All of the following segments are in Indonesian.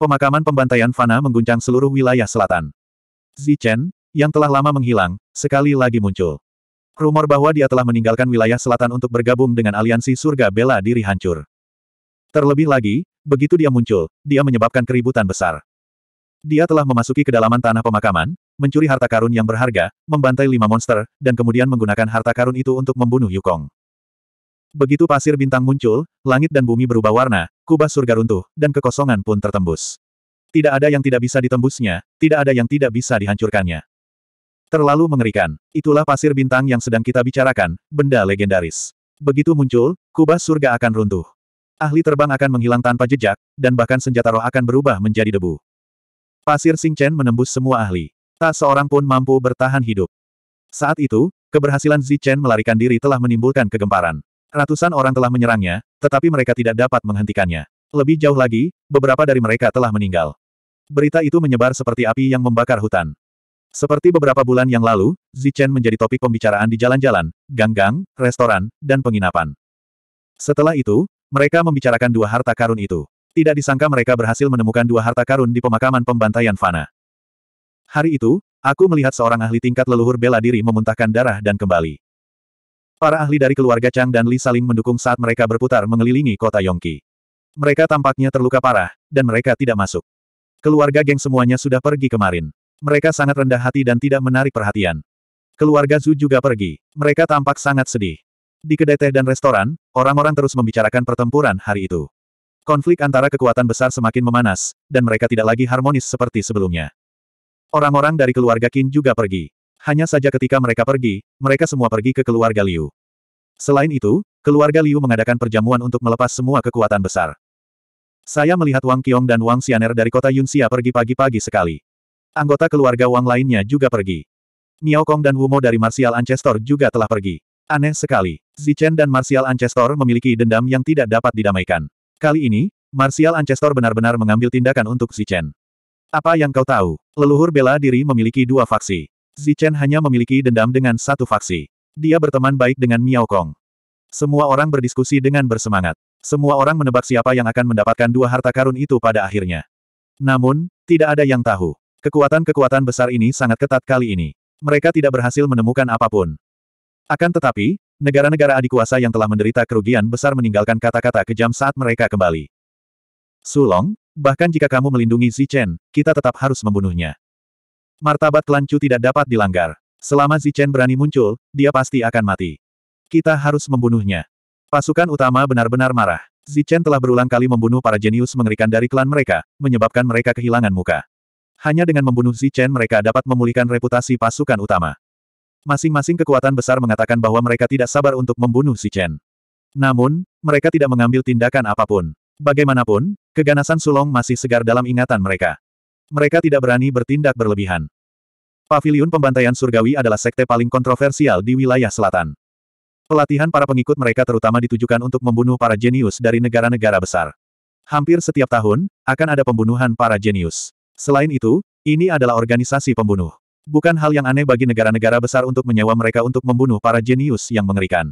Pemakaman pembantaian Fana mengguncang seluruh wilayah selatan. Zichen, yang telah lama menghilang, sekali lagi muncul. Rumor bahwa dia telah meninggalkan wilayah selatan untuk bergabung dengan aliansi surga bela diri hancur. Terlebih lagi, begitu dia muncul, dia menyebabkan keributan besar. Dia telah memasuki kedalaman tanah pemakaman, mencuri harta karun yang berharga, membantai lima monster, dan kemudian menggunakan harta karun itu untuk membunuh Yukong. Begitu pasir bintang muncul, langit dan bumi berubah warna, kubah surga runtuh, dan kekosongan pun tertembus. Tidak ada yang tidak bisa ditembusnya, tidak ada yang tidak bisa dihancurkannya. Terlalu mengerikan. Itulah pasir bintang yang sedang kita bicarakan, benda legendaris. Begitu muncul, kubah surga akan runtuh. Ahli terbang akan menghilang tanpa jejak, dan bahkan senjata roh akan berubah menjadi debu. Pasir Singchen menembus semua ahli. Tak seorang pun mampu bertahan hidup. Saat itu, keberhasilan Zichen melarikan diri telah menimbulkan kegemparan. Ratusan orang telah menyerangnya, tetapi mereka tidak dapat menghentikannya. Lebih jauh lagi, beberapa dari mereka telah meninggal. Berita itu menyebar seperti api yang membakar hutan. Seperti beberapa bulan yang lalu, Zichen menjadi topik pembicaraan di jalan-jalan, gang-gang, restoran, dan penginapan. Setelah itu, mereka membicarakan dua harta karun itu. Tidak disangka mereka berhasil menemukan dua harta karun di pemakaman pembantaian Fana. Hari itu, aku melihat seorang ahli tingkat leluhur bela diri memuntahkan darah dan kembali. Para ahli dari keluarga Chang dan Li saling mendukung saat mereka berputar mengelilingi kota Yongki. Mereka tampaknya terluka parah, dan mereka tidak masuk. Keluarga geng semuanya sudah pergi kemarin. Mereka sangat rendah hati dan tidak menarik perhatian. Keluarga Zhu juga pergi. Mereka tampak sangat sedih. Di kedai teh dan restoran, orang-orang terus membicarakan pertempuran hari itu. Konflik antara kekuatan besar semakin memanas, dan mereka tidak lagi harmonis seperti sebelumnya. Orang-orang dari keluarga Qin juga pergi. Hanya saja ketika mereka pergi, mereka semua pergi ke keluarga Liu. Selain itu, keluarga Liu mengadakan perjamuan untuk melepas semua kekuatan besar. Saya melihat Wang Qiong dan Wang Xianer dari kota Yunxia pergi pagi-pagi sekali. Anggota keluarga Wang lainnya juga pergi. Miao Kong dan Wumo dari Martial Ancestor juga telah pergi. Aneh sekali. Zichen dan Martial Ancestor memiliki dendam yang tidak dapat didamaikan. Kali ini, Martial Ancestor benar-benar mengambil tindakan untuk Zichen. Apa yang kau tahu? Leluhur bela diri memiliki dua faksi. Zichen hanya memiliki dendam dengan satu faksi. Dia berteman baik dengan Miao Kong. Semua orang berdiskusi dengan bersemangat. Semua orang menebak siapa yang akan mendapatkan dua harta karun itu pada akhirnya. Namun, tidak ada yang tahu. Kekuatan-kekuatan besar ini sangat ketat kali ini. Mereka tidak berhasil menemukan apapun. Akan tetapi, negara-negara adikuasa yang telah menderita kerugian besar meninggalkan kata-kata kejam saat mereka kembali. Sulong, bahkan jika kamu melindungi Zichen, kita tetap harus membunuhnya. Martabat Klan Chu tidak dapat dilanggar. Selama Zichen berani muncul, dia pasti akan mati. Kita harus membunuhnya. Pasukan utama benar-benar marah. Zichen telah berulang kali membunuh para jenius mengerikan dari klan mereka, menyebabkan mereka kehilangan muka. Hanya dengan membunuh Zichen mereka dapat memulihkan reputasi pasukan utama. Masing-masing kekuatan besar mengatakan bahwa mereka tidak sabar untuk membunuh Zichen. Namun, mereka tidak mengambil tindakan apapun. Bagaimanapun, keganasan Sulong masih segar dalam ingatan mereka. Mereka tidak berani bertindak berlebihan. Paviliun Pembantaian Surgawi adalah sekte paling kontroversial di wilayah selatan. Pelatihan para pengikut mereka terutama ditujukan untuk membunuh para jenius dari negara-negara besar. Hampir setiap tahun, akan ada pembunuhan para jenius. Selain itu, ini adalah organisasi pembunuh. Bukan hal yang aneh bagi negara-negara besar untuk menyewa mereka untuk membunuh para jenius yang mengerikan.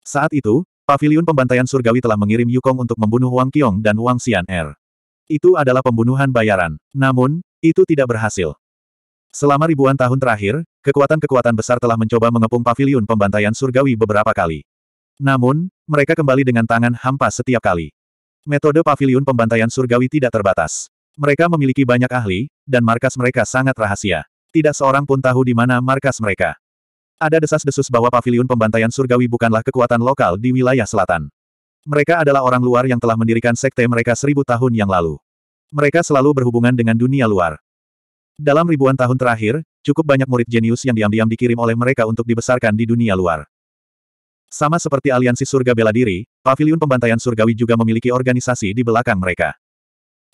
Saat itu, Paviliun Pembantaian Surgawi telah mengirim Yukong untuk membunuh Wang Qiong dan Wang Xian Er. Itu adalah pembunuhan bayaran. Namun, itu tidak berhasil. Selama ribuan tahun terakhir, kekuatan-kekuatan besar telah mencoba mengepung pavilion pembantaian surgawi beberapa kali. Namun, mereka kembali dengan tangan hampa setiap kali. Metode pavilion pembantaian surgawi tidak terbatas. Mereka memiliki banyak ahli, dan markas mereka sangat rahasia. Tidak seorang pun tahu di mana markas mereka. Ada desas-desus bahwa pavilion pembantaian surgawi bukanlah kekuatan lokal di wilayah selatan. Mereka adalah orang luar yang telah mendirikan sekte mereka seribu tahun yang lalu. Mereka selalu berhubungan dengan dunia luar. Dalam ribuan tahun terakhir, cukup banyak murid jenius yang diam-diam dikirim oleh mereka untuk dibesarkan di dunia luar. Sama seperti aliansi surga bela diri, pavilion pembantaian surgawi juga memiliki organisasi di belakang mereka.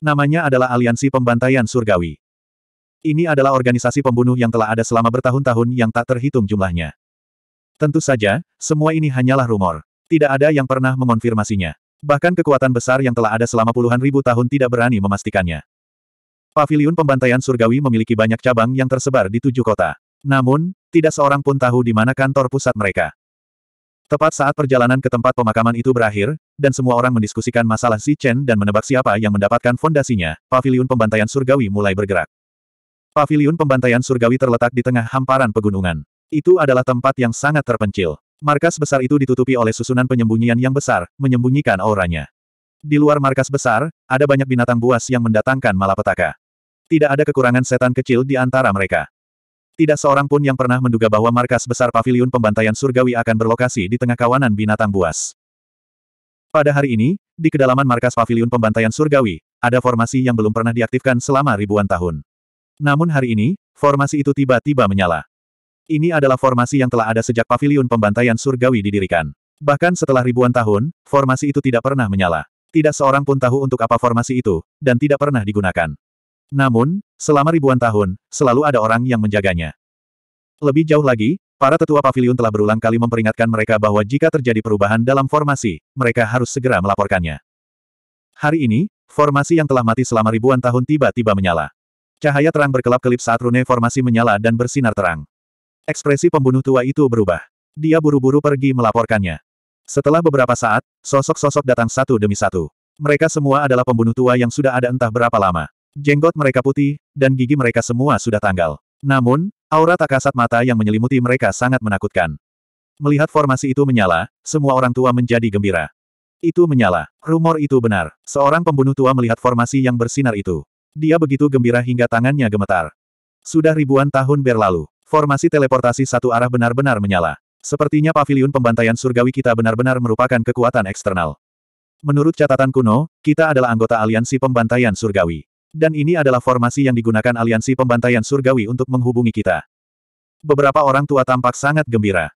Namanya adalah Aliansi Pembantaian Surgawi. Ini adalah organisasi pembunuh yang telah ada selama bertahun-tahun yang tak terhitung jumlahnya. Tentu saja, semua ini hanyalah rumor. Tidak ada yang pernah mengonfirmasinya. Bahkan kekuatan besar yang telah ada selama puluhan ribu tahun tidak berani memastikannya. Paviliun pembantaian surgawi memiliki banyak cabang yang tersebar di tujuh kota. Namun, tidak seorang pun tahu di mana kantor pusat mereka. Tepat saat perjalanan ke tempat pemakaman itu berakhir, dan semua orang mendiskusikan masalah si Chen dan menebak siapa yang mendapatkan fondasinya, paviliun pembantaian surgawi mulai bergerak. Paviliun pembantaian surgawi terletak di tengah hamparan pegunungan. Itu adalah tempat yang sangat terpencil. Markas besar itu ditutupi oleh susunan penyembunyian yang besar, menyembunyikan auranya. Di luar markas besar, ada banyak binatang buas yang mendatangkan malapetaka. Tidak ada kekurangan setan kecil di antara mereka. Tidak seorang pun yang pernah menduga bahwa markas besar pavilion pembantaian surgawi akan berlokasi di tengah kawanan binatang buas. Pada hari ini, di kedalaman markas pavilion pembantaian surgawi, ada formasi yang belum pernah diaktifkan selama ribuan tahun. Namun hari ini, formasi itu tiba-tiba menyala. Ini adalah formasi yang telah ada sejak pavilion pembantaian surgawi didirikan. Bahkan setelah ribuan tahun, formasi itu tidak pernah menyala. Tidak seorang pun tahu untuk apa formasi itu, dan tidak pernah digunakan. Namun, selama ribuan tahun, selalu ada orang yang menjaganya. Lebih jauh lagi, para tetua pavilion telah berulang kali memperingatkan mereka bahwa jika terjadi perubahan dalam formasi, mereka harus segera melaporkannya. Hari ini, formasi yang telah mati selama ribuan tahun tiba-tiba menyala. Cahaya terang berkelap-kelip saat rune formasi menyala dan bersinar terang. Ekspresi pembunuh tua itu berubah. Dia buru-buru pergi melaporkannya. Setelah beberapa saat, sosok-sosok datang satu demi satu. Mereka semua adalah pembunuh tua yang sudah ada entah berapa lama. Jenggot mereka putih, dan gigi mereka semua sudah tanggal. Namun, aura tak kasat mata yang menyelimuti mereka sangat menakutkan. Melihat formasi itu menyala, semua orang tua menjadi gembira. Itu menyala. Rumor itu benar. Seorang pembunuh tua melihat formasi yang bersinar itu. Dia begitu gembira hingga tangannya gemetar. Sudah ribuan tahun berlalu. Formasi teleportasi satu arah benar-benar menyala. Sepertinya pavilion pembantaian surgawi kita benar-benar merupakan kekuatan eksternal. Menurut catatan kuno, kita adalah anggota aliansi pembantaian surgawi. Dan ini adalah formasi yang digunakan aliansi pembantaian surgawi untuk menghubungi kita. Beberapa orang tua tampak sangat gembira.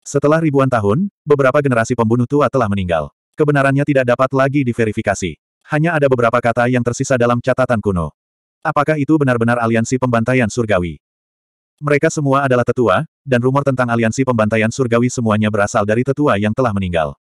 Setelah ribuan tahun, beberapa generasi pembunuh tua telah meninggal. Kebenarannya tidak dapat lagi diverifikasi. Hanya ada beberapa kata yang tersisa dalam catatan kuno. Apakah itu benar-benar aliansi pembantaian surgawi? Mereka semua adalah tetua, dan rumor tentang aliansi pembantaian surgawi semuanya berasal dari tetua yang telah meninggal.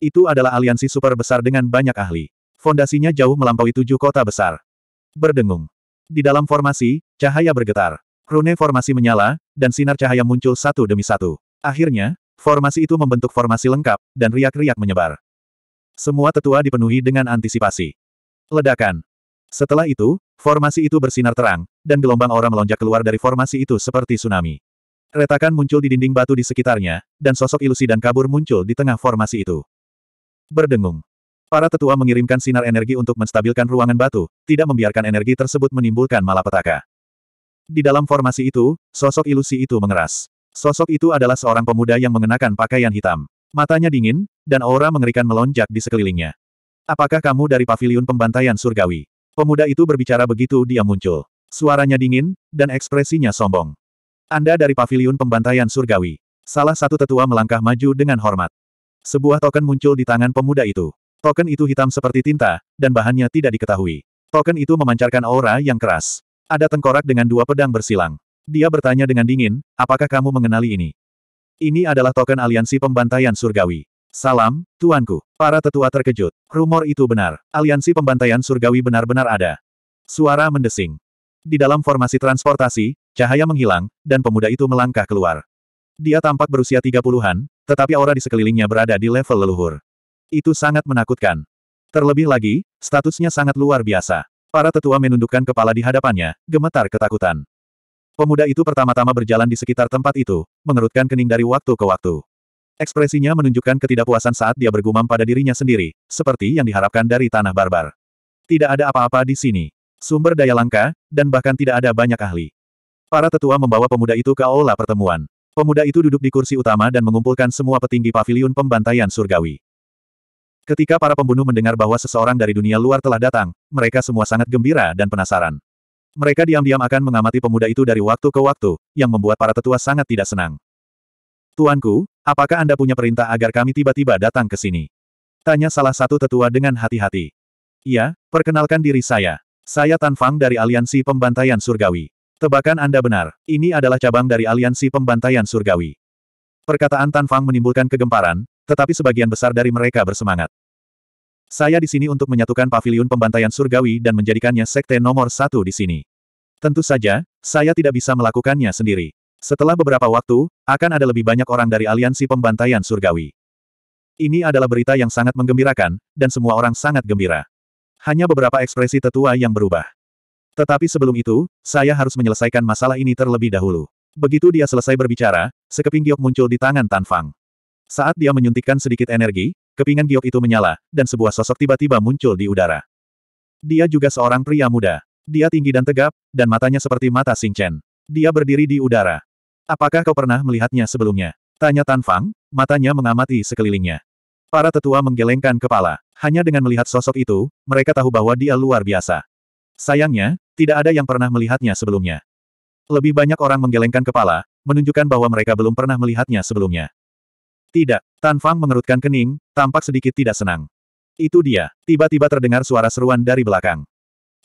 Itu adalah aliansi super besar dengan banyak ahli. Fondasinya jauh melampaui tujuh kota besar. Berdengung. Di dalam formasi, cahaya bergetar. Rune formasi menyala, dan sinar cahaya muncul satu demi satu. Akhirnya, formasi itu membentuk formasi lengkap, dan riak-riak menyebar. Semua tetua dipenuhi dengan antisipasi. Ledakan. Setelah itu, Formasi itu bersinar terang, dan gelombang aura melonjak keluar dari formasi itu seperti tsunami. Retakan muncul di dinding batu di sekitarnya, dan sosok ilusi dan kabur muncul di tengah formasi itu. Berdengung. Para tetua mengirimkan sinar energi untuk menstabilkan ruangan batu, tidak membiarkan energi tersebut menimbulkan malapetaka. Di dalam formasi itu, sosok ilusi itu mengeras. Sosok itu adalah seorang pemuda yang mengenakan pakaian hitam. Matanya dingin, dan aura mengerikan melonjak di sekelilingnya. Apakah kamu dari paviliun pembantaian surgawi? Pemuda itu berbicara begitu dia muncul. Suaranya dingin, dan ekspresinya sombong. Anda dari paviliun pembantaian surgawi. Salah satu tetua melangkah maju dengan hormat. Sebuah token muncul di tangan pemuda itu. Token itu hitam seperti tinta, dan bahannya tidak diketahui. Token itu memancarkan aura yang keras. Ada tengkorak dengan dua pedang bersilang. Dia bertanya dengan dingin, apakah kamu mengenali ini? Ini adalah token aliansi pembantaian surgawi. Salam, tuanku. Para tetua terkejut. Rumor itu benar. Aliansi pembantaian surgawi benar-benar ada. Suara mendesing. Di dalam formasi transportasi, cahaya menghilang, dan pemuda itu melangkah keluar. Dia tampak berusia tiga puluhan, tetapi aura di sekelilingnya berada di level leluhur. Itu sangat menakutkan. Terlebih lagi, statusnya sangat luar biasa. Para tetua menundukkan kepala di hadapannya, gemetar ketakutan. Pemuda itu pertama-tama berjalan di sekitar tempat itu, mengerutkan kening dari waktu ke waktu. Ekspresinya menunjukkan ketidakpuasan saat dia bergumam pada dirinya sendiri, seperti yang diharapkan dari tanah barbar. Tidak ada apa-apa di sini. Sumber daya langka, dan bahkan tidak ada banyak ahli. Para tetua membawa pemuda itu ke aula pertemuan. Pemuda itu duduk di kursi utama dan mengumpulkan semua petinggi pavilion pembantaian surgawi. Ketika para pembunuh mendengar bahwa seseorang dari dunia luar telah datang, mereka semua sangat gembira dan penasaran. Mereka diam-diam akan mengamati pemuda itu dari waktu ke waktu, yang membuat para tetua sangat tidak senang. Tuanku, apakah Anda punya perintah agar kami tiba-tiba datang ke sini? Tanya salah satu tetua dengan hati-hati. Iya, perkenalkan diri saya. Saya Tan Fang dari Aliansi Pembantaian Surgawi. Tebakan Anda benar, ini adalah cabang dari Aliansi Pembantaian Surgawi. Perkataan Tan Fang menimbulkan kegemparan, tetapi sebagian besar dari mereka bersemangat. Saya di sini untuk menyatukan pavilion pembantaian surgawi dan menjadikannya sekte nomor satu di sini. Tentu saja, saya tidak bisa melakukannya sendiri. Setelah beberapa waktu, akan ada lebih banyak orang dari aliansi pembantaian surgawi. Ini adalah berita yang sangat menggembirakan, dan semua orang sangat gembira. Hanya beberapa ekspresi tetua yang berubah. Tetapi sebelum itu, saya harus menyelesaikan masalah ini terlebih dahulu. Begitu dia selesai berbicara, sekeping giok muncul di tangan Tan Fang. Saat dia menyuntikkan sedikit energi, kepingan giok itu menyala, dan sebuah sosok tiba-tiba muncul di udara. Dia juga seorang pria muda. Dia tinggi dan tegap, dan matanya seperti mata Sing Chen. Dia berdiri di udara. Apakah kau pernah melihatnya sebelumnya? Tanya Tan Fang, matanya mengamati sekelilingnya. Para tetua menggelengkan kepala. Hanya dengan melihat sosok itu, mereka tahu bahwa dia luar biasa. Sayangnya, tidak ada yang pernah melihatnya sebelumnya. Lebih banyak orang menggelengkan kepala, menunjukkan bahwa mereka belum pernah melihatnya sebelumnya. Tidak, Tan Fang mengerutkan kening, tampak sedikit tidak senang. Itu dia, tiba-tiba terdengar suara seruan dari belakang.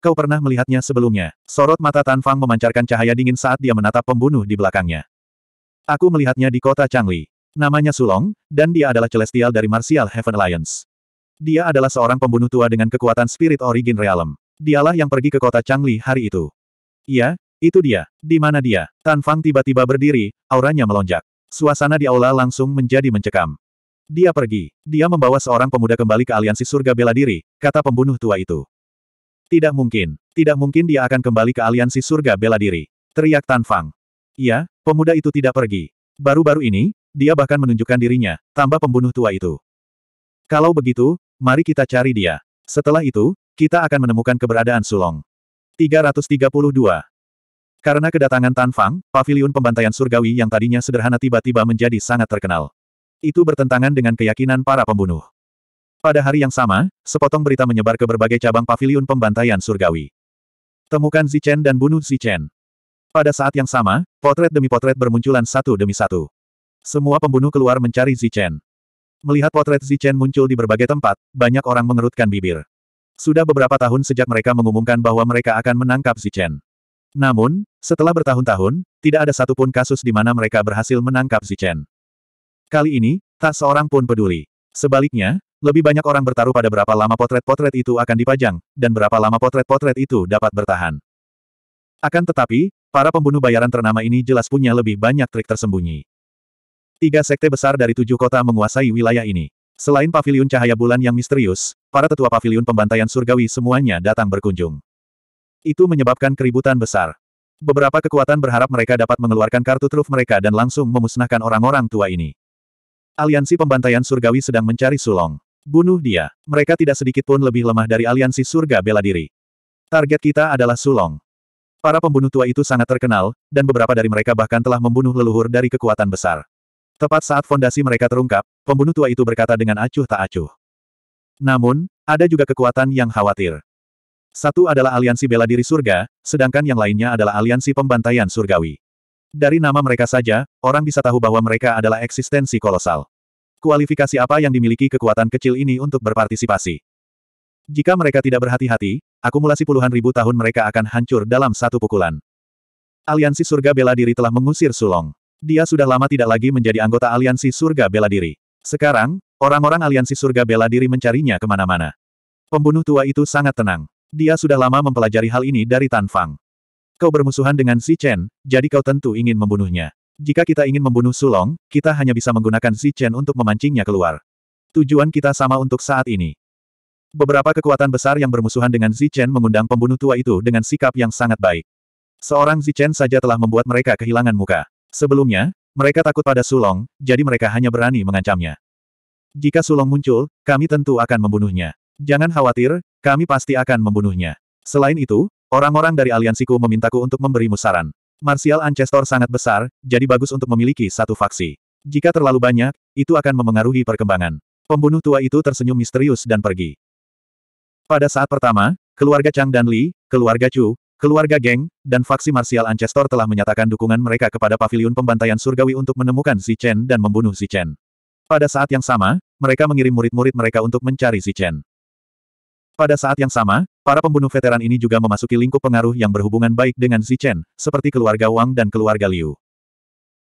Kau pernah melihatnya sebelumnya. Sorot mata Tan Fang memancarkan cahaya dingin saat dia menatap pembunuh di belakangnya. Aku melihatnya di kota Changli. Namanya Sulong, dan dia adalah Celestial dari Martial Heaven Alliance. Dia adalah seorang pembunuh tua dengan kekuatan spirit origin realm. Dialah yang pergi ke kota Changli hari itu. Iya, itu dia. Di mana dia? Tan Fang tiba-tiba berdiri, auranya melonjak. Suasana di aula langsung menjadi mencekam. Dia pergi. Dia membawa seorang pemuda kembali ke aliansi surga bela diri, kata pembunuh tua itu. Tidak mungkin. Tidak mungkin dia akan kembali ke aliansi surga bela diri. Teriak Tan Fang. Iya, pemuda itu tidak pergi. Baru-baru ini, dia bahkan menunjukkan dirinya, tambah pembunuh tua itu. Kalau begitu, mari kita cari dia. Setelah itu, kita akan menemukan keberadaan Sulong. 332. Karena kedatangan Tan Fang, pavilion pembantaian surgawi yang tadinya sederhana tiba-tiba menjadi sangat terkenal. Itu bertentangan dengan keyakinan para pembunuh. Pada hari yang sama, sepotong berita menyebar ke berbagai cabang pavilion pembantaian surgawi. Temukan Zichen dan bunuh Zichen. Pada saat yang sama, potret demi potret bermunculan satu demi satu. Semua pembunuh keluar mencari Zichen. Melihat potret Zichen muncul di berbagai tempat, banyak orang mengerutkan bibir. Sudah beberapa tahun sejak mereka mengumumkan bahwa mereka akan menangkap Zichen. Namun, setelah bertahun-tahun, tidak ada satupun kasus di mana mereka berhasil menangkap Zichen. Kali ini, tak seorang pun peduli. Sebaliknya, lebih banyak orang bertaruh pada berapa lama potret-potret itu akan dipajang, dan berapa lama potret-potret itu dapat bertahan. Akan tetapi, Para pembunuh bayaran ternama ini jelas punya lebih banyak trik tersembunyi. Tiga sekte besar dari tujuh kota menguasai wilayah ini. Selain paviliun cahaya bulan yang misterius, para tetua paviliun pembantaian surgawi semuanya datang berkunjung. Itu menyebabkan keributan besar. Beberapa kekuatan berharap mereka dapat mengeluarkan kartu truf mereka dan langsung memusnahkan orang-orang tua ini. Aliansi pembantaian surgawi sedang mencari Sulong. Bunuh dia. Mereka tidak sedikit pun lebih lemah dari aliansi surga bela diri. Target kita adalah Sulong. Para pembunuh tua itu sangat terkenal, dan beberapa dari mereka bahkan telah membunuh leluhur dari kekuatan besar. Tepat saat fondasi mereka terungkap, pembunuh tua itu berkata dengan acuh tak acuh. Namun, ada juga kekuatan yang khawatir. Satu adalah aliansi bela diri surga, sedangkan yang lainnya adalah aliansi pembantaian surgawi. Dari nama mereka saja, orang bisa tahu bahwa mereka adalah eksistensi kolosal. Kualifikasi apa yang dimiliki kekuatan kecil ini untuk berpartisipasi? Jika mereka tidak berhati-hati, akumulasi puluhan ribu tahun mereka akan hancur dalam satu pukulan. Aliansi Surga Bela Diri telah mengusir Sulong. Dia sudah lama tidak lagi menjadi anggota Aliansi Surga Bela Diri. Sekarang, orang-orang Aliansi Surga Bela Diri mencarinya kemana-mana. Pembunuh tua itu sangat tenang. Dia sudah lama mempelajari hal ini dari Tan Fang. Kau bermusuhan dengan Si Chen, jadi kau tentu ingin membunuhnya. Jika kita ingin membunuh Sulong, kita hanya bisa menggunakan Si Chen untuk memancingnya keluar. Tujuan kita sama untuk saat ini. Beberapa kekuatan besar yang bermusuhan dengan Zichen mengundang pembunuh tua itu dengan sikap yang sangat baik. Seorang Zichen saja telah membuat mereka kehilangan muka. Sebelumnya, mereka takut pada Sulong, jadi mereka hanya berani mengancamnya. Jika Sulong muncul, kami tentu akan membunuhnya. Jangan khawatir, kami pasti akan membunuhnya. Selain itu, orang-orang dari aliansiku memintaku untuk memberimu saran. Martial Ancestor sangat besar, jadi bagus untuk memiliki satu faksi. Jika terlalu banyak, itu akan memengaruhi perkembangan. Pembunuh tua itu tersenyum misterius dan pergi. Pada saat pertama, keluarga Chang dan Li, keluarga Chu, keluarga Geng, dan faksi marsial Ancestor telah menyatakan dukungan mereka kepada Paviliun pembantaian surgawi untuk menemukan Si Chen dan membunuh Si Chen. Pada saat yang sama, mereka mengirim murid-murid mereka untuk mencari Si Chen. Pada saat yang sama, para pembunuh veteran ini juga memasuki lingkup pengaruh yang berhubungan baik dengan Si Chen, seperti keluarga Wang dan keluarga Liu.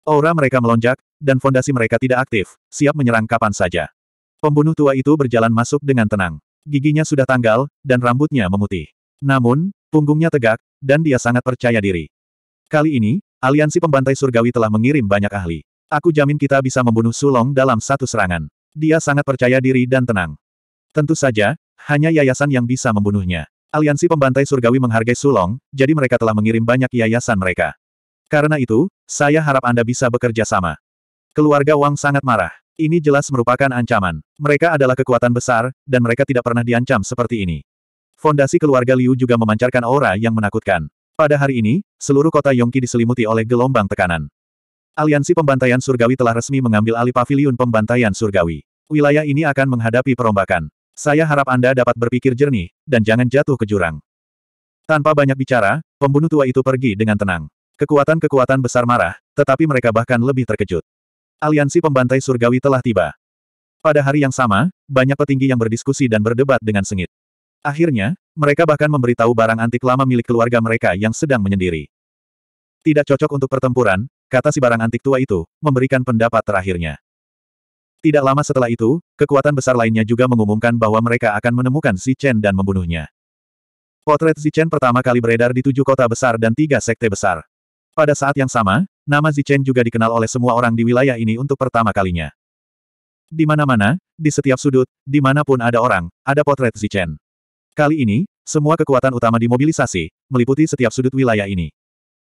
Aura mereka melonjak, dan fondasi mereka tidak aktif, siap menyerang kapan saja. Pembunuh tua itu berjalan masuk dengan tenang. Giginya sudah tanggal, dan rambutnya memutih. Namun, punggungnya tegak, dan dia sangat percaya diri. Kali ini, aliansi pembantai surgawi telah mengirim banyak ahli. Aku jamin kita bisa membunuh Sulong dalam satu serangan. Dia sangat percaya diri dan tenang. Tentu saja, hanya yayasan yang bisa membunuhnya. Aliansi pembantai surgawi menghargai Sulong, jadi mereka telah mengirim banyak yayasan mereka. Karena itu, saya harap Anda bisa bekerja sama. Keluarga Wang sangat marah. Ini jelas merupakan ancaman. Mereka adalah kekuatan besar, dan mereka tidak pernah diancam seperti ini. Fondasi keluarga Liu juga memancarkan aura yang menakutkan. Pada hari ini, seluruh kota Yongki diselimuti oleh gelombang tekanan. Aliansi Pembantaian Surgawi telah resmi mengambil alih Paviliun Pembantaian Surgawi. Wilayah ini akan menghadapi perombakan. Saya harap Anda dapat berpikir jernih, dan jangan jatuh ke jurang. Tanpa banyak bicara, pembunuh tua itu pergi dengan tenang. Kekuatan-kekuatan besar marah, tetapi mereka bahkan lebih terkejut. Aliansi Pembantai Surgawi telah tiba. Pada hari yang sama, banyak petinggi yang berdiskusi dan berdebat dengan sengit. Akhirnya, mereka bahkan memberitahu barang antik lama milik keluarga mereka yang sedang menyendiri. Tidak cocok untuk pertempuran, kata si barang antik tua itu, memberikan pendapat terakhirnya. Tidak lama setelah itu, kekuatan besar lainnya juga mengumumkan bahwa mereka akan menemukan Si Chen dan membunuhnya. Potret Si Chen pertama kali beredar di tujuh kota besar dan tiga sekte besar. Pada saat yang sama, Nama Zichen juga dikenal oleh semua orang di wilayah ini untuk pertama kalinya. Di mana-mana, di setiap sudut, dimanapun ada orang, ada potret Zichen. Kali ini, semua kekuatan utama dimobilisasi, meliputi setiap sudut wilayah ini.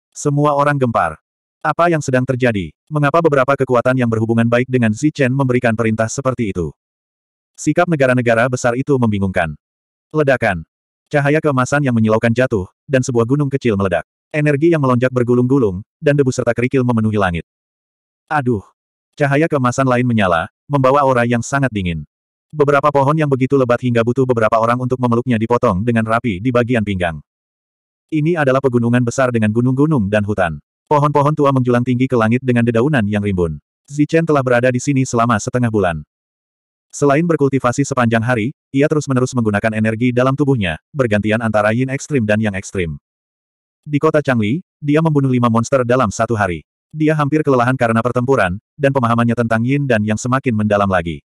Semua orang gempar. Apa yang sedang terjadi? Mengapa beberapa kekuatan yang berhubungan baik dengan Zichen memberikan perintah seperti itu? Sikap negara-negara besar itu membingungkan. Ledakan. Cahaya keemasan yang menyilaukan jatuh, dan sebuah gunung kecil meledak. Energi yang melonjak bergulung-gulung, dan debu serta kerikil memenuhi langit. Aduh! Cahaya kemasan lain menyala, membawa aura yang sangat dingin. Beberapa pohon yang begitu lebat hingga butuh beberapa orang untuk memeluknya dipotong dengan rapi di bagian pinggang. Ini adalah pegunungan besar dengan gunung-gunung dan hutan. Pohon-pohon tua menjulang tinggi ke langit dengan dedaunan yang rimbun. Zichen telah berada di sini selama setengah bulan. Selain berkultivasi sepanjang hari, ia terus-menerus menggunakan energi dalam tubuhnya, bergantian antara yin ekstrim dan yang ekstrim. Di kota Changli, dia membunuh lima monster dalam satu hari. Dia hampir kelelahan karena pertempuran, dan pemahamannya tentang yin dan yang semakin mendalam lagi.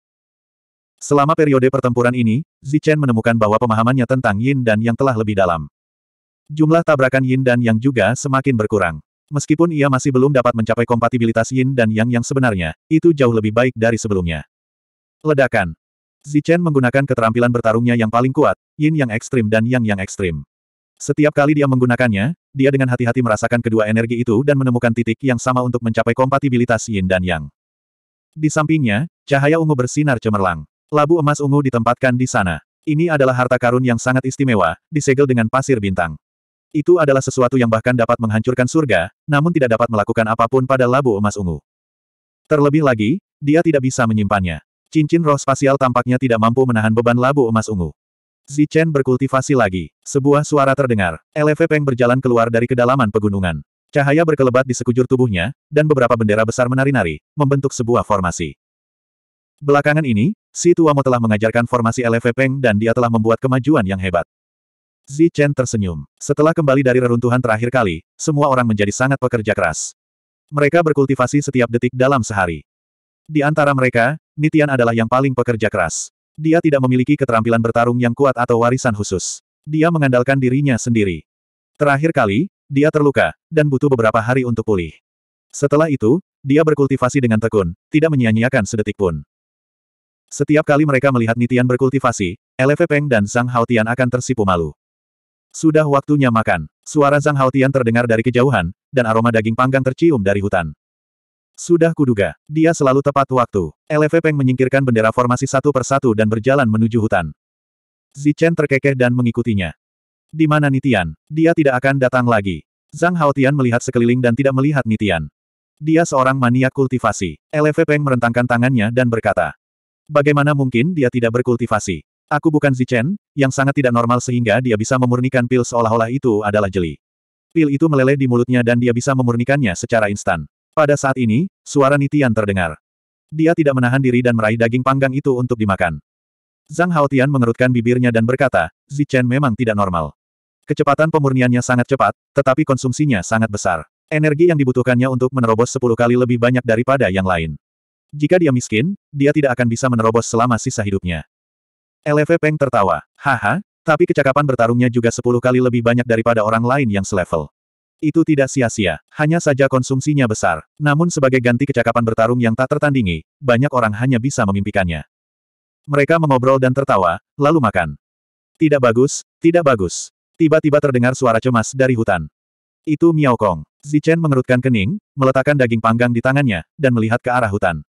Selama periode pertempuran ini, Zichen menemukan bahwa pemahamannya tentang yin dan yang telah lebih dalam. Jumlah tabrakan yin dan yang juga semakin berkurang. Meskipun ia masih belum dapat mencapai kompatibilitas yin dan yang yang sebenarnya, itu jauh lebih baik dari sebelumnya. Ledakan. Zichen menggunakan keterampilan bertarungnya yang paling kuat, yin yang ekstrim dan yang yang ekstrim. Setiap kali dia menggunakannya, dia dengan hati-hati merasakan kedua energi itu dan menemukan titik yang sama untuk mencapai kompatibilitas yin dan yang. Di sampingnya, cahaya ungu bersinar cemerlang. Labu emas ungu ditempatkan di sana. Ini adalah harta karun yang sangat istimewa, disegel dengan pasir bintang. Itu adalah sesuatu yang bahkan dapat menghancurkan surga, namun tidak dapat melakukan apapun pada labu emas ungu. Terlebih lagi, dia tidak bisa menyimpannya. Cincin roh spasial tampaknya tidak mampu menahan beban labu emas ungu. Zichen berkultivasi lagi. Sebuah suara terdengar. Eleve Peng berjalan keluar dari kedalaman pegunungan. Cahaya berkelebat di sekujur tubuhnya, dan beberapa bendera besar menari-nari, membentuk sebuah formasi. Belakangan ini, si Tuamo telah mengajarkan formasi Eleve Peng dan dia telah membuat kemajuan yang hebat. Zichen tersenyum. Setelah kembali dari reruntuhan terakhir kali, semua orang menjadi sangat pekerja keras. Mereka berkultivasi setiap detik dalam sehari. Di antara mereka, Nitian adalah yang paling pekerja keras. Dia tidak memiliki keterampilan bertarung yang kuat atau warisan khusus. Dia mengandalkan dirinya sendiri. Terakhir kali, dia terluka, dan butuh beberapa hari untuk pulih. Setelah itu, dia berkultivasi dengan tekun, tidak menyia-nyiakan sedetik pun. Setiap kali mereka melihat Nitian berkultivasi, Lefe Peng dan Zhang Haotian akan tersipu malu. Sudah waktunya makan. Suara Zhang Haotian terdengar dari kejauhan, dan aroma daging panggang tercium dari hutan. Sudah kuduga, dia selalu tepat waktu. LV Peng menyingkirkan bendera formasi satu persatu dan berjalan menuju hutan. Zichen terkekeh dan mengikutinya. Di mana Nitian? Dia tidak akan datang lagi. Zhang Haotian melihat sekeliling dan tidak melihat Nitian. Dia seorang maniak kultivasi. LV Peng merentangkan tangannya dan berkata. Bagaimana mungkin dia tidak berkultivasi? Aku bukan Zichen, yang sangat tidak normal sehingga dia bisa memurnikan pil seolah-olah itu adalah jeli. Pil itu meleleh di mulutnya dan dia bisa memurnikannya secara instan. Pada saat ini, suara nitian terdengar. Dia tidak menahan diri dan meraih daging panggang itu untuk dimakan. Zhang Haotian mengerutkan bibirnya dan berkata, Zichen memang tidak normal. Kecepatan pemurniannya sangat cepat, tetapi konsumsinya sangat besar. Energi yang dibutuhkannya untuk menerobos 10 kali lebih banyak daripada yang lain. Jika dia miskin, dia tidak akan bisa menerobos selama sisa hidupnya. LV Peng tertawa. Haha, tapi kecakapan bertarungnya juga 10 kali lebih banyak daripada orang lain yang selevel. Itu tidak sia-sia, hanya saja konsumsinya besar. Namun sebagai ganti kecakapan bertarung yang tak tertandingi, banyak orang hanya bisa memimpikannya. Mereka mengobrol dan tertawa, lalu makan. Tidak bagus, tidak bagus. Tiba-tiba terdengar suara cemas dari hutan. Itu Miao Kong. Zichen mengerutkan kening, meletakkan daging panggang di tangannya, dan melihat ke arah hutan.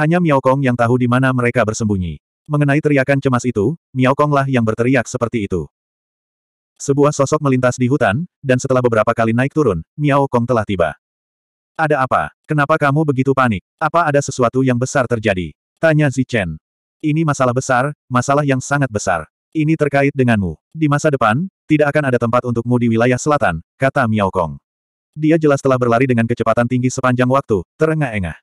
Hanya Miao Kong yang tahu di mana mereka bersembunyi. Mengenai teriakan cemas itu, Miao Kong lah yang berteriak seperti itu. Sebuah sosok melintas di hutan, dan setelah beberapa kali naik turun, Miao Kong telah tiba. Ada apa? Kenapa kamu begitu panik? Apa ada sesuatu yang besar terjadi? Tanya Zichen. Ini masalah besar, masalah yang sangat besar. Ini terkait denganmu. Di masa depan, tidak akan ada tempat untukmu di wilayah selatan, kata Miao Kong. Dia jelas telah berlari dengan kecepatan tinggi sepanjang waktu, terengah-engah.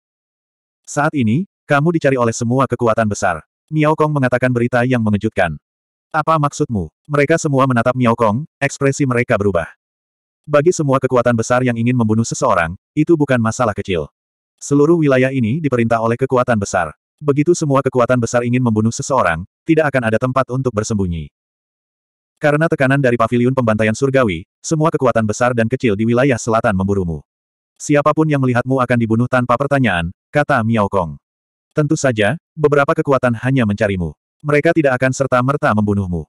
Saat ini, kamu dicari oleh semua kekuatan besar. Miao Kong mengatakan berita yang mengejutkan. Apa maksudmu? Mereka semua menatap Miao Kong, ekspresi mereka berubah. Bagi semua kekuatan besar yang ingin membunuh seseorang, itu bukan masalah kecil. Seluruh wilayah ini diperintah oleh kekuatan besar. Begitu semua kekuatan besar ingin membunuh seseorang, tidak akan ada tempat untuk bersembunyi. Karena tekanan dari paviliun pembantaian surgawi, semua kekuatan besar dan kecil di wilayah selatan memburumu. Siapapun yang melihatmu akan dibunuh tanpa pertanyaan, kata Miao Kong. Tentu saja, beberapa kekuatan hanya mencarimu. Mereka tidak akan serta-merta membunuhmu.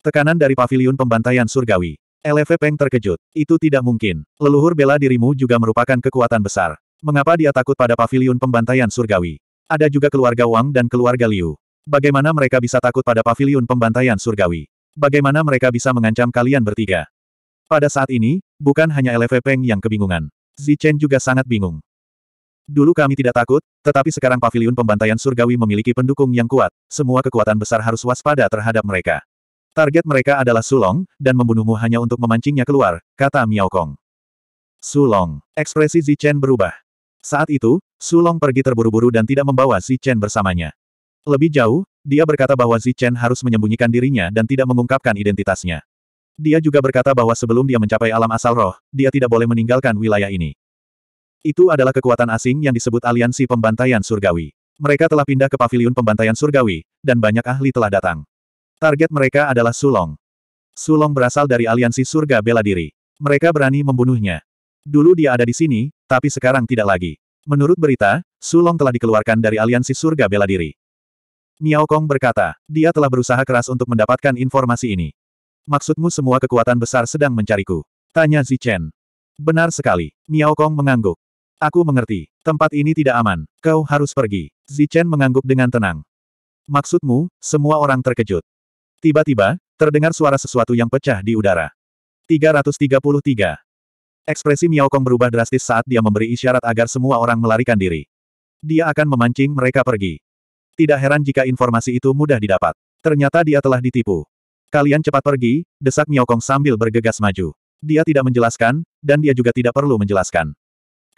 Tekanan dari paviliun pembantaian surgawi. LV Peng terkejut. Itu tidak mungkin. Leluhur bela dirimu juga merupakan kekuatan besar. Mengapa dia takut pada paviliun pembantaian surgawi? Ada juga keluarga Wang dan keluarga Liu. Bagaimana mereka bisa takut pada paviliun pembantaian surgawi? Bagaimana mereka bisa mengancam kalian bertiga? Pada saat ini, bukan hanya LV Peng yang kebingungan. Zichen juga sangat bingung. Dulu kami tidak takut, tetapi sekarang Paviliun pembantaian surgawi memiliki pendukung yang kuat, semua kekuatan besar harus waspada terhadap mereka. Target mereka adalah Sulong, dan membunuhmu hanya untuk memancingnya keluar, kata Miao Kong. Sulong. Ekspresi Zichen berubah. Saat itu, Sulong pergi terburu-buru dan tidak membawa Zichen bersamanya. Lebih jauh, dia berkata bahwa Zichen harus menyembunyikan dirinya dan tidak mengungkapkan identitasnya. Dia juga berkata bahwa sebelum dia mencapai alam asal roh, dia tidak boleh meninggalkan wilayah ini. Itu adalah kekuatan asing yang disebut Aliansi Pembantaian Surgawi. Mereka telah pindah ke paviliun pembantaian surgawi, dan banyak ahli telah datang. Target mereka adalah Sulong. Sulong berasal dari aliansi surga bela diri. Mereka berani membunuhnya. Dulu dia ada di sini, tapi sekarang tidak lagi. Menurut berita, Sulong telah dikeluarkan dari aliansi surga bela diri. Miao Kong berkata, dia telah berusaha keras untuk mendapatkan informasi ini. Maksudmu semua kekuatan besar sedang mencariku? Tanya Zichen. Benar sekali. Miao Kong mengangguk. Aku mengerti. Tempat ini tidak aman. Kau harus pergi. Zichen mengangguk dengan tenang. Maksudmu, semua orang terkejut. Tiba-tiba, terdengar suara sesuatu yang pecah di udara. 333. Ekspresi Miao Kong berubah drastis saat dia memberi isyarat agar semua orang melarikan diri. Dia akan memancing mereka pergi. Tidak heran jika informasi itu mudah didapat. Ternyata dia telah ditipu. Kalian cepat pergi, desak Miao Kong sambil bergegas maju. Dia tidak menjelaskan, dan dia juga tidak perlu menjelaskan.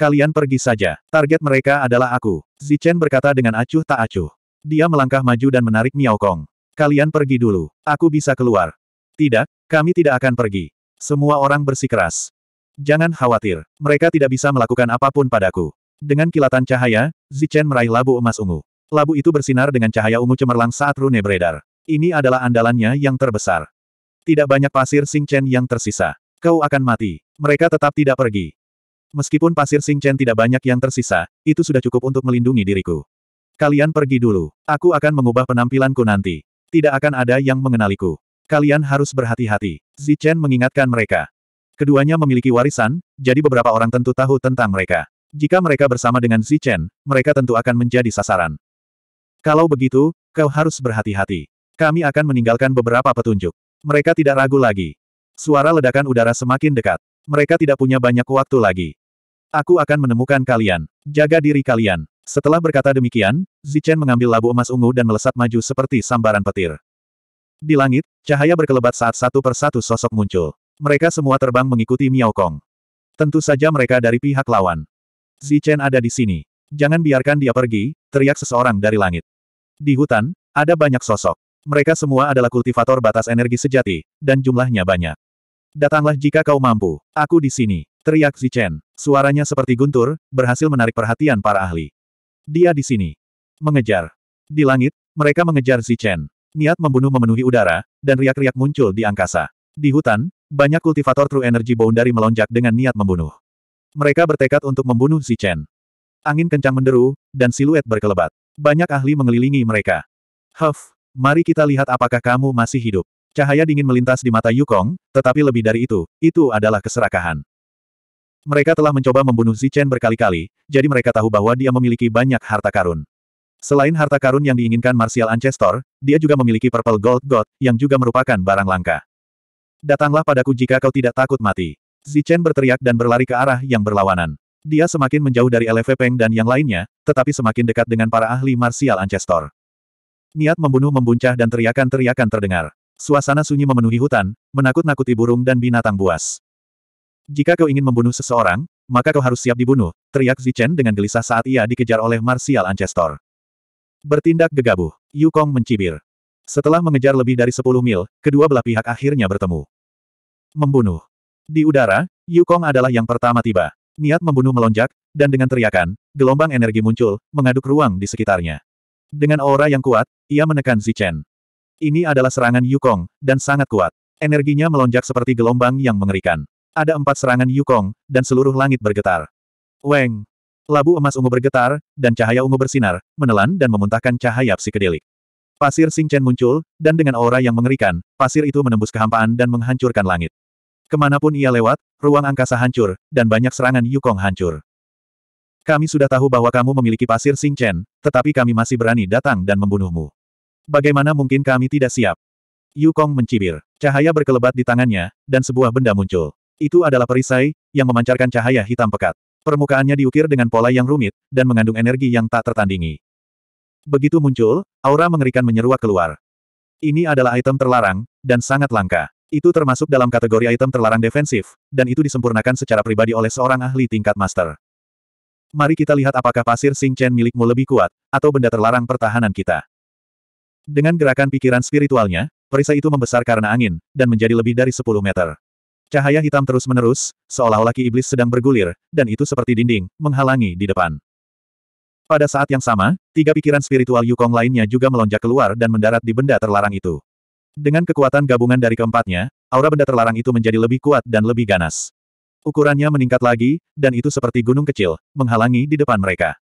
Kalian pergi saja. Target mereka adalah aku. Zichen berkata dengan acuh tak acuh. Dia melangkah maju dan menarik Miao Kong. Kalian pergi dulu. Aku bisa keluar. Tidak, kami tidak akan pergi. Semua orang bersikeras. Jangan khawatir. Mereka tidak bisa melakukan apapun padaku. Dengan kilatan cahaya, Zichen meraih labu emas ungu. Labu itu bersinar dengan cahaya ungu cemerlang saat rune beredar. Ini adalah andalannya yang terbesar. Tidak banyak pasir Xing Chen yang tersisa. Kau akan mati. Mereka tetap tidak pergi. Meskipun pasir Singchen tidak banyak yang tersisa, itu sudah cukup untuk melindungi diriku. Kalian pergi dulu. Aku akan mengubah penampilanku nanti. Tidak akan ada yang mengenaliku. Kalian harus berhati-hati. Zichen mengingatkan mereka. Keduanya memiliki warisan, jadi beberapa orang tentu tahu tentang mereka. Jika mereka bersama dengan Zichen, mereka tentu akan menjadi sasaran. Kalau begitu, kau harus berhati-hati. Kami akan meninggalkan beberapa petunjuk. Mereka tidak ragu lagi. Suara ledakan udara semakin dekat. Mereka tidak punya banyak waktu lagi. Aku akan menemukan kalian. Jaga diri kalian. Setelah berkata demikian, Zichen mengambil labu emas ungu dan melesat maju seperti sambaran petir. Di langit, cahaya berkelebat saat satu persatu sosok muncul. Mereka semua terbang mengikuti Miao Kong. Tentu saja mereka dari pihak lawan. Zichen ada di sini. Jangan biarkan dia pergi, teriak seseorang dari langit. Di hutan, ada banyak sosok. Mereka semua adalah kultivator batas energi sejati, dan jumlahnya banyak. Datanglah jika kau mampu. Aku di sini. Teriak Zichen. Suaranya seperti guntur, berhasil menarik perhatian para ahli. Dia di sini. Mengejar. Di langit, mereka mengejar Zichen. Niat membunuh memenuhi udara, dan riak-riak muncul di angkasa. Di hutan, banyak kultivator True Energy Boundary melonjak dengan niat membunuh. Mereka bertekad untuk membunuh Zichen. Angin kencang menderu, dan siluet berkelebat. Banyak ahli mengelilingi mereka. Huff, mari kita lihat apakah kamu masih hidup. Cahaya dingin melintas di mata Yukong, tetapi lebih dari itu, itu adalah keserakahan. Mereka telah mencoba membunuh Zichen berkali-kali, jadi mereka tahu bahwa dia memiliki banyak harta karun. Selain harta karun yang diinginkan Martial Ancestor, dia juga memiliki Purple Gold God, yang juga merupakan barang langka. Datanglah padaku jika kau tidak takut mati. Zichen berteriak dan berlari ke arah yang berlawanan. Dia semakin menjauh dari LV Peng dan yang lainnya, tetapi semakin dekat dengan para ahli Martial Ancestor. Niat membunuh membuncah dan teriakan-teriakan terdengar. Suasana sunyi memenuhi hutan, menakut-nakuti burung dan binatang buas. Jika kau ingin membunuh seseorang, maka kau harus siap dibunuh, teriak Zichen dengan gelisah saat ia dikejar oleh Martial Ancestor. Bertindak gegabah, Yukong mencibir. Setelah mengejar lebih dari 10 mil, kedua belah pihak akhirnya bertemu. Membunuh. Di udara, Yukong adalah yang pertama tiba. Niat membunuh melonjak, dan dengan teriakan, gelombang energi muncul, mengaduk ruang di sekitarnya. Dengan aura yang kuat, ia menekan Zichen. Ini adalah serangan Yukong, dan sangat kuat. Energinya melonjak seperti gelombang yang mengerikan. Ada empat serangan Yukong, dan seluruh langit bergetar. Weng! Labu emas ungu bergetar, dan cahaya ungu bersinar, menelan dan memuntahkan cahaya psikedelik. Pasir Sing Chen muncul, dan dengan aura yang mengerikan, pasir itu menembus kehampaan dan menghancurkan langit. Kemanapun ia lewat, ruang angkasa hancur, dan banyak serangan Yukong hancur. Kami sudah tahu bahwa kamu memiliki pasir Sing Chen, tetapi kami masih berani datang dan membunuhmu. Bagaimana mungkin kami tidak siap? Yukong mencibir. Cahaya berkelebat di tangannya, dan sebuah benda muncul. Itu adalah perisai, yang memancarkan cahaya hitam pekat. Permukaannya diukir dengan pola yang rumit, dan mengandung energi yang tak tertandingi. Begitu muncul, aura mengerikan menyeruak keluar. Ini adalah item terlarang, dan sangat langka. Itu termasuk dalam kategori item terlarang defensif, dan itu disempurnakan secara pribadi oleh seorang ahli tingkat master. Mari kita lihat apakah pasir Sing Chen milikmu lebih kuat, atau benda terlarang pertahanan kita. Dengan gerakan pikiran spiritualnya, perisai itu membesar karena angin, dan menjadi lebih dari 10 meter. Cahaya hitam terus-menerus, seolah-olah ki iblis sedang bergulir, dan itu seperti dinding, menghalangi di depan. Pada saat yang sama, tiga pikiran spiritual Yukong lainnya juga melonjak keluar dan mendarat di benda terlarang itu. Dengan kekuatan gabungan dari keempatnya, aura benda terlarang itu menjadi lebih kuat dan lebih ganas. Ukurannya meningkat lagi, dan itu seperti gunung kecil, menghalangi di depan mereka.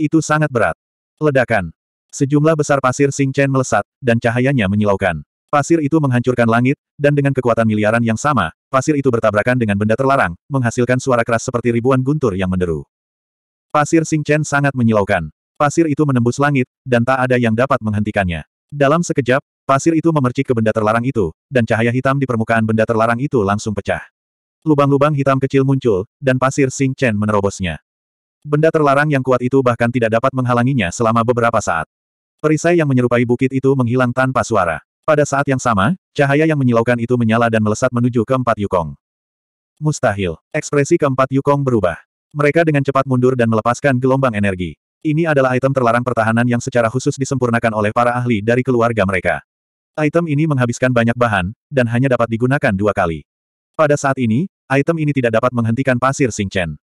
Itu sangat berat. Ledakan. Sejumlah besar pasir Sing Chen melesat, dan cahayanya menyilaukan. Pasir itu menghancurkan langit, dan dengan kekuatan miliaran yang sama, pasir itu bertabrakan dengan benda terlarang, menghasilkan suara keras seperti ribuan guntur yang menderu. Pasir Sing Chen sangat menyilaukan. Pasir itu menembus langit, dan tak ada yang dapat menghentikannya. Dalam sekejap, pasir itu memercik ke benda terlarang itu, dan cahaya hitam di permukaan benda terlarang itu langsung pecah. Lubang-lubang hitam kecil muncul, dan pasir Sing Chen menerobosnya. Benda terlarang yang kuat itu bahkan tidak dapat menghalanginya selama beberapa saat. Perisai yang menyerupai bukit itu menghilang tanpa suara. Pada saat yang sama, cahaya yang menyilaukan itu menyala dan melesat menuju keempat Yukong. Mustahil. Ekspresi keempat Yukong berubah. Mereka dengan cepat mundur dan melepaskan gelombang energi. Ini adalah item terlarang pertahanan yang secara khusus disempurnakan oleh para ahli dari keluarga mereka. Item ini menghabiskan banyak bahan, dan hanya dapat digunakan dua kali. Pada saat ini, item ini tidak dapat menghentikan pasir Singchen.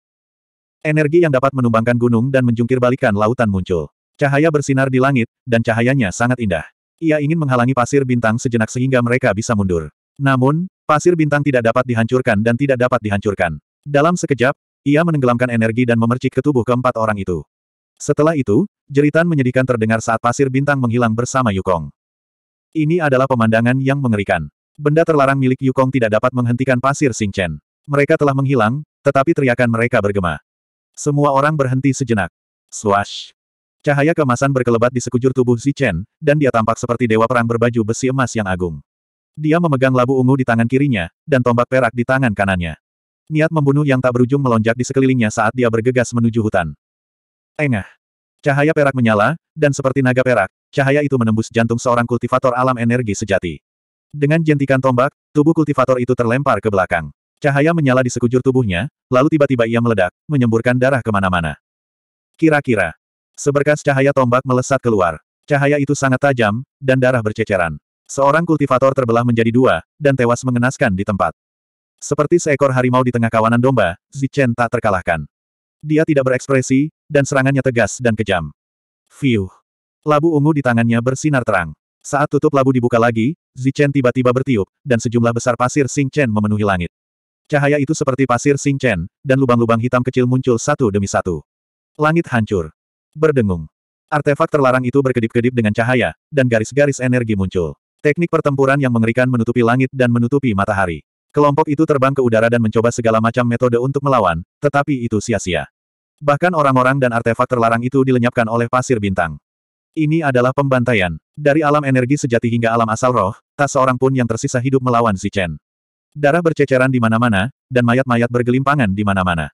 Energi yang dapat menumbangkan gunung dan menjungkir balikan lautan muncul. Cahaya bersinar di langit, dan cahayanya sangat indah. Ia ingin menghalangi pasir bintang sejenak sehingga mereka bisa mundur. Namun, pasir bintang tidak dapat dihancurkan dan tidak dapat dihancurkan. Dalam sekejap, ia menenggelamkan energi dan memercik ke tubuh keempat orang itu. Setelah itu, jeritan menyedihkan terdengar saat pasir bintang menghilang bersama Yukong. Ini adalah pemandangan yang mengerikan. Benda terlarang milik Yukong tidak dapat menghentikan pasir Singchen. Mereka telah menghilang, tetapi teriakan mereka bergema. Semua orang berhenti sejenak. Swash! Cahaya kemasan berkelebat di sekujur tubuh Zichen, dan dia tampak seperti dewa perang berbaju besi emas yang agung. Dia memegang labu ungu di tangan kirinya, dan tombak perak di tangan kanannya. Niat membunuh yang tak berujung melonjak di sekelilingnya saat dia bergegas menuju hutan. Engah. Cahaya perak menyala, dan seperti naga perak, cahaya itu menembus jantung seorang kultivator alam energi sejati. Dengan jentikan tombak, tubuh kultivator itu terlempar ke belakang. Cahaya menyala di sekujur tubuhnya, lalu tiba-tiba ia meledak, menyemburkan darah kemana-mana. Kira-kira, Seberkas cahaya tombak melesat keluar. Cahaya itu sangat tajam, dan darah berceceran. Seorang kultivator terbelah menjadi dua, dan tewas mengenaskan di tempat. Seperti seekor harimau di tengah kawanan domba, Zichen tak terkalahkan. Dia tidak berekspresi, dan serangannya tegas dan kejam. Fiuh. Labu ungu di tangannya bersinar terang. Saat tutup labu dibuka lagi, Zichen tiba-tiba bertiup, dan sejumlah besar pasir Xingchen memenuhi langit. Cahaya itu seperti pasir Xingchen, dan lubang-lubang hitam kecil muncul satu demi satu. Langit hancur berdengung. Artefak terlarang itu berkedip-kedip dengan cahaya, dan garis-garis energi muncul. Teknik pertempuran yang mengerikan menutupi langit dan menutupi matahari. Kelompok itu terbang ke udara dan mencoba segala macam metode untuk melawan, tetapi itu sia-sia. Bahkan orang-orang dan artefak terlarang itu dilenyapkan oleh pasir bintang. Ini adalah pembantaian. Dari alam energi sejati hingga alam asal roh, tak seorang pun yang tersisa hidup melawan Zichen. Darah berceceran di mana-mana, dan mayat-mayat bergelimpangan di mana-mana.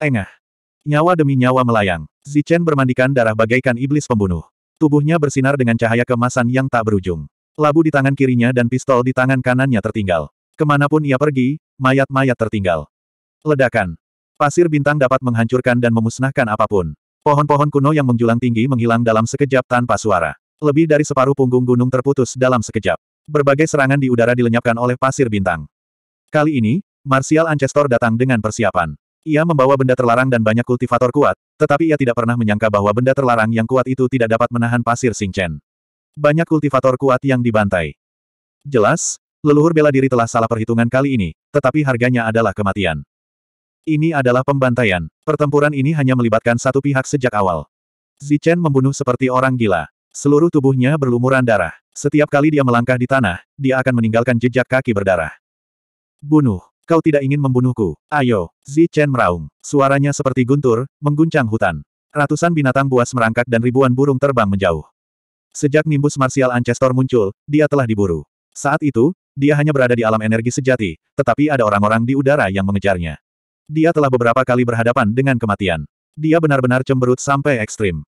Engah. Nyawa demi nyawa melayang. Zichen bermandikan darah bagaikan iblis pembunuh. Tubuhnya bersinar dengan cahaya kemasan yang tak berujung. Labu di tangan kirinya dan pistol di tangan kanannya tertinggal. Kemanapun ia pergi, mayat-mayat tertinggal. Ledakan. Pasir bintang dapat menghancurkan dan memusnahkan apapun. Pohon-pohon kuno yang menjulang tinggi menghilang dalam sekejap tanpa suara. Lebih dari separuh punggung gunung terputus dalam sekejap. Berbagai serangan di udara dilenyapkan oleh pasir bintang. Kali ini, Martial Ancestor datang dengan persiapan. Ia membawa benda terlarang dan banyak kultivator kuat, tetapi ia tidak pernah menyangka bahwa benda terlarang yang kuat itu tidak dapat menahan pasir Singchen. Banyak kultivator kuat yang dibantai. Jelas, leluhur bela diri telah salah perhitungan kali ini, tetapi harganya adalah kematian. Ini adalah pembantaian. Pertempuran ini hanya melibatkan satu pihak sejak awal. Zichen membunuh seperti orang gila. Seluruh tubuhnya berlumuran darah. Setiap kali dia melangkah di tanah, dia akan meninggalkan jejak kaki berdarah. Bunuh. Kau tidak ingin membunuhku. Ayo, Zi Chen meraung. Suaranya seperti guntur, mengguncang hutan. Ratusan binatang buas merangkak dan ribuan burung terbang menjauh. Sejak nimbus Martial Ancestor muncul, dia telah diburu. Saat itu, dia hanya berada di alam energi sejati, tetapi ada orang-orang di udara yang mengejarnya. Dia telah beberapa kali berhadapan dengan kematian. Dia benar-benar cemberut sampai ekstrim.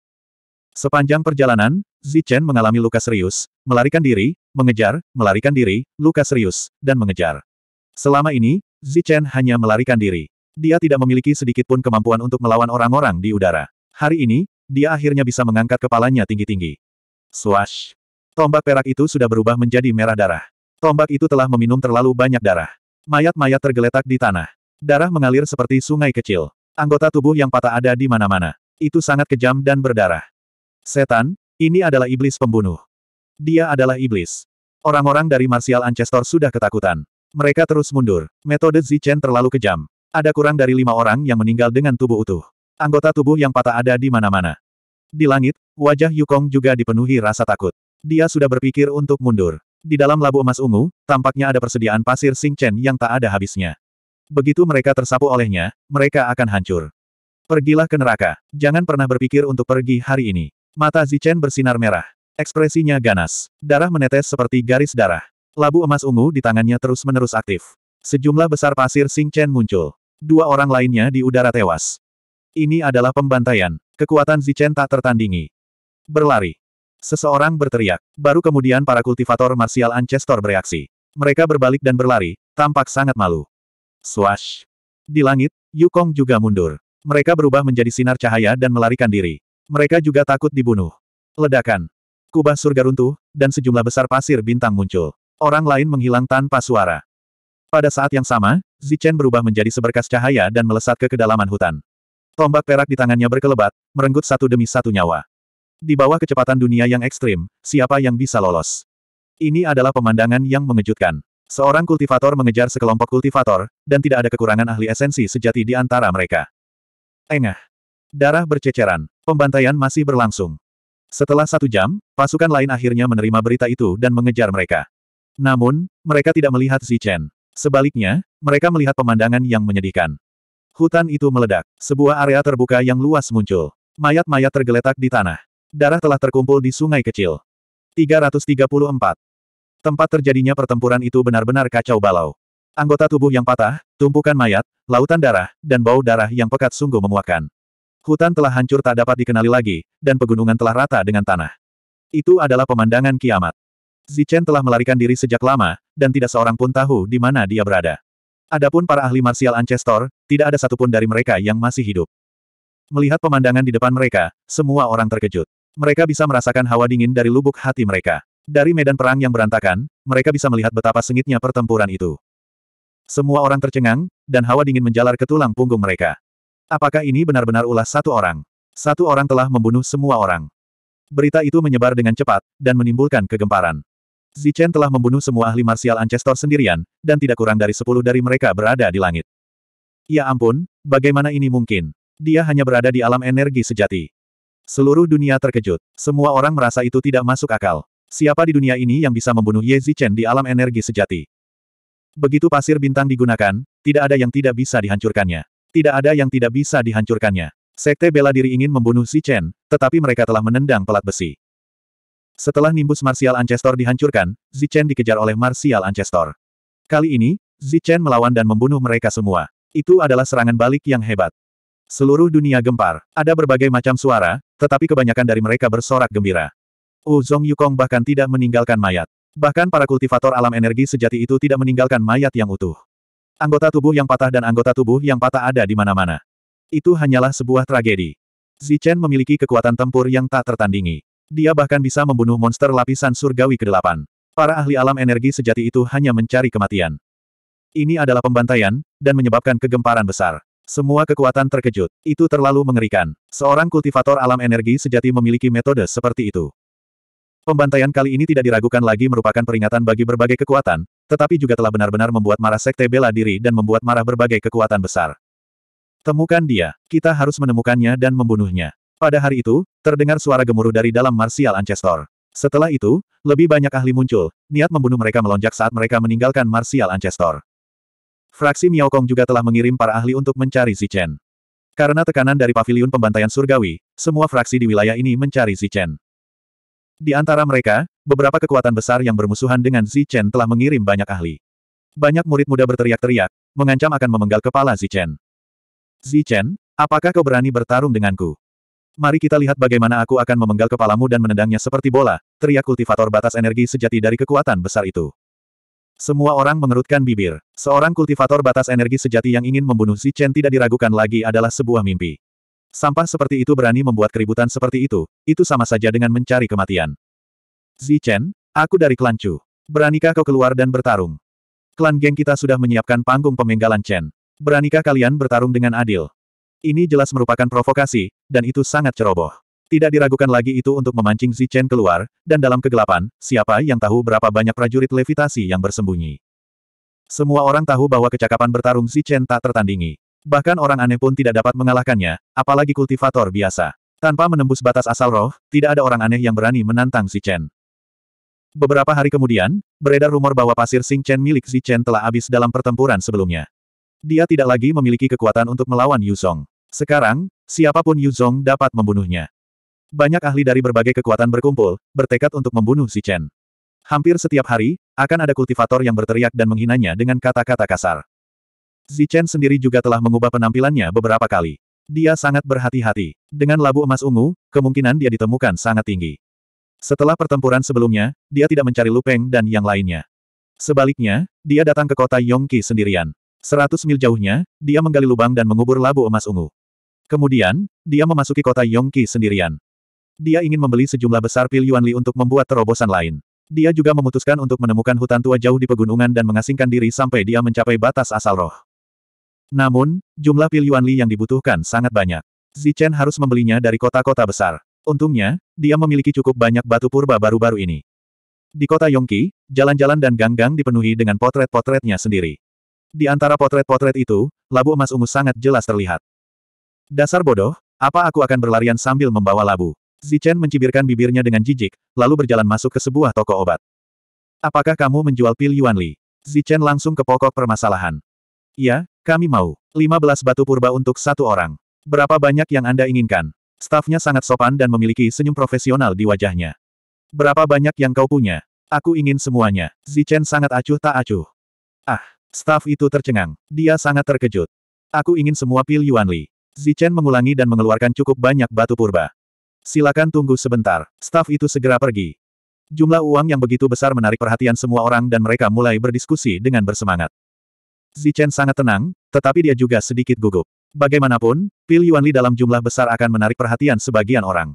Sepanjang perjalanan, Zi Chen mengalami luka serius, melarikan diri, mengejar, melarikan diri, luka serius, dan mengejar. Selama ini, Zichen hanya melarikan diri. Dia tidak memiliki sedikit pun kemampuan untuk melawan orang-orang di udara. Hari ini, dia akhirnya bisa mengangkat kepalanya tinggi-tinggi. Swash! Tombak perak itu sudah berubah menjadi merah darah. Tombak itu telah meminum terlalu banyak darah. Mayat-mayat tergeletak di tanah. Darah mengalir seperti sungai kecil. Anggota tubuh yang patah ada di mana-mana. Itu sangat kejam dan berdarah. Setan, ini adalah iblis pembunuh. Dia adalah iblis. Orang-orang dari Martial Ancestor sudah ketakutan. Mereka terus mundur. Metode Zichen terlalu kejam. Ada kurang dari lima orang yang meninggal dengan tubuh utuh. Anggota tubuh yang patah ada di mana-mana. Di langit, wajah Yukong juga dipenuhi rasa takut. Dia sudah berpikir untuk mundur. Di dalam labu emas ungu, tampaknya ada persediaan pasir Singchen yang tak ada habisnya. Begitu mereka tersapu olehnya, mereka akan hancur. Pergilah ke neraka. Jangan pernah berpikir untuk pergi hari ini. Mata Zichen bersinar merah. Ekspresinya ganas. Darah menetes seperti garis darah. Labu emas ungu di tangannya terus-menerus aktif. Sejumlah besar pasir Sing Chen muncul. Dua orang lainnya di udara tewas. Ini adalah pembantaian. Kekuatan Zichen tak tertandingi. Berlari. Seseorang berteriak. Baru kemudian para kultivator martial Ancestor bereaksi. Mereka berbalik dan berlari, tampak sangat malu. Swash. Di langit, Yukong juga mundur. Mereka berubah menjadi sinar cahaya dan melarikan diri. Mereka juga takut dibunuh. Ledakan. Kubah surga runtuh, dan sejumlah besar pasir bintang muncul. Orang lain menghilang tanpa suara. Pada saat yang sama, Zichen berubah menjadi seberkas cahaya dan melesat ke kedalaman hutan. Tombak perak di tangannya berkelebat, merenggut satu demi satu nyawa. Di bawah kecepatan dunia yang ekstrim, siapa yang bisa lolos? Ini adalah pemandangan yang mengejutkan. Seorang kultivator mengejar sekelompok kultivator, dan tidak ada kekurangan ahli esensi sejati di antara mereka. Engah. Darah berceceran. Pembantaian masih berlangsung. Setelah satu jam, pasukan lain akhirnya menerima berita itu dan mengejar mereka. Namun, mereka tidak melihat Zichen. Sebaliknya, mereka melihat pemandangan yang menyedihkan. Hutan itu meledak. Sebuah area terbuka yang luas muncul. Mayat-mayat tergeletak di tanah. Darah telah terkumpul di sungai kecil. 334. Tempat terjadinya pertempuran itu benar-benar kacau balau. Anggota tubuh yang patah, tumpukan mayat, lautan darah, dan bau darah yang pekat sungguh memuakkan. Hutan telah hancur tak dapat dikenali lagi, dan pegunungan telah rata dengan tanah. Itu adalah pemandangan kiamat. Zichen telah melarikan diri sejak lama, dan tidak seorang pun tahu di mana dia berada. Adapun para ahli martial Ancestor, tidak ada satupun dari mereka yang masih hidup. Melihat pemandangan di depan mereka, semua orang terkejut. Mereka bisa merasakan hawa dingin dari lubuk hati mereka. Dari medan perang yang berantakan, mereka bisa melihat betapa sengitnya pertempuran itu. Semua orang tercengang, dan hawa dingin menjalar ke tulang punggung mereka. Apakah ini benar-benar ulah satu orang? Satu orang telah membunuh semua orang. Berita itu menyebar dengan cepat, dan menimbulkan kegemparan. Zichen telah membunuh semua ahli martial Ancestor sendirian, dan tidak kurang dari sepuluh dari mereka berada di langit. Ya ampun, bagaimana ini mungkin? Dia hanya berada di alam energi sejati. Seluruh dunia terkejut. Semua orang merasa itu tidak masuk akal. Siapa di dunia ini yang bisa membunuh Ye Zichen di alam energi sejati? Begitu pasir bintang digunakan, tidak ada yang tidak bisa dihancurkannya. Tidak ada yang tidak bisa dihancurkannya. Sekte bela diri ingin membunuh Zichen, tetapi mereka telah menendang pelat besi. Setelah nimbus Martial Ancestor dihancurkan, Zichen dikejar oleh Martial Ancestor. Kali ini, Zichen melawan dan membunuh mereka semua. Itu adalah serangan balik yang hebat. Seluruh dunia gempar, ada berbagai macam suara, tetapi kebanyakan dari mereka bersorak gembira. Wu Zong Yukong bahkan tidak meninggalkan mayat. Bahkan para kultivator alam energi sejati itu tidak meninggalkan mayat yang utuh. Anggota tubuh yang patah dan anggota tubuh yang patah ada di mana-mana. Itu hanyalah sebuah tragedi. Zichen memiliki kekuatan tempur yang tak tertandingi. Dia bahkan bisa membunuh monster lapisan surgawi ke-8. Para ahli alam energi sejati itu hanya mencari kematian. Ini adalah pembantaian, dan menyebabkan kegemparan besar. Semua kekuatan terkejut. Itu terlalu mengerikan. Seorang kultivator alam energi sejati memiliki metode seperti itu. Pembantaian kali ini tidak diragukan lagi merupakan peringatan bagi berbagai kekuatan, tetapi juga telah benar-benar membuat marah sekte bela diri dan membuat marah berbagai kekuatan besar. Temukan dia. Kita harus menemukannya dan membunuhnya. Pada hari itu, terdengar suara gemuruh dari dalam Martial Ancestor. Setelah itu, lebih banyak ahli muncul, niat membunuh mereka melonjak saat mereka meninggalkan Martial Ancestor. Fraksi Miao Kong juga telah mengirim para ahli untuk mencari Zichen. Karena tekanan dari paviliun pembantaian surgawi, semua fraksi di wilayah ini mencari Zichen. Di antara mereka, beberapa kekuatan besar yang bermusuhan dengan Zichen telah mengirim banyak ahli. Banyak murid muda berteriak-teriak, mengancam akan memenggal kepala Zichen. Zichen, apakah kau berani bertarung denganku? Mari kita lihat bagaimana aku akan memenggal kepalamu dan menendangnya seperti bola, teriak kultivator batas energi sejati dari kekuatan besar itu. Semua orang mengerutkan bibir. Seorang kultivator batas energi sejati yang ingin membunuh Si Chen tidak diragukan lagi adalah sebuah mimpi. Sampah seperti itu berani membuat keributan seperti itu, itu sama saja dengan mencari kematian. Zi Chen, aku dari klan Chu. Beranikah kau keluar dan bertarung? Klan geng kita sudah menyiapkan panggung pemenggalan Chen. Beranikah kalian bertarung dengan adil? Ini jelas merupakan provokasi, dan itu sangat ceroboh. Tidak diragukan lagi itu untuk memancing Zichen keluar, dan dalam kegelapan, siapa yang tahu berapa banyak prajurit levitasi yang bersembunyi. Semua orang tahu bahwa kecakapan bertarung Zichen tak tertandingi. Bahkan orang aneh pun tidak dapat mengalahkannya, apalagi kultivator biasa. Tanpa menembus batas asal roh, tidak ada orang aneh yang berani menantang Zichen. Beberapa hari kemudian, beredar rumor bahwa pasir Sing Chen milik Zichen telah habis dalam pertempuran sebelumnya. Dia tidak lagi memiliki kekuatan untuk melawan Yu Song. Sekarang, siapapun Yu Zong dapat membunuhnya. Banyak ahli dari berbagai kekuatan berkumpul, bertekad untuk membunuh si Chen. Hampir setiap hari, akan ada kultivator yang berteriak dan menghinanya dengan kata-kata kasar. Zichen sendiri juga telah mengubah penampilannya beberapa kali. Dia sangat berhati-hati. Dengan labu emas ungu, kemungkinan dia ditemukan sangat tinggi. Setelah pertempuran sebelumnya, dia tidak mencari Lupeng dan yang lainnya. Sebaliknya, dia datang ke kota Yongki sendirian. Seratus mil jauhnya, dia menggali lubang dan mengubur labu emas ungu. Kemudian, dia memasuki kota Yongki sendirian. Dia ingin membeli sejumlah besar pil Yuan Li untuk membuat terobosan lain. Dia juga memutuskan untuk menemukan hutan tua jauh di pegunungan dan mengasingkan diri sampai dia mencapai batas asal roh. Namun, jumlah pil Yuan Li yang dibutuhkan sangat banyak. Zichen harus membelinya dari kota-kota besar. Untungnya, dia memiliki cukup banyak batu purba baru-baru ini. Di kota Yongki, jalan-jalan dan gang-gang dipenuhi dengan potret-potretnya sendiri. Di antara potret-potret itu, labu emas ungu sangat jelas terlihat. Dasar bodoh, apa aku akan berlarian sambil membawa labu? Zichen mencibirkan bibirnya dengan jijik, lalu berjalan masuk ke sebuah toko obat. Apakah kamu menjual pil Yuan Li? Zichen langsung ke pokok permasalahan. Iya, kami mau. 15 batu purba untuk satu orang. Berapa banyak yang Anda inginkan? Stafnya sangat sopan dan memiliki senyum profesional di wajahnya. Berapa banyak yang kau punya? Aku ingin semuanya. Zichen sangat acuh tak acuh. Ah, staf itu tercengang. Dia sangat terkejut. Aku ingin semua pil Yuan Li. Zichen mengulangi dan mengeluarkan cukup banyak batu purba. Silakan tunggu sebentar. Staf itu segera pergi. Jumlah uang yang begitu besar menarik perhatian semua orang dan mereka mulai berdiskusi dengan bersemangat. Zichen sangat tenang, tetapi dia juga sedikit gugup. Bagaimanapun, Pil Yuanli dalam jumlah besar akan menarik perhatian sebagian orang.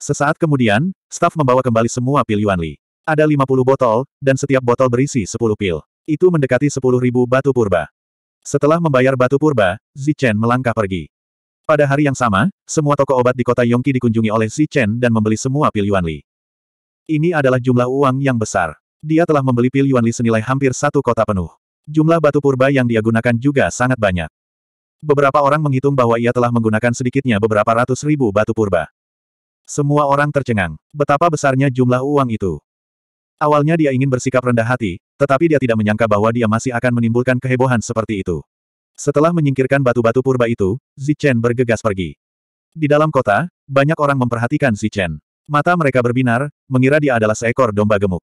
Sesaat kemudian, staf membawa kembali semua Pil Yuanli. Ada 50 botol, dan setiap botol berisi 10 pil. Itu mendekati 10.000 batu purba. Setelah membayar batu purba, Zichen melangkah pergi. Pada hari yang sama, semua toko obat di kota Yongki dikunjungi oleh Zichen dan membeli semua pil Yuanli. Ini adalah jumlah uang yang besar. Dia telah membeli pil Yuanli senilai hampir satu kota penuh. Jumlah batu purba yang dia gunakan juga sangat banyak. Beberapa orang menghitung bahwa ia telah menggunakan sedikitnya beberapa ratus ribu batu purba. Semua orang tercengang. Betapa besarnya jumlah uang itu. Awalnya dia ingin bersikap rendah hati, tetapi dia tidak menyangka bahwa dia masih akan menimbulkan kehebohan seperti itu. Setelah menyingkirkan batu-batu purba itu, Zichen bergegas pergi. Di dalam kota, banyak orang memperhatikan Zichen. Mata mereka berbinar, mengira dia adalah seekor domba gemuk.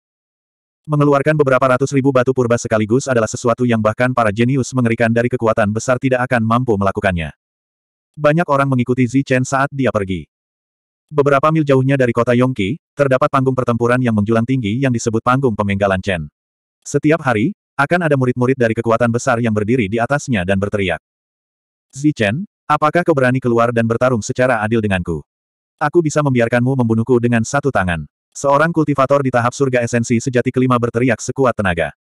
Mengeluarkan beberapa ratus ribu batu purba sekaligus adalah sesuatu yang bahkan para jenius mengerikan dari kekuatan besar tidak akan mampu melakukannya. Banyak orang mengikuti Zichen saat dia pergi. Beberapa mil jauhnya dari kota Yongki, terdapat panggung pertempuran yang menjulang tinggi yang disebut panggung pemenggalan Chen. Setiap hari, akan ada murid-murid dari kekuatan besar yang berdiri di atasnya dan berteriak. Zi Chen, apakah kau berani keluar dan bertarung secara adil denganku? Aku bisa membiarkanmu membunuhku dengan satu tangan. Seorang kultivator di tahap surga esensi sejati kelima berteriak sekuat tenaga.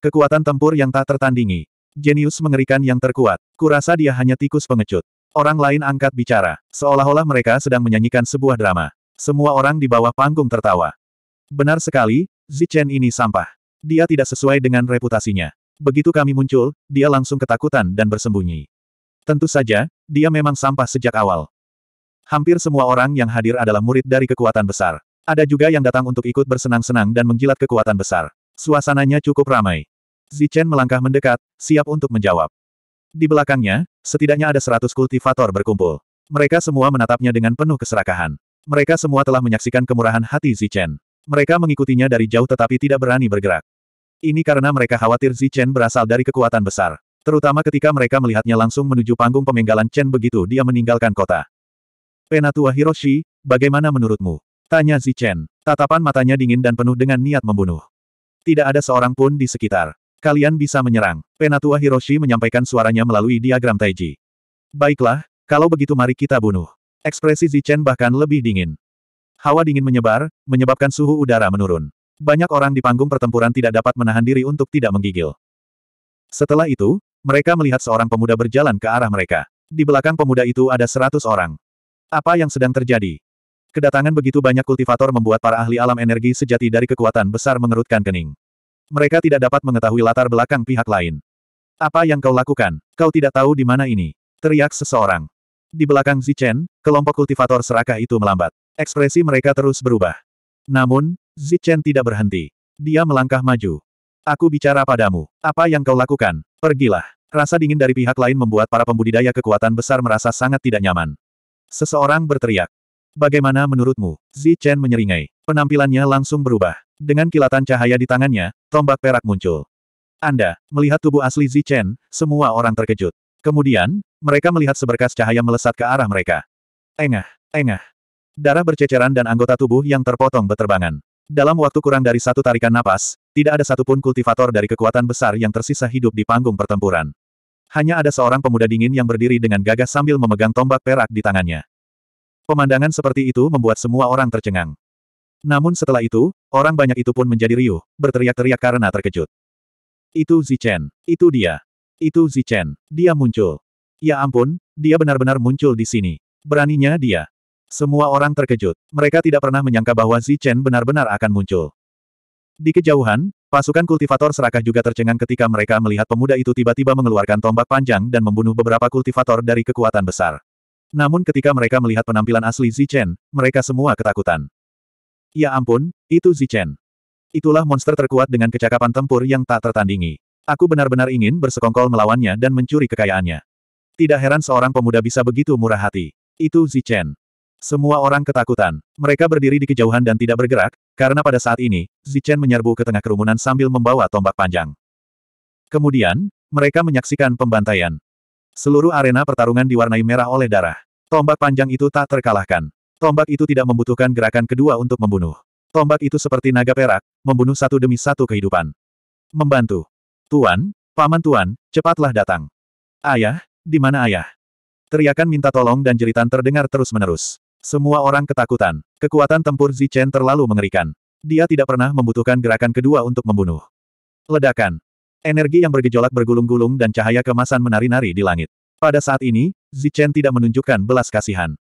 Kekuatan tempur yang tak tertandingi. Jenius mengerikan yang terkuat. Kurasa dia hanya tikus pengecut. Orang lain angkat bicara, seolah-olah mereka sedang menyanyikan sebuah drama. Semua orang di bawah panggung tertawa. Benar sekali, Zichen ini sampah. Dia tidak sesuai dengan reputasinya. Begitu kami muncul, dia langsung ketakutan dan bersembunyi. Tentu saja, dia memang sampah sejak awal. Hampir semua orang yang hadir adalah murid dari kekuatan besar. Ada juga yang datang untuk ikut bersenang-senang dan menjilat kekuatan besar. Suasananya cukup ramai. Zichen melangkah mendekat, siap untuk menjawab. Di belakangnya, setidaknya ada seratus kultivator berkumpul. Mereka semua menatapnya dengan penuh keserakahan. Mereka semua telah menyaksikan kemurahan hati Zichen. Mereka mengikutinya dari jauh tetapi tidak berani bergerak. Ini karena mereka khawatir Zichen berasal dari kekuatan besar. Terutama ketika mereka melihatnya langsung menuju panggung pemenggalan Chen begitu dia meninggalkan kota. Penatua Hiroshi, bagaimana menurutmu? Tanya Zichen. Tatapan matanya dingin dan penuh dengan niat membunuh. Tidak ada seorang pun di sekitar. Kalian bisa menyerang. Penatua Hiroshi menyampaikan suaranya melalui diagram Taiji. Baiklah, kalau begitu mari kita bunuh. Ekspresi Zichen bahkan lebih dingin. Hawa dingin menyebar, menyebabkan suhu udara menurun. Banyak orang di panggung pertempuran tidak dapat menahan diri untuk tidak menggigil. Setelah itu, mereka melihat seorang pemuda berjalan ke arah mereka. Di belakang pemuda itu ada seratus orang. Apa yang sedang terjadi? Kedatangan begitu banyak kultivator membuat para ahli alam energi sejati dari kekuatan besar mengerutkan kening. Mereka tidak dapat mengetahui latar belakang pihak lain. Apa yang kau lakukan? Kau tidak tahu di mana ini. Teriak seseorang. Di belakang Zichen, kelompok kultivator serakah itu melambat. Ekspresi mereka terus berubah. Namun, Zichen tidak berhenti. Dia melangkah maju. Aku bicara padamu. Apa yang kau lakukan? Pergilah. Rasa dingin dari pihak lain membuat para pembudidaya kekuatan besar merasa sangat tidak nyaman. Seseorang berteriak. Bagaimana menurutmu? Zi Chen menyeringai. Penampilannya langsung berubah. Dengan kilatan cahaya di tangannya, tombak perak muncul. Anda, melihat tubuh asli Zi Chen, semua orang terkejut. Kemudian, mereka melihat seberkas cahaya melesat ke arah mereka. Engah, engah. Darah berceceran dan anggota tubuh yang terpotong beterbangan. Dalam waktu kurang dari satu tarikan napas, tidak ada satupun kultivator dari kekuatan besar yang tersisa hidup di panggung pertempuran. Hanya ada seorang pemuda dingin yang berdiri dengan gagah sambil memegang tombak perak di tangannya. Pemandangan seperti itu membuat semua orang tercengang. Namun setelah itu, orang banyak itu pun menjadi riuh, berteriak-teriak karena terkejut. Itu Zichen. Itu dia. Itu Zichen. Dia muncul. Ya ampun, dia benar-benar muncul di sini. Beraninya dia. Semua orang terkejut. Mereka tidak pernah menyangka bahwa Zichen benar-benar akan muncul. Di kejauhan, Pasukan kultivator serakah juga tercengang ketika mereka melihat pemuda itu tiba-tiba mengeluarkan tombak panjang dan membunuh beberapa kultivator dari kekuatan besar. Namun ketika mereka melihat penampilan asli Zichen, mereka semua ketakutan. Ya ampun, itu Zichen. Itulah monster terkuat dengan kecakapan tempur yang tak tertandingi. Aku benar-benar ingin bersekongkol melawannya dan mencuri kekayaannya. Tidak heran seorang pemuda bisa begitu murah hati. Itu Zichen. Semua orang ketakutan. Mereka berdiri di kejauhan dan tidak bergerak, karena pada saat ini, Zichen menyerbu ke tengah kerumunan sambil membawa tombak panjang. Kemudian, mereka menyaksikan pembantaian. Seluruh arena pertarungan diwarnai merah oleh darah. Tombak panjang itu tak terkalahkan. Tombak itu tidak membutuhkan gerakan kedua untuk membunuh. Tombak itu seperti naga perak, membunuh satu demi satu kehidupan. Membantu. Tuan, paman tuan, cepatlah datang. Ayah, di mana ayah? Teriakan minta tolong dan jeritan terdengar terus-menerus. Semua orang ketakutan. Kekuatan tempur Zichen terlalu mengerikan. Dia tidak pernah membutuhkan gerakan kedua untuk membunuh. Ledakan. Energi yang bergejolak bergulung-gulung dan cahaya kemasan menari-nari di langit. Pada saat ini, Zichen tidak menunjukkan belas kasihan.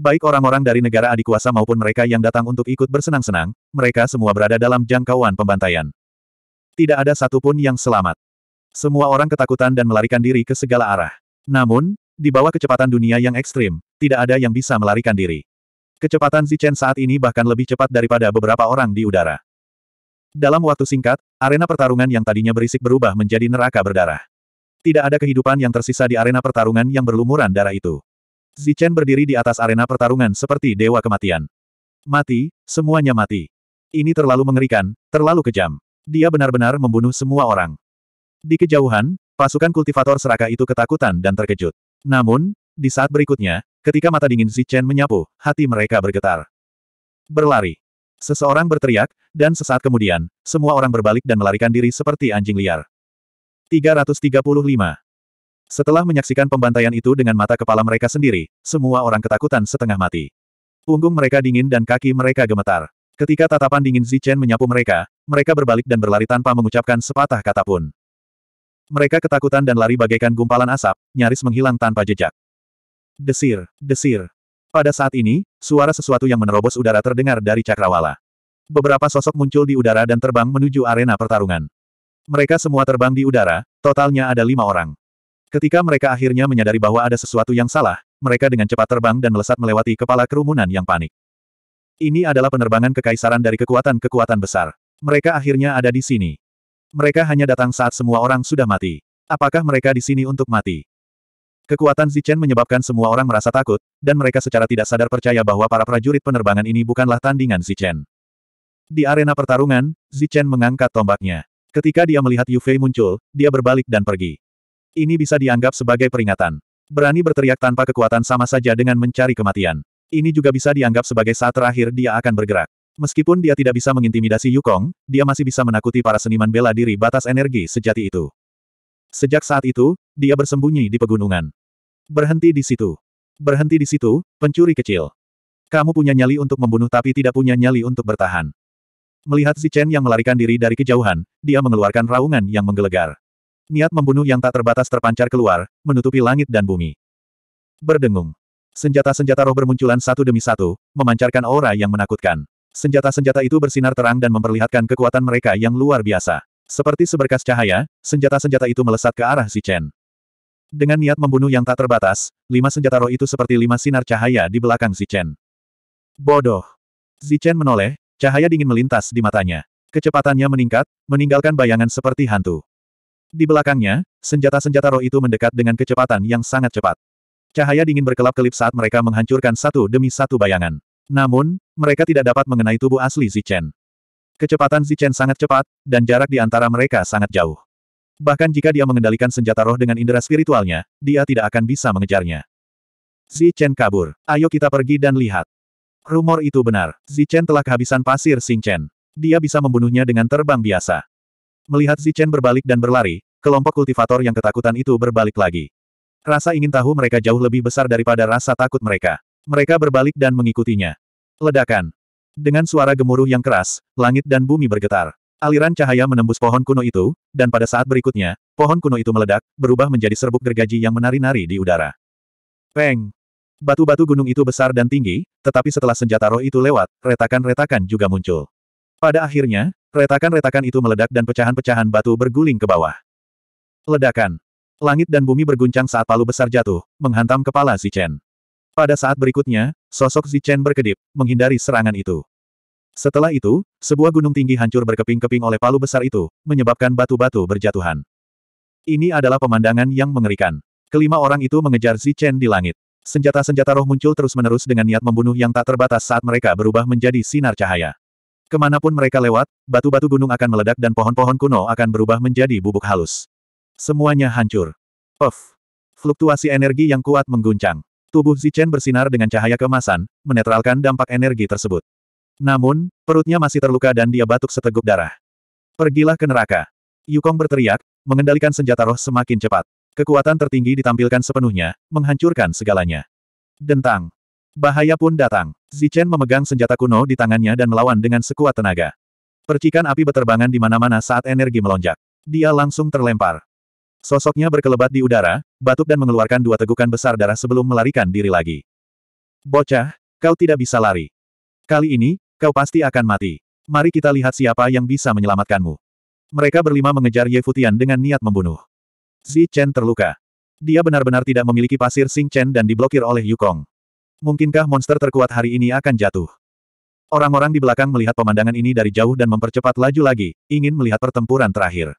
Baik orang-orang dari negara adik kuasa maupun mereka yang datang untuk ikut bersenang-senang, mereka semua berada dalam jangkauan pembantaian. Tidak ada satupun yang selamat. Semua orang ketakutan dan melarikan diri ke segala arah. Namun, di bawah kecepatan dunia yang ekstrim, tidak ada yang bisa melarikan diri. Kecepatan Zichen saat ini bahkan lebih cepat daripada beberapa orang di udara. Dalam waktu singkat, arena pertarungan yang tadinya berisik berubah menjadi neraka berdarah. Tidak ada kehidupan yang tersisa di arena pertarungan yang berlumuran darah itu. Zichen berdiri di atas arena pertarungan seperti dewa kematian. Mati, semuanya mati. Ini terlalu mengerikan, terlalu kejam. Dia benar-benar membunuh semua orang. Di kejauhan, pasukan kultivator seraka itu ketakutan dan terkejut. Namun, di saat berikutnya, ketika mata dingin Zichen menyapu, hati mereka bergetar. Berlari. Seseorang berteriak, dan sesaat kemudian, semua orang berbalik dan melarikan diri seperti anjing liar. 335. Setelah menyaksikan pembantaian itu dengan mata kepala mereka sendiri, semua orang ketakutan setengah mati. Punggung mereka dingin dan kaki mereka gemetar. Ketika tatapan dingin Zichen menyapu mereka, mereka berbalik dan berlari tanpa mengucapkan sepatah kata pun. Mereka ketakutan dan lari bagaikan gumpalan asap, nyaris menghilang tanpa jejak. Desir, desir, pada saat ini, suara sesuatu yang menerobos udara terdengar dari cakrawala. Beberapa sosok muncul di udara dan terbang menuju arena pertarungan. Mereka semua terbang di udara, totalnya ada lima orang. Ketika mereka akhirnya menyadari bahwa ada sesuatu yang salah, mereka dengan cepat terbang dan melesat melewati kepala kerumunan yang panik. Ini adalah penerbangan kekaisaran dari kekuatan-kekuatan besar. Mereka akhirnya ada di sini. Mereka hanya datang saat semua orang sudah mati. Apakah mereka di sini untuk mati? Kekuatan Zichen menyebabkan semua orang merasa takut, dan mereka secara tidak sadar percaya bahwa para prajurit penerbangan ini bukanlah tandingan Zichen. Di arena pertarungan, Zichen mengangkat tombaknya. Ketika dia melihat Yufei muncul, dia berbalik dan pergi. Ini bisa dianggap sebagai peringatan. Berani berteriak tanpa kekuatan sama saja dengan mencari kematian. Ini juga bisa dianggap sebagai saat terakhir dia akan bergerak. Meskipun dia tidak bisa mengintimidasi Yukong, dia masih bisa menakuti para seniman bela diri batas energi sejati itu. Sejak saat itu, dia bersembunyi di pegunungan. Berhenti di situ. Berhenti di situ, pencuri kecil. Kamu punya nyali untuk membunuh tapi tidak punya nyali untuk bertahan. Melihat Chen yang melarikan diri dari kejauhan, dia mengeluarkan raungan yang menggelegar. Niat membunuh yang tak terbatas terpancar keluar, menutupi langit dan bumi. Berdengung. Senjata-senjata roh bermunculan satu demi satu, memancarkan aura yang menakutkan. Senjata-senjata itu bersinar terang dan memperlihatkan kekuatan mereka yang luar biasa. Seperti seberkas cahaya, senjata-senjata itu melesat ke arah Chen. Dengan niat membunuh yang tak terbatas, lima senjata roh itu seperti lima sinar cahaya di belakang Zichen. Bodoh. Zichen menoleh, cahaya dingin melintas di matanya. Kecepatannya meningkat, meninggalkan bayangan seperti hantu. Di belakangnya, senjata-senjata roh itu mendekat dengan kecepatan yang sangat cepat. Cahaya dingin berkelap-kelip saat mereka menghancurkan satu demi satu bayangan. Namun, mereka tidak dapat mengenai tubuh asli Zichen. Kecepatan Zichen sangat cepat, dan jarak di antara mereka sangat jauh. Bahkan jika dia mengendalikan senjata roh dengan indera spiritualnya, dia tidak akan bisa mengejarnya. Zi Chen kabur. Ayo kita pergi dan lihat. Rumor itu benar. Zi Chen telah kehabisan pasir Chen, Dia bisa membunuhnya dengan terbang biasa. Melihat Zi Chen berbalik dan berlari, kelompok kultivator yang ketakutan itu berbalik lagi. Rasa ingin tahu mereka jauh lebih besar daripada rasa takut mereka. Mereka berbalik dan mengikutinya. Ledakan. Dengan suara gemuruh yang keras, langit dan bumi bergetar. Aliran cahaya menembus pohon kuno itu, dan pada saat berikutnya, pohon kuno itu meledak, berubah menjadi serbuk gergaji yang menari-nari di udara. Peng! Batu-batu gunung itu besar dan tinggi, tetapi setelah senjata roh itu lewat, retakan-retakan juga muncul. Pada akhirnya, retakan-retakan itu meledak dan pecahan-pecahan batu berguling ke bawah. Ledakan. Langit dan bumi berguncang saat palu besar jatuh, menghantam kepala Zichen. Pada saat berikutnya, sosok Zichen berkedip, menghindari serangan itu. Setelah itu, sebuah gunung tinggi hancur berkeping-keping oleh palu besar itu, menyebabkan batu-batu berjatuhan. Ini adalah pemandangan yang mengerikan. Kelima orang itu mengejar Zichen di langit. Senjata-senjata roh muncul terus-menerus dengan niat membunuh yang tak terbatas saat mereka berubah menjadi sinar cahaya. Kemanapun mereka lewat, batu-batu gunung akan meledak dan pohon-pohon kuno akan berubah menjadi bubuk halus. Semuanya hancur. Of. Fluktuasi energi yang kuat mengguncang. Tubuh Zichen bersinar dengan cahaya kemasan, menetralkan dampak energi tersebut. Namun, perutnya masih terluka dan dia batuk seteguk darah. Pergilah ke neraka. Yukong berteriak, mengendalikan senjata roh semakin cepat. Kekuatan tertinggi ditampilkan sepenuhnya, menghancurkan segalanya. Dentang. Bahaya pun datang. Zichen memegang senjata kuno di tangannya dan melawan dengan sekuat tenaga. Percikan api beterbangan di mana-mana saat energi melonjak. Dia langsung terlempar. Sosoknya berkelebat di udara, batuk dan mengeluarkan dua tegukan besar darah sebelum melarikan diri lagi. Bocah, kau tidak bisa lari. Kali ini, Kau pasti akan mati. Mari kita lihat siapa yang bisa menyelamatkanmu. Mereka berlima mengejar Ye Futian dengan niat membunuh. Zi Chen terluka. Dia benar-benar tidak memiliki pasir Sing Chen dan diblokir oleh Yukong. Mungkinkah monster terkuat hari ini akan jatuh? Orang-orang di belakang melihat pemandangan ini dari jauh dan mempercepat laju lagi, ingin melihat pertempuran terakhir.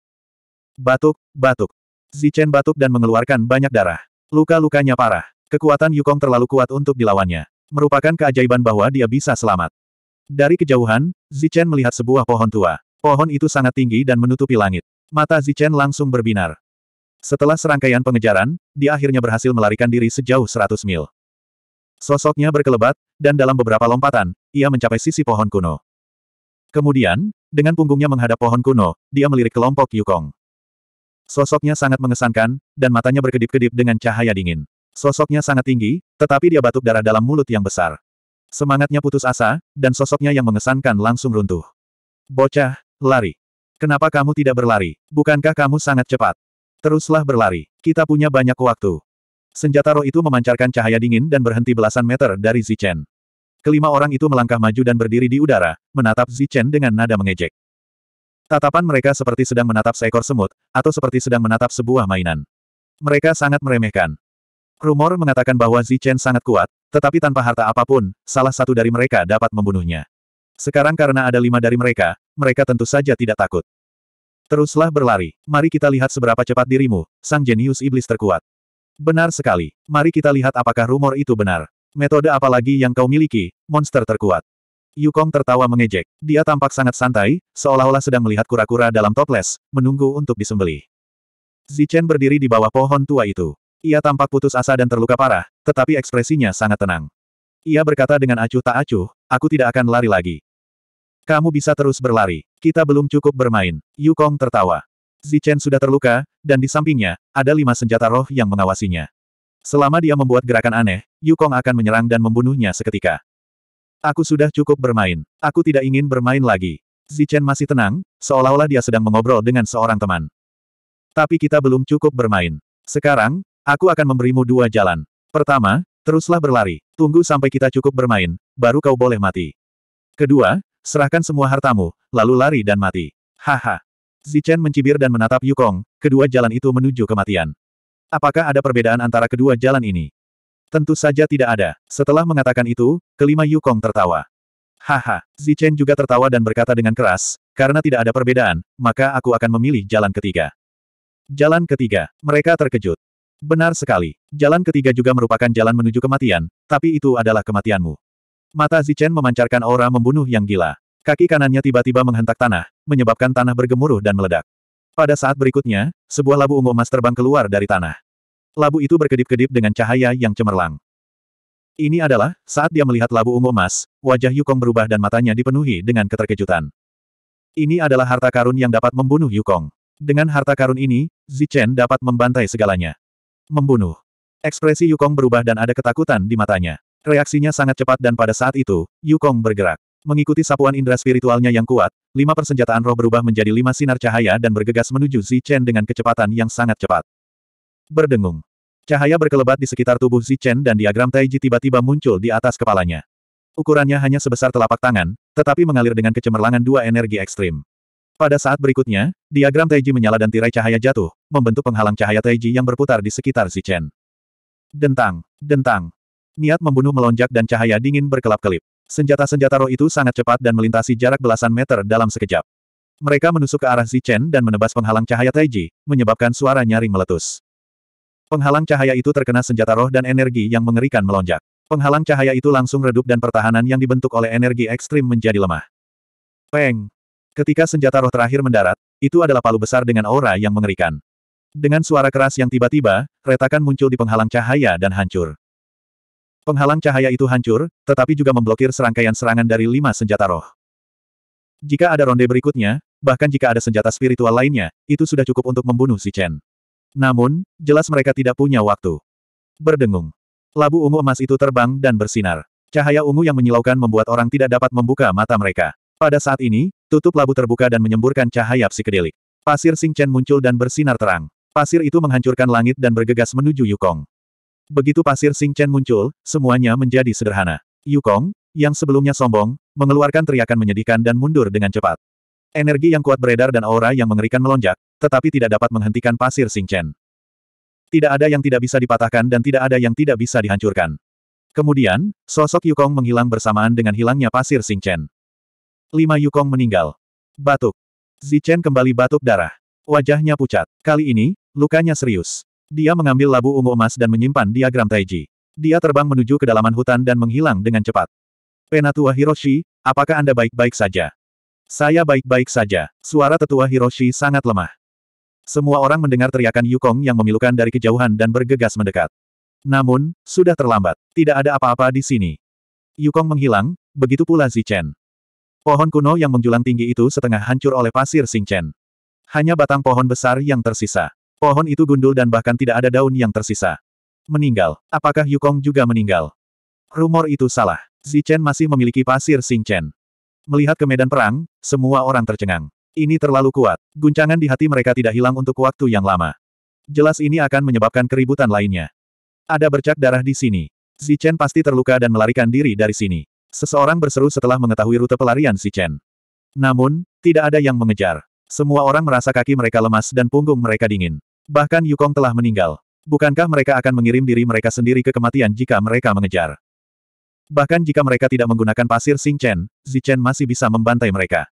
Batuk, batuk. Zi Chen batuk dan mengeluarkan banyak darah. Luka-lukanya parah. Kekuatan Yukong terlalu kuat untuk dilawannya. Merupakan keajaiban bahwa dia bisa selamat. Dari kejauhan, Zichen melihat sebuah pohon tua. Pohon itu sangat tinggi dan menutupi langit. Mata Zichen langsung berbinar. Setelah serangkaian pengejaran, dia akhirnya berhasil melarikan diri sejauh 100 mil. Sosoknya berkelebat, dan dalam beberapa lompatan, ia mencapai sisi pohon kuno. Kemudian, dengan punggungnya menghadap pohon kuno, dia melirik kelompok Yukong. Sosoknya sangat mengesankan, dan matanya berkedip-kedip dengan cahaya dingin. Sosoknya sangat tinggi, tetapi dia batuk darah dalam mulut yang besar. Semangatnya putus asa, dan sosoknya yang mengesankan langsung runtuh. Bocah, lari. Kenapa kamu tidak berlari? Bukankah kamu sangat cepat? Teruslah berlari. Kita punya banyak waktu. Senjata roh itu memancarkan cahaya dingin dan berhenti belasan meter dari Zichen. Kelima orang itu melangkah maju dan berdiri di udara, menatap Zichen dengan nada mengejek. Tatapan mereka seperti sedang menatap seekor semut, atau seperti sedang menatap sebuah mainan. Mereka sangat meremehkan. Rumor mengatakan bahwa Zichen sangat kuat, tetapi tanpa harta apapun, salah satu dari mereka dapat membunuhnya. Sekarang karena ada lima dari mereka, mereka tentu saja tidak takut. Teruslah berlari. Mari kita lihat seberapa cepat dirimu, sang jenius iblis terkuat. Benar sekali. Mari kita lihat apakah rumor itu benar. Metode apa lagi yang kau miliki, monster terkuat. Yukong tertawa mengejek. Dia tampak sangat santai, seolah-olah sedang melihat kura-kura dalam toples, menunggu untuk disembelih. Zichen berdiri di bawah pohon tua itu. Ia tampak putus asa dan terluka parah, tetapi ekspresinya sangat tenang. Ia berkata dengan acuh tak acuh, aku tidak akan lari lagi. Kamu bisa terus berlari, kita belum cukup bermain. Yukong tertawa. Zichen sudah terluka, dan di sampingnya, ada lima senjata roh yang mengawasinya. Selama dia membuat gerakan aneh, Yukong akan menyerang dan membunuhnya seketika. Aku sudah cukup bermain. Aku tidak ingin bermain lagi. Zichen masih tenang, seolah-olah dia sedang mengobrol dengan seorang teman. Tapi kita belum cukup bermain. Sekarang, Aku akan memberimu dua jalan. Pertama, teruslah berlari. Tunggu sampai kita cukup bermain, baru kau boleh mati. Kedua, serahkan semua hartamu, lalu lari dan mati. Haha. Zichen mencibir dan menatap Yukong, kedua jalan itu menuju kematian. Apakah ada perbedaan antara kedua jalan ini? Tentu saja tidak ada. Setelah mengatakan itu, kelima Yukong tertawa. Haha, Zichen juga tertawa dan berkata dengan keras, karena tidak ada perbedaan, maka aku akan memilih jalan ketiga. Jalan ketiga, mereka terkejut. Benar sekali. Jalan ketiga juga merupakan jalan menuju kematian, tapi itu adalah kematianmu. Mata Zichen memancarkan aura membunuh yang gila. Kaki kanannya tiba-tiba menghentak tanah, menyebabkan tanah bergemuruh dan meledak. Pada saat berikutnya, sebuah labu ungu emas terbang keluar dari tanah. Labu itu berkedip-kedip dengan cahaya yang cemerlang. Ini adalah, saat dia melihat labu ungu emas, wajah Yukong berubah dan matanya dipenuhi dengan keterkejutan. Ini adalah harta karun yang dapat membunuh Yukong. Dengan harta karun ini, Zichen dapat membantai segalanya. Membunuh. Ekspresi Yukong berubah dan ada ketakutan di matanya. Reaksinya sangat cepat dan pada saat itu, Yukong bergerak. Mengikuti sapuan indera spiritualnya yang kuat, lima persenjataan roh berubah menjadi lima sinar cahaya dan bergegas menuju Zi Chen dengan kecepatan yang sangat cepat. Berdengung. Cahaya berkelebat di sekitar tubuh Zi Chen dan diagram Taiji tiba-tiba muncul di atas kepalanya. Ukurannya hanya sebesar telapak tangan, tetapi mengalir dengan kecemerlangan dua energi ekstrim. Pada saat berikutnya, diagram Taiji menyala dan tirai cahaya jatuh, membentuk penghalang cahaya Taiji yang berputar di sekitar Si Chen. Dentang, dentang. Niat membunuh melonjak dan cahaya dingin berkelap-kelip. Senjata-senjata roh itu sangat cepat dan melintasi jarak belasan meter dalam sekejap. Mereka menusuk ke arah Zichen dan menebas penghalang cahaya Taiji, menyebabkan suara nyaring meletus. Penghalang cahaya itu terkena senjata roh dan energi yang mengerikan melonjak. Penghalang cahaya itu langsung redup dan pertahanan yang dibentuk oleh energi ekstrim menjadi lemah. Peng! Ketika senjata roh terakhir mendarat, itu adalah palu besar dengan aura yang mengerikan. Dengan suara keras yang tiba-tiba, retakan muncul di penghalang cahaya dan hancur. Penghalang cahaya itu hancur, tetapi juga memblokir serangkaian serangan dari lima senjata roh. Jika ada ronde berikutnya, bahkan jika ada senjata spiritual lainnya, itu sudah cukup untuk membunuh si Chen. Namun, jelas mereka tidak punya waktu. Berdengung. Labu ungu emas itu terbang dan bersinar. Cahaya ungu yang menyilaukan membuat orang tidak dapat membuka mata mereka. Pada saat ini, tutup labu terbuka dan menyemburkan cahaya psikedelik. Pasir Sing Chen muncul dan bersinar terang. Pasir itu menghancurkan langit dan bergegas menuju Yukong. Begitu pasir Sing Chen muncul, semuanya menjadi sederhana. Yukong, yang sebelumnya sombong, mengeluarkan teriakan menyedihkan dan mundur dengan cepat. Energi yang kuat beredar dan aura yang mengerikan melonjak, tetapi tidak dapat menghentikan pasir Sing Chen. Tidak ada yang tidak bisa dipatahkan dan tidak ada yang tidak bisa dihancurkan. Kemudian, sosok Yukong menghilang bersamaan dengan hilangnya pasir Sing Chen. Lima Yukong meninggal. Batuk. Zichen kembali batuk darah. Wajahnya pucat. Kali ini, lukanya serius. Dia mengambil labu ungu emas dan menyimpan diagram Taiji. Dia terbang menuju kedalaman hutan dan menghilang dengan cepat. Penatua Hiroshi, apakah Anda baik-baik saja? Saya baik-baik saja. Suara tetua Hiroshi sangat lemah. Semua orang mendengar teriakan Yukong yang memilukan dari kejauhan dan bergegas mendekat. Namun, sudah terlambat. Tidak ada apa-apa di sini. Yukong menghilang, begitu pula Zichen. Pohon kuno yang menjulang tinggi itu setengah hancur oleh pasir Singchen. Hanya batang pohon besar yang tersisa. Pohon itu gundul dan bahkan tidak ada daun yang tersisa. Meninggal. Apakah Yukong juga meninggal? Rumor itu salah. Zichen masih memiliki pasir Singchen. Melihat ke medan perang, semua orang tercengang. Ini terlalu kuat. Guncangan di hati mereka tidak hilang untuk waktu yang lama. Jelas ini akan menyebabkan keributan lainnya. Ada bercak darah di sini. Zichen pasti terluka dan melarikan diri dari sini. Seseorang berseru setelah mengetahui rute pelarian si Chen. Namun, tidak ada yang mengejar. Semua orang merasa kaki mereka lemas dan punggung mereka dingin. Bahkan Yukong telah meninggal. Bukankah mereka akan mengirim diri mereka sendiri ke kematian jika mereka mengejar? Bahkan jika mereka tidak menggunakan pasir Xing Chen, Zichen masih bisa membantai mereka.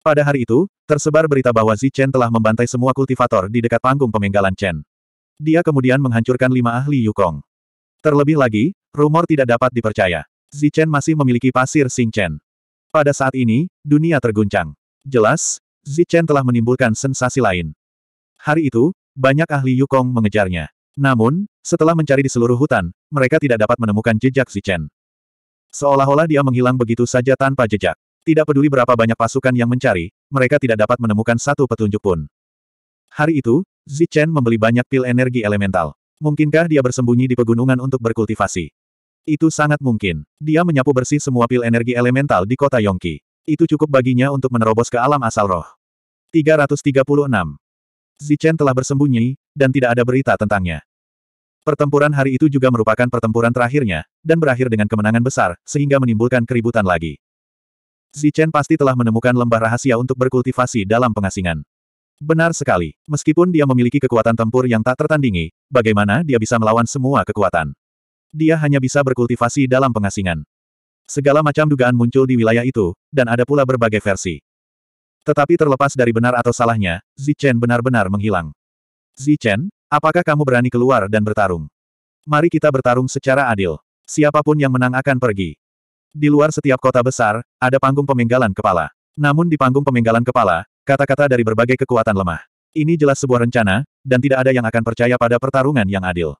Pada hari itu, tersebar berita bahwa Zichen telah membantai semua kultivator di dekat panggung pemenggalan Chen. Dia kemudian menghancurkan lima ahli Yukong. Terlebih lagi, rumor tidak dapat dipercaya. Zichen masih memiliki pasir Xingchen. Pada saat ini, dunia terguncang. Jelas, Zichen telah menimbulkan sensasi lain. Hari itu, banyak ahli Yukong mengejarnya. Namun, setelah mencari di seluruh hutan, mereka tidak dapat menemukan jejak Zichen. Seolah-olah dia menghilang begitu saja tanpa jejak. Tidak peduli berapa banyak pasukan yang mencari, mereka tidak dapat menemukan satu petunjuk pun. Hari itu, Zichen membeli banyak pil energi elemental. Mungkinkah dia bersembunyi di pegunungan untuk berkultivasi? Itu sangat mungkin. Dia menyapu bersih semua pil energi elemental di kota Yongki. Itu cukup baginya untuk menerobos ke alam asal roh. 336. Zichen telah bersembunyi, dan tidak ada berita tentangnya. Pertempuran hari itu juga merupakan pertempuran terakhirnya, dan berakhir dengan kemenangan besar, sehingga menimbulkan keributan lagi. Zichen pasti telah menemukan lembah rahasia untuk berkultivasi dalam pengasingan. Benar sekali, meskipun dia memiliki kekuatan tempur yang tak tertandingi, bagaimana dia bisa melawan semua kekuatan? dia hanya bisa berkultivasi dalam pengasingan. Segala macam dugaan muncul di wilayah itu, dan ada pula berbagai versi. Tetapi terlepas dari benar atau salahnya, Zichen benar-benar menghilang. Zichen, apakah kamu berani keluar dan bertarung? Mari kita bertarung secara adil. Siapapun yang menang akan pergi. Di luar setiap kota besar, ada panggung pemenggalan kepala. Namun di panggung pemenggalan kepala, kata-kata dari berbagai kekuatan lemah. Ini jelas sebuah rencana, dan tidak ada yang akan percaya pada pertarungan yang adil.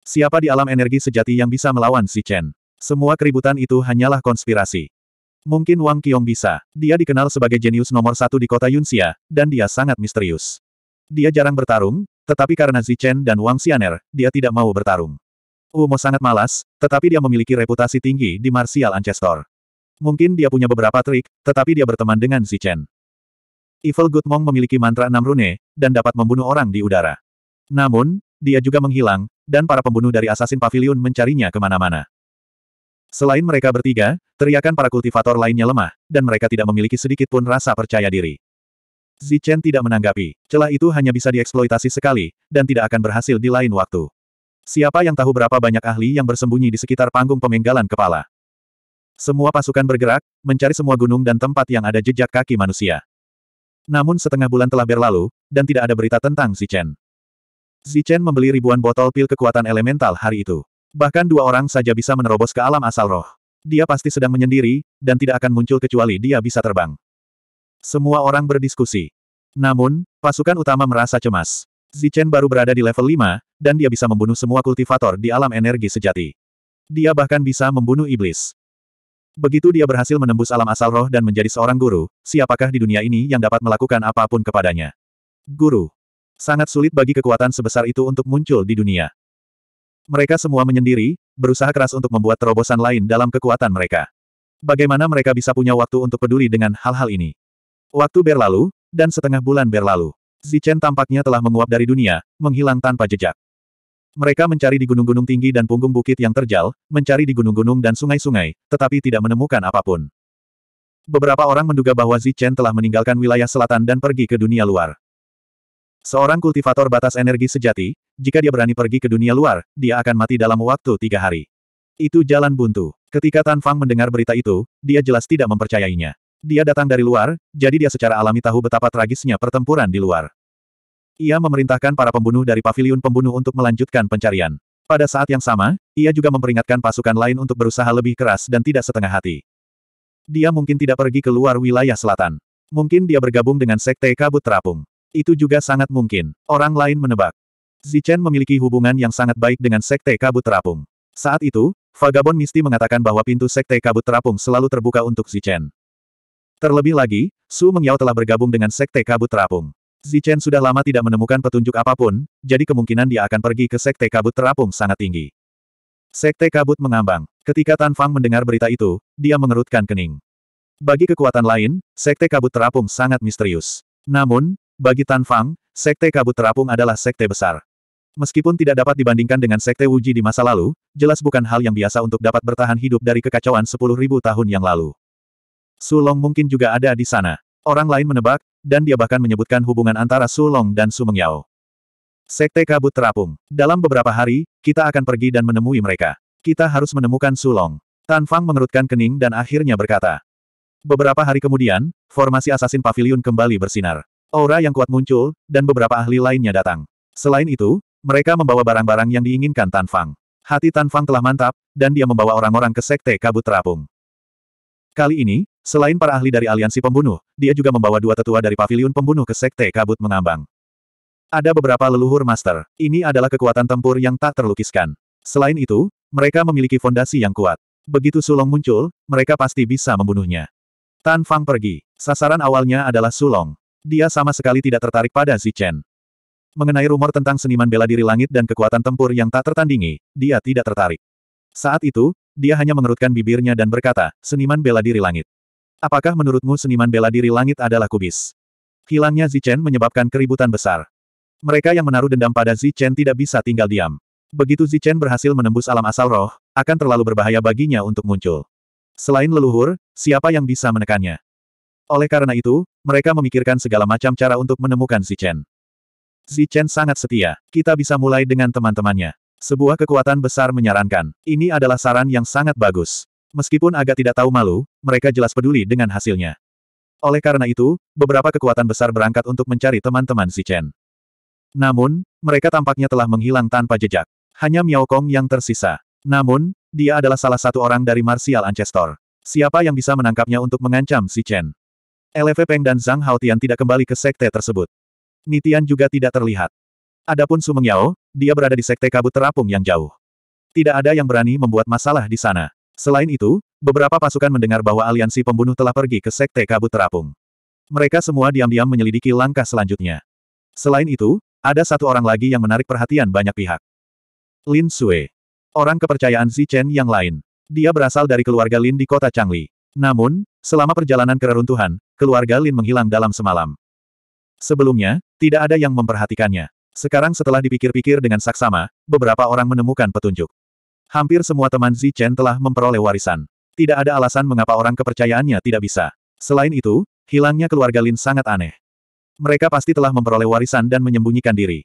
Siapa di alam energi sejati yang bisa melawan si Chen? Semua keributan itu hanyalah konspirasi. Mungkin Wang Qiong bisa. Dia dikenal sebagai jenius nomor satu di kota Yunxia, dan dia sangat misterius. Dia jarang bertarung, tetapi karena Zichen dan Wang Xianer, dia tidak mau bertarung. Umo sangat malas, tetapi dia memiliki reputasi tinggi di Martial Ancestor. Mungkin dia punya beberapa trik, tetapi dia berteman dengan Zichen. Evil Good Mong memiliki mantra enam rune, dan dapat membunuh orang di udara. Namun, dia juga menghilang, dan para pembunuh dari Assassin Pavilion mencarinya kemana-mana. Selain mereka bertiga, teriakan para kultivator lainnya lemah, dan mereka tidak memiliki sedikit pun rasa percaya diri. Zichen tidak menanggapi, celah itu hanya bisa dieksploitasi sekali, dan tidak akan berhasil di lain waktu. Siapa yang tahu berapa banyak ahli yang bersembunyi di sekitar panggung pemenggalan kepala. Semua pasukan bergerak, mencari semua gunung dan tempat yang ada jejak kaki manusia. Namun setengah bulan telah berlalu, dan tidak ada berita tentang Zichen. Zichen membeli ribuan botol pil kekuatan elemental hari itu. Bahkan dua orang saja bisa menerobos ke alam asal roh. Dia pasti sedang menyendiri, dan tidak akan muncul kecuali dia bisa terbang. Semua orang berdiskusi. Namun, pasukan utama merasa cemas. Zichen baru berada di level 5, dan dia bisa membunuh semua kultivator di alam energi sejati. Dia bahkan bisa membunuh iblis. Begitu dia berhasil menembus alam asal roh dan menjadi seorang guru, siapakah di dunia ini yang dapat melakukan apapun kepadanya? Guru. Sangat sulit bagi kekuatan sebesar itu untuk muncul di dunia. Mereka semua menyendiri, berusaha keras untuk membuat terobosan lain dalam kekuatan mereka. Bagaimana mereka bisa punya waktu untuk peduli dengan hal-hal ini? Waktu berlalu, dan setengah bulan berlalu. Zichen tampaknya telah menguap dari dunia, menghilang tanpa jejak. Mereka mencari di gunung-gunung tinggi dan punggung bukit yang terjal, mencari di gunung-gunung dan sungai-sungai, tetapi tidak menemukan apapun. Beberapa orang menduga bahwa Zichen telah meninggalkan wilayah selatan dan pergi ke dunia luar. Seorang kultivator batas energi sejati, jika dia berani pergi ke dunia luar, dia akan mati dalam waktu tiga hari. Itu jalan buntu. Ketika Tan Fang mendengar berita itu, dia jelas tidak mempercayainya. Dia datang dari luar, jadi dia secara alami tahu betapa tragisnya pertempuran di luar. Ia memerintahkan para pembunuh dari paviliun pembunuh untuk melanjutkan pencarian. Pada saat yang sama, ia juga memperingatkan pasukan lain untuk berusaha lebih keras dan tidak setengah hati. Dia mungkin tidak pergi ke luar wilayah selatan. Mungkin dia bergabung dengan Sekte Kabut Terapung. Itu juga sangat mungkin. Orang lain menebak. Zichen memiliki hubungan yang sangat baik dengan Sekte Kabut Terapung. Saat itu, Vagabond Misti mengatakan bahwa pintu Sekte Kabut Terapung selalu terbuka untuk Zichen. Terlebih lagi, Su Mengyao telah bergabung dengan Sekte Kabut Terapung. Zichen sudah lama tidak menemukan petunjuk apapun, jadi kemungkinan dia akan pergi ke Sekte Kabut Terapung sangat tinggi. Sekte Kabut mengambang. Ketika Tan Fang mendengar berita itu, dia mengerutkan kening. Bagi kekuatan lain, Sekte Kabut Terapung sangat misterius. Namun, bagi Tan Fang, Sekte Kabut Terapung adalah sekte besar. Meskipun tidak dapat dibandingkan dengan Sekte Wuji di masa lalu, jelas bukan hal yang biasa untuk dapat bertahan hidup dari kekacauan 10.000 tahun yang lalu. Sulong mungkin juga ada di sana. Orang lain menebak, dan dia bahkan menyebutkan hubungan antara Sulong dan Sumengyao. Sekte Kabut Terapung. Dalam beberapa hari, kita akan pergi dan menemui mereka. Kita harus menemukan Sulong. Tan Fang mengerutkan kening dan akhirnya berkata. Beberapa hari kemudian, formasi Assassin Pavilion kembali bersinar. Aura yang kuat muncul, dan beberapa ahli lainnya datang. Selain itu, mereka membawa barang-barang yang diinginkan Tan Fang. Hati Tan Fang telah mantap, dan dia membawa orang-orang ke Sekte Kabut Terapung. Kali ini, selain para ahli dari aliansi pembunuh, dia juga membawa dua tetua dari paviliun pembunuh ke Sekte Kabut Mengambang. Ada beberapa leluhur master, ini adalah kekuatan tempur yang tak terlukiskan. Selain itu, mereka memiliki fondasi yang kuat. Begitu Sulong muncul, mereka pasti bisa membunuhnya. Tan Fang pergi. Sasaran awalnya adalah Sulong. Dia sama sekali tidak tertarik pada Zichen. Mengenai rumor tentang seniman bela diri langit dan kekuatan tempur yang tak tertandingi, dia tidak tertarik. Saat itu, dia hanya mengerutkan bibirnya dan berkata, seniman bela diri langit. Apakah menurutmu seniman bela diri langit adalah kubis? Hilangnya Zichen menyebabkan keributan besar. Mereka yang menaruh dendam pada Zichen tidak bisa tinggal diam. Begitu Zichen berhasil menembus alam asal roh, akan terlalu berbahaya baginya untuk muncul. Selain leluhur, siapa yang bisa menekannya? Oleh karena itu, mereka memikirkan segala macam cara untuk menemukan Si Chen. Si Chen sangat setia. Kita bisa mulai dengan teman-temannya. Sebuah kekuatan besar menyarankan. Ini adalah saran yang sangat bagus. Meskipun agak tidak tahu malu, mereka jelas peduli dengan hasilnya. Oleh karena itu, beberapa kekuatan besar berangkat untuk mencari teman-teman Si Chen. Namun, mereka tampaknya telah menghilang tanpa jejak. Hanya Miao Kong yang tersisa. Namun, dia adalah salah satu orang dari Martial Ancestor. Siapa yang bisa menangkapnya untuk mengancam Si Chen? LV Peng dan Zhang Haotian tidak kembali ke sekte tersebut. Nitian juga tidak terlihat. Adapun Yao, dia berada di sekte kabut terapung yang jauh. Tidak ada yang berani membuat masalah di sana. Selain itu, beberapa pasukan mendengar bahwa aliansi pembunuh telah pergi ke sekte kabut terapung. Mereka semua diam-diam menyelidiki langkah selanjutnya. Selain itu, ada satu orang lagi yang menarik perhatian banyak pihak. Lin Sue. Orang kepercayaan Zichen yang lain. Dia berasal dari keluarga Lin di kota Changli. Namun, selama perjalanan ke reruntuhan, keluarga Lin menghilang dalam semalam. Sebelumnya, tidak ada yang memperhatikannya. Sekarang setelah dipikir-pikir dengan saksama, beberapa orang menemukan petunjuk. Hampir semua teman Chen telah memperoleh warisan. Tidak ada alasan mengapa orang kepercayaannya tidak bisa. Selain itu, hilangnya keluarga Lin sangat aneh. Mereka pasti telah memperoleh warisan dan menyembunyikan diri.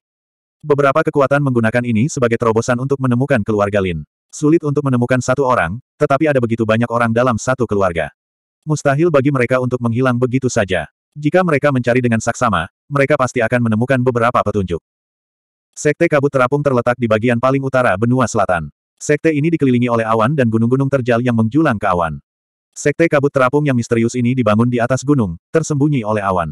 Beberapa kekuatan menggunakan ini sebagai terobosan untuk menemukan keluarga Lin. Sulit untuk menemukan satu orang, tetapi ada begitu banyak orang dalam satu keluarga. Mustahil bagi mereka untuk menghilang begitu saja. Jika mereka mencari dengan saksama, mereka pasti akan menemukan beberapa petunjuk. Sekte kabut terapung terletak di bagian paling utara benua selatan. Sekte ini dikelilingi oleh awan dan gunung-gunung terjal yang menjulang ke awan. Sekte kabut terapung yang misterius ini dibangun di atas gunung, tersembunyi oleh awan.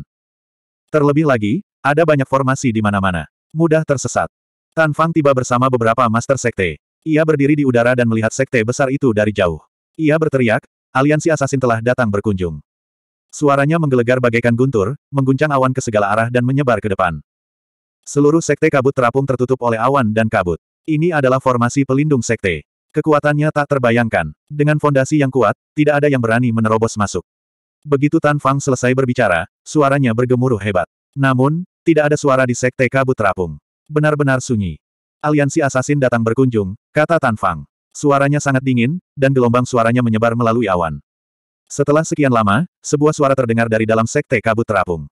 Terlebih lagi, ada banyak formasi di mana-mana. Mudah tersesat. Tan Fang tiba bersama beberapa master sekte. Ia berdiri di udara dan melihat sekte besar itu dari jauh. Ia berteriak, aliansi asasin telah datang berkunjung. Suaranya menggelegar bagaikan guntur, mengguncang awan ke segala arah dan menyebar ke depan. Seluruh sekte kabut terapung tertutup oleh awan dan kabut. Ini adalah formasi pelindung sekte. Kekuatannya tak terbayangkan. Dengan fondasi yang kuat, tidak ada yang berani menerobos masuk. Begitu Tan Fang selesai berbicara, suaranya bergemuruh hebat. Namun, tidak ada suara di sekte kabut terapung. Benar-benar sunyi. Aliansi Assassin datang berkunjung, kata Tan Fang. Suaranya sangat dingin, dan gelombang suaranya menyebar melalui awan. Setelah sekian lama, sebuah suara terdengar dari dalam Sekte Kabut Terapung.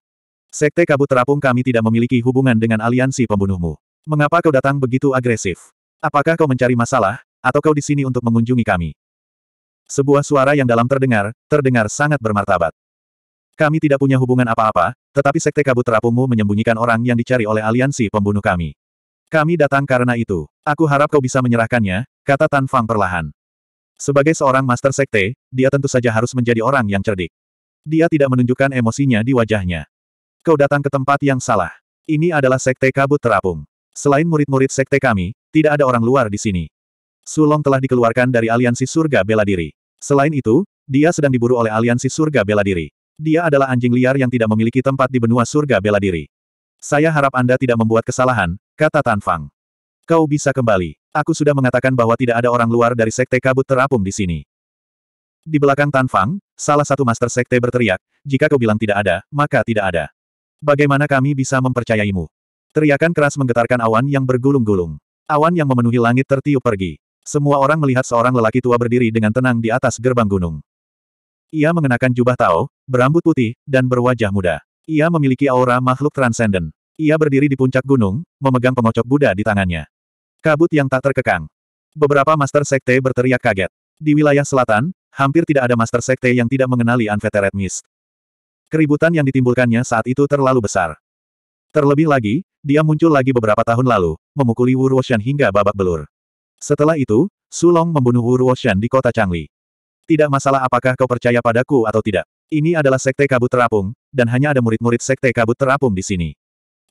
Sekte Kabut Terapung kami tidak memiliki hubungan dengan aliansi pembunuhmu. Mengapa kau datang begitu agresif? Apakah kau mencari masalah, atau kau di sini untuk mengunjungi kami? Sebuah suara yang dalam terdengar, terdengar sangat bermartabat. Kami tidak punya hubungan apa-apa, tetapi Sekte Kabut Terapungmu menyembunyikan orang yang dicari oleh aliansi pembunuh kami. Kami datang karena itu. Aku harap kau bisa menyerahkannya, kata Tan Fang perlahan. Sebagai seorang master sekte, dia tentu saja harus menjadi orang yang cerdik. Dia tidak menunjukkan emosinya di wajahnya. Kau datang ke tempat yang salah. Ini adalah sekte kabut terapung. Selain murid-murid sekte kami, tidak ada orang luar di sini. Sulong telah dikeluarkan dari aliansi surga bela diri. Selain itu, dia sedang diburu oleh aliansi surga bela diri. Dia adalah anjing liar yang tidak memiliki tempat di benua surga bela diri. Saya harap Anda tidak membuat kesalahan, kata Tan Fang. Kau bisa kembali. Aku sudah mengatakan bahwa tidak ada orang luar dari Sekte Kabut terapung di sini. Di belakang Tan Fang, salah satu Master Sekte berteriak, jika kau bilang tidak ada, maka tidak ada. Bagaimana kami bisa mempercayaimu? Teriakan keras menggetarkan awan yang bergulung-gulung. Awan yang memenuhi langit tertiup pergi. Semua orang melihat seorang lelaki tua berdiri dengan tenang di atas gerbang gunung. Ia mengenakan jubah tao, berambut putih, dan berwajah muda. Ia memiliki aura makhluk transenden. Ia berdiri di puncak gunung, memegang pengocok Buddha di tangannya. Kabut yang tak terkekang. Beberapa master sekte berteriak kaget. Di wilayah selatan, hampir tidak ada master sekte yang tidak mengenali Unfettered Mist. Keributan yang ditimbulkannya saat itu terlalu besar. Terlebih lagi, dia muncul lagi beberapa tahun lalu, memukuli Wu Ruoshan hingga babak belur. Setelah itu, Sulong membunuh Wu Ruoshan di kota Changli. Tidak masalah apakah kau percaya padaku atau tidak. Ini adalah sekte kabut terapung, dan hanya ada murid-murid sekte kabut terapung di sini.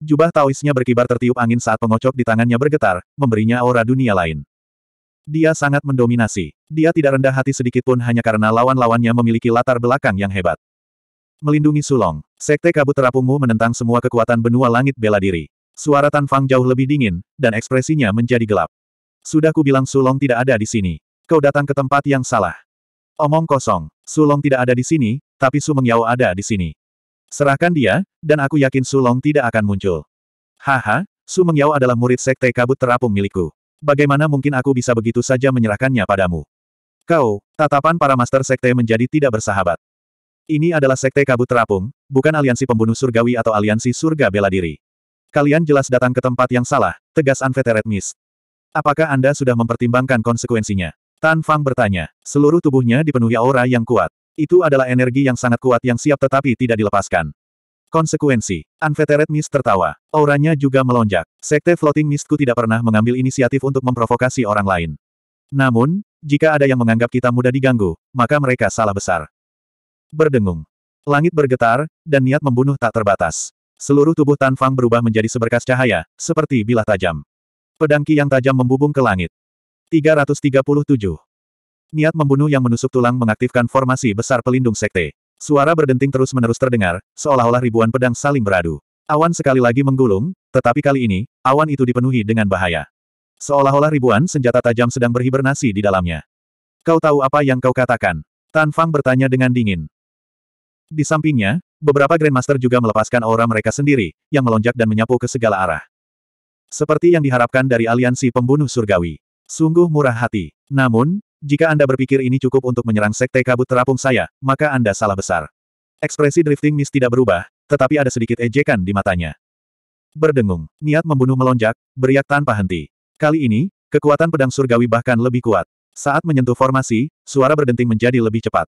Jubah Taoisnya berkibar tertiup angin saat pengocok di tangannya bergetar, memberinya aura dunia lain. Dia sangat mendominasi. Dia tidak rendah hati sedikitpun hanya karena lawan-lawannya memiliki latar belakang yang hebat. Melindungi Sulong, Sekte Kabut Terapungmu menentang semua kekuatan benua langit bela diri. Suara Tan Fang jauh lebih dingin, dan ekspresinya menjadi gelap. Sudah ku bilang Sulong tidak ada di sini. Kau datang ke tempat yang salah. Omong kosong, Sulong tidak ada di sini, tapi Su Mengyao ada di sini. Serahkan dia, dan aku yakin Su Long tidak akan muncul. Haha, Su Mengyao adalah murid sekte kabut terapung milikku. Bagaimana mungkin aku bisa begitu saja menyerahkannya padamu? Kau, tatapan para master sekte menjadi tidak bersahabat. Ini adalah sekte kabut terapung, bukan aliansi pembunuh surgawi atau aliansi surga bela diri. Kalian jelas datang ke tempat yang salah, tegas Unfettered Mist. Apakah Anda sudah mempertimbangkan konsekuensinya? Tan Fang bertanya. Seluruh tubuhnya dipenuhi aura yang kuat. Itu adalah energi yang sangat kuat yang siap tetapi tidak dilepaskan. Konsekuensi. Unfettered Mist tertawa. Auranya juga melonjak. Sekte Floating Mistku tidak pernah mengambil inisiatif untuk memprovokasi orang lain. Namun, jika ada yang menganggap kita mudah diganggu, maka mereka salah besar. Berdengung. Langit bergetar, dan niat membunuh tak terbatas. Seluruh tubuh Tan Fang berubah menjadi seberkas cahaya, seperti bilah tajam. Pedangki yang tajam membubung ke langit. 337. Niat membunuh yang menusuk tulang mengaktifkan formasi besar pelindung sekte. Suara berdenting terus-menerus terdengar, seolah-olah ribuan pedang saling beradu. Awan sekali lagi menggulung, tetapi kali ini, awan itu dipenuhi dengan bahaya. Seolah-olah ribuan senjata tajam sedang berhibernasi di dalamnya. Kau tahu apa yang kau katakan? Tan Fang bertanya dengan dingin. Di sampingnya, beberapa Grandmaster juga melepaskan aura mereka sendiri, yang melonjak dan menyapu ke segala arah. Seperti yang diharapkan dari aliansi pembunuh surgawi. Sungguh murah hati. Namun, jika Anda berpikir ini cukup untuk menyerang sekte kabut terapung saya, maka Anda salah besar. Ekspresi drifting Mist tidak berubah, tetapi ada sedikit ejekan di matanya. Berdengung, niat membunuh melonjak, beriak tanpa henti. Kali ini, kekuatan pedang surgawi bahkan lebih kuat. Saat menyentuh formasi, suara berdenting menjadi lebih cepat.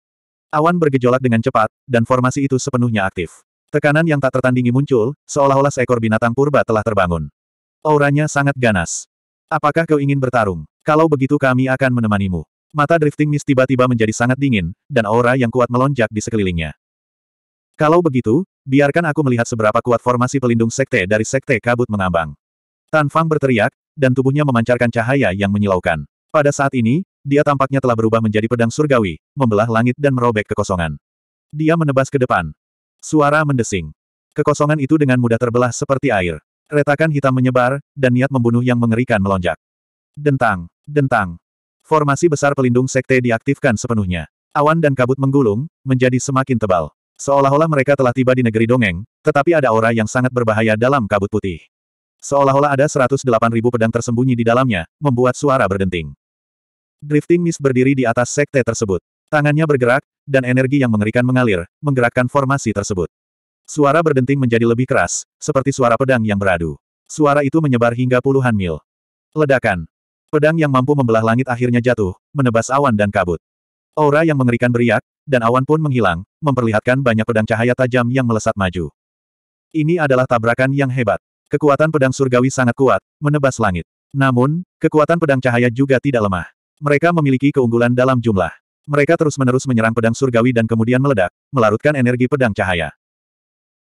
Awan bergejolak dengan cepat, dan formasi itu sepenuhnya aktif. Tekanan yang tak tertandingi muncul, seolah-olah seekor binatang purba telah terbangun. Auranya sangat ganas. Apakah kau ingin bertarung? Kalau begitu kami akan menemanimu. Mata drifting mist tiba-tiba menjadi sangat dingin, dan aura yang kuat melonjak di sekelilingnya. Kalau begitu, biarkan aku melihat seberapa kuat formasi pelindung sekte dari sekte kabut mengambang. Tan Fang berteriak, dan tubuhnya memancarkan cahaya yang menyilaukan. Pada saat ini, dia tampaknya telah berubah menjadi pedang surgawi, membelah langit dan merobek kekosongan. Dia menebas ke depan. Suara mendesing. Kekosongan itu dengan mudah terbelah seperti air. Retakan hitam menyebar, dan niat membunuh yang mengerikan melonjak. Dentang, dentang, Formasi besar pelindung sekte diaktifkan sepenuhnya. Awan dan kabut menggulung, menjadi semakin tebal. Seolah-olah mereka telah tiba di negeri dongeng, tetapi ada aura yang sangat berbahaya dalam kabut putih. Seolah-olah ada ribu pedang tersembunyi di dalamnya, membuat suara berdenting. Drifting Mist berdiri di atas sekte tersebut. Tangannya bergerak, dan energi yang mengerikan mengalir, menggerakkan formasi tersebut. Suara berdenting menjadi lebih keras, seperti suara pedang yang beradu. Suara itu menyebar hingga puluhan mil. Ledakan. Pedang yang mampu membelah langit akhirnya jatuh, menebas awan dan kabut. Aura yang mengerikan beriak, dan awan pun menghilang, memperlihatkan banyak pedang cahaya tajam yang melesat maju. Ini adalah tabrakan yang hebat. Kekuatan pedang surgawi sangat kuat, menebas langit. Namun, kekuatan pedang cahaya juga tidak lemah. Mereka memiliki keunggulan dalam jumlah. Mereka terus-menerus menyerang pedang surgawi dan kemudian meledak, melarutkan energi pedang cahaya.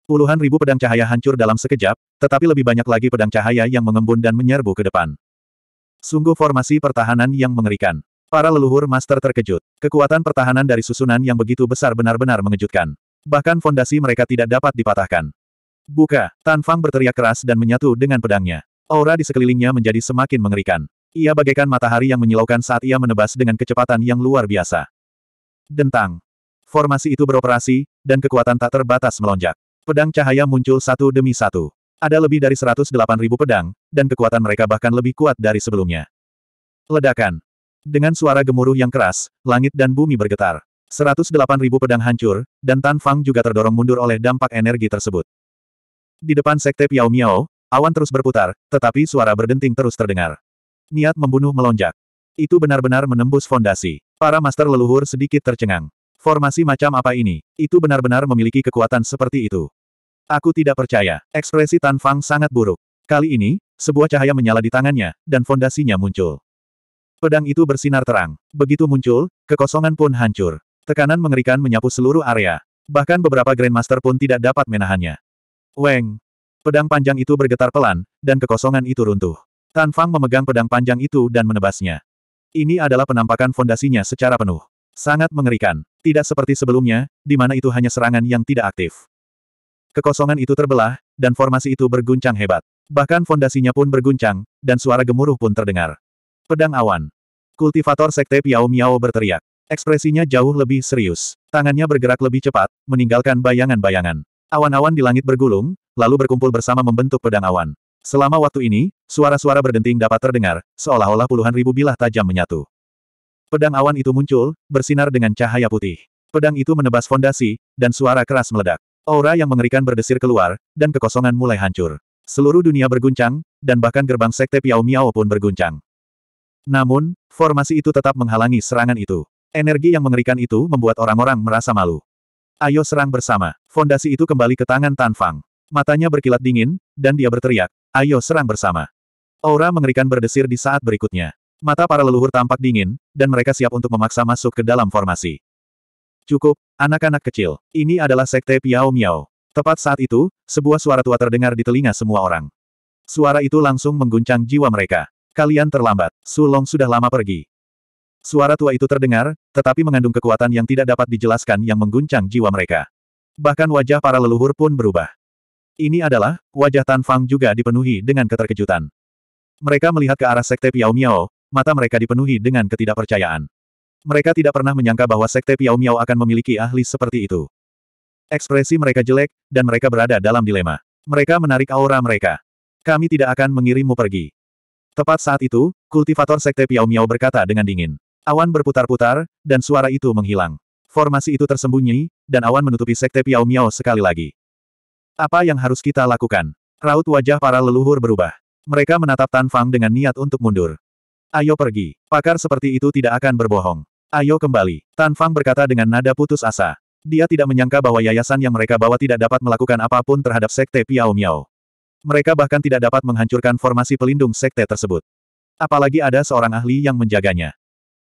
Puluhan ribu pedang cahaya hancur dalam sekejap, tetapi lebih banyak lagi pedang cahaya yang mengembun dan menyerbu ke depan. Sungguh formasi pertahanan yang mengerikan. Para leluhur master terkejut. Kekuatan pertahanan dari susunan yang begitu besar benar-benar mengejutkan. Bahkan fondasi mereka tidak dapat dipatahkan. Buka! Tan Fang berteriak keras dan menyatu dengan pedangnya. Aura di sekelilingnya menjadi semakin mengerikan. Ia bagaikan matahari yang menyilaukan saat ia menebas dengan kecepatan yang luar biasa. Dentang. Formasi itu beroperasi, dan kekuatan tak terbatas melonjak. Pedang cahaya muncul satu demi satu. Ada lebih dari ribu pedang, dan kekuatan mereka bahkan lebih kuat dari sebelumnya. Ledakan. Dengan suara gemuruh yang keras, langit dan bumi bergetar. ribu pedang hancur, dan Tan Fang juga terdorong mundur oleh dampak energi tersebut. Di depan sekte Piao Miao, awan terus berputar, tetapi suara berdenting terus terdengar. Niat membunuh melonjak. Itu benar-benar menembus fondasi. Para master leluhur sedikit tercengang. Formasi macam apa ini? Itu benar-benar memiliki kekuatan seperti itu. Aku tidak percaya. Ekspresi Tan Fang sangat buruk. Kali ini, sebuah cahaya menyala di tangannya, dan fondasinya muncul. Pedang itu bersinar terang. Begitu muncul, kekosongan pun hancur. Tekanan mengerikan menyapu seluruh area. Bahkan beberapa Grandmaster pun tidak dapat menahannya. Weng! Pedang panjang itu bergetar pelan, dan kekosongan itu runtuh. Tan Fang memegang pedang panjang itu dan menebasnya. Ini adalah penampakan fondasinya secara penuh. Sangat mengerikan. Tidak seperti sebelumnya, di mana itu hanya serangan yang tidak aktif. Kekosongan itu terbelah, dan formasi itu berguncang hebat. Bahkan fondasinya pun berguncang, dan suara gemuruh pun terdengar. Pedang awan. Kultivator Sekte Piao Miao berteriak. Ekspresinya jauh lebih serius. Tangannya bergerak lebih cepat, meninggalkan bayangan-bayangan. Awan-awan di langit bergulung, lalu berkumpul bersama membentuk pedang awan. Selama waktu ini, suara-suara berdenting dapat terdengar, seolah-olah puluhan ribu bilah tajam menyatu. Pedang awan itu muncul, bersinar dengan cahaya putih. Pedang itu menebas fondasi, dan suara keras meledak. Aura yang mengerikan berdesir keluar, dan kekosongan mulai hancur. Seluruh dunia berguncang, dan bahkan gerbang sekte Piao Miao pun berguncang. Namun, formasi itu tetap menghalangi serangan itu. Energi yang mengerikan itu membuat orang-orang merasa malu. Ayo serang bersama. Fondasi itu kembali ke tangan Tan Fang. Matanya berkilat dingin, dan dia berteriak, ayo serang bersama. Aura mengerikan berdesir di saat berikutnya. Mata para leluhur tampak dingin, dan mereka siap untuk memaksa masuk ke dalam formasi. Cukup, anak-anak kecil. Ini adalah sekte Piao Miao. Tepat saat itu, sebuah suara tua terdengar di telinga semua orang. Suara itu langsung mengguncang jiwa mereka. Kalian terlambat. Sulong sudah lama pergi. Suara tua itu terdengar, tetapi mengandung kekuatan yang tidak dapat dijelaskan yang mengguncang jiwa mereka. Bahkan wajah para leluhur pun berubah. Ini adalah, wajah Tan Fang juga dipenuhi dengan keterkejutan. Mereka melihat ke arah sekte Piao Miao, mata mereka dipenuhi dengan ketidakpercayaan. Mereka tidak pernah menyangka bahwa Sekte Piao Miao akan memiliki ahli seperti itu. Ekspresi mereka jelek, dan mereka berada dalam dilema. Mereka menarik aura mereka. Kami tidak akan mengirimmu pergi. Tepat saat itu, kultivator Sekte Piao Miao berkata dengan dingin. Awan berputar-putar, dan suara itu menghilang. Formasi itu tersembunyi, dan awan menutupi Sekte Piao Miao sekali lagi. Apa yang harus kita lakukan? Raut wajah para leluhur berubah. Mereka menatap Tan Fang dengan niat untuk mundur. Ayo pergi. Pakar seperti itu tidak akan berbohong. Ayo kembali. Tan Fang berkata dengan nada putus asa. Dia tidak menyangka bahwa yayasan yang mereka bawa tidak dapat melakukan apapun terhadap Sekte Piao Miao. Mereka bahkan tidak dapat menghancurkan formasi pelindung Sekte tersebut. Apalagi ada seorang ahli yang menjaganya.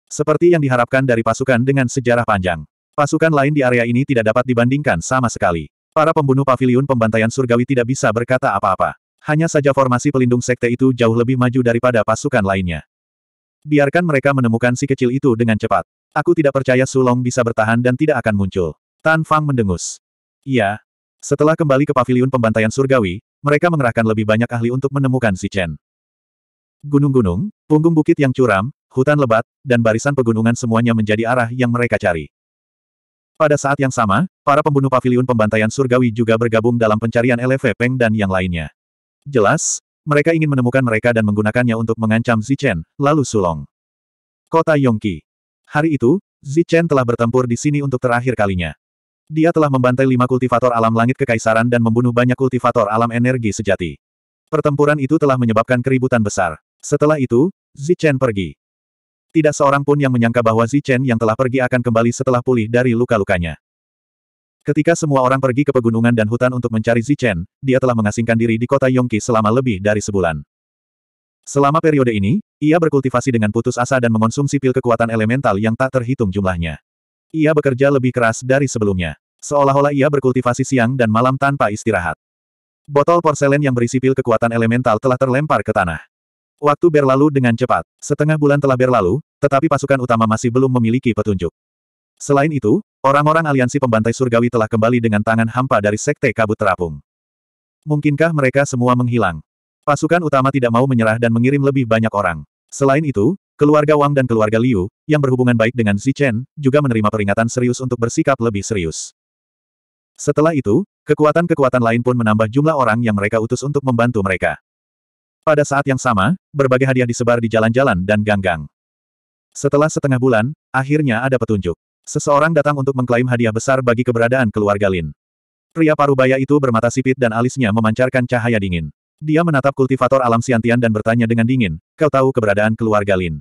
Seperti yang diharapkan dari pasukan dengan sejarah panjang. Pasukan lain di area ini tidak dapat dibandingkan sama sekali. Para pembunuh paviliun pembantaian surgawi tidak bisa berkata apa-apa. Hanya saja formasi pelindung sekte itu jauh lebih maju daripada pasukan lainnya. Biarkan mereka menemukan si kecil itu dengan cepat. Aku tidak percaya Sulong bisa bertahan dan tidak akan muncul. Tan Fang mendengus. Iya. Setelah kembali ke paviliun pembantaian surgawi, mereka mengerahkan lebih banyak ahli untuk menemukan si Chen. Gunung-gunung, punggung bukit yang curam, hutan lebat, dan barisan pegunungan semuanya menjadi arah yang mereka cari. Pada saat yang sama, para pembunuh paviliun pembantaian surgawi juga bergabung dalam pencarian LV Peng dan yang lainnya. Jelas, mereka ingin menemukan mereka dan menggunakannya untuk mengancam Zichen, lalu Sulong. Kota Yongki. Hari itu, Zichen telah bertempur di sini untuk terakhir kalinya. Dia telah membantai lima kultivator alam langit kekaisaran dan membunuh banyak kultivator alam energi sejati. Pertempuran itu telah menyebabkan keributan besar. Setelah itu, Zichen pergi. Tidak seorang pun yang menyangka bahwa Zichen yang telah pergi akan kembali setelah pulih dari luka-lukanya. Ketika semua orang pergi ke pegunungan dan hutan untuk mencari Zichen, dia telah mengasingkan diri di kota Yongki selama lebih dari sebulan. Selama periode ini, ia berkultivasi dengan putus asa dan mengonsumsi pil kekuatan elemental yang tak terhitung jumlahnya. Ia bekerja lebih keras dari sebelumnya. Seolah-olah ia berkultivasi siang dan malam tanpa istirahat. Botol porselen yang berisi pil kekuatan elemental telah terlempar ke tanah. Waktu berlalu dengan cepat. Setengah bulan telah berlalu, tetapi pasukan utama masih belum memiliki petunjuk. Selain itu, Orang-orang aliansi pembantai surgawi telah kembali dengan tangan hampa dari Sekte Kabut Terapung. Mungkinkah mereka semua menghilang? Pasukan utama tidak mau menyerah dan mengirim lebih banyak orang. Selain itu, keluarga Wang dan keluarga Liu, yang berhubungan baik dengan Zichen, juga menerima peringatan serius untuk bersikap lebih serius. Setelah itu, kekuatan-kekuatan lain pun menambah jumlah orang yang mereka utus untuk membantu mereka. Pada saat yang sama, berbagai hadiah disebar di jalan-jalan dan gang-gang. Setelah setengah bulan, akhirnya ada petunjuk. Seseorang datang untuk mengklaim hadiah besar bagi keberadaan keluarga Lin. Pria parubaya itu bermata sipit dan alisnya memancarkan cahaya dingin. Dia menatap kultivator alam siantian dan bertanya dengan dingin, kau tahu keberadaan keluarga Lin?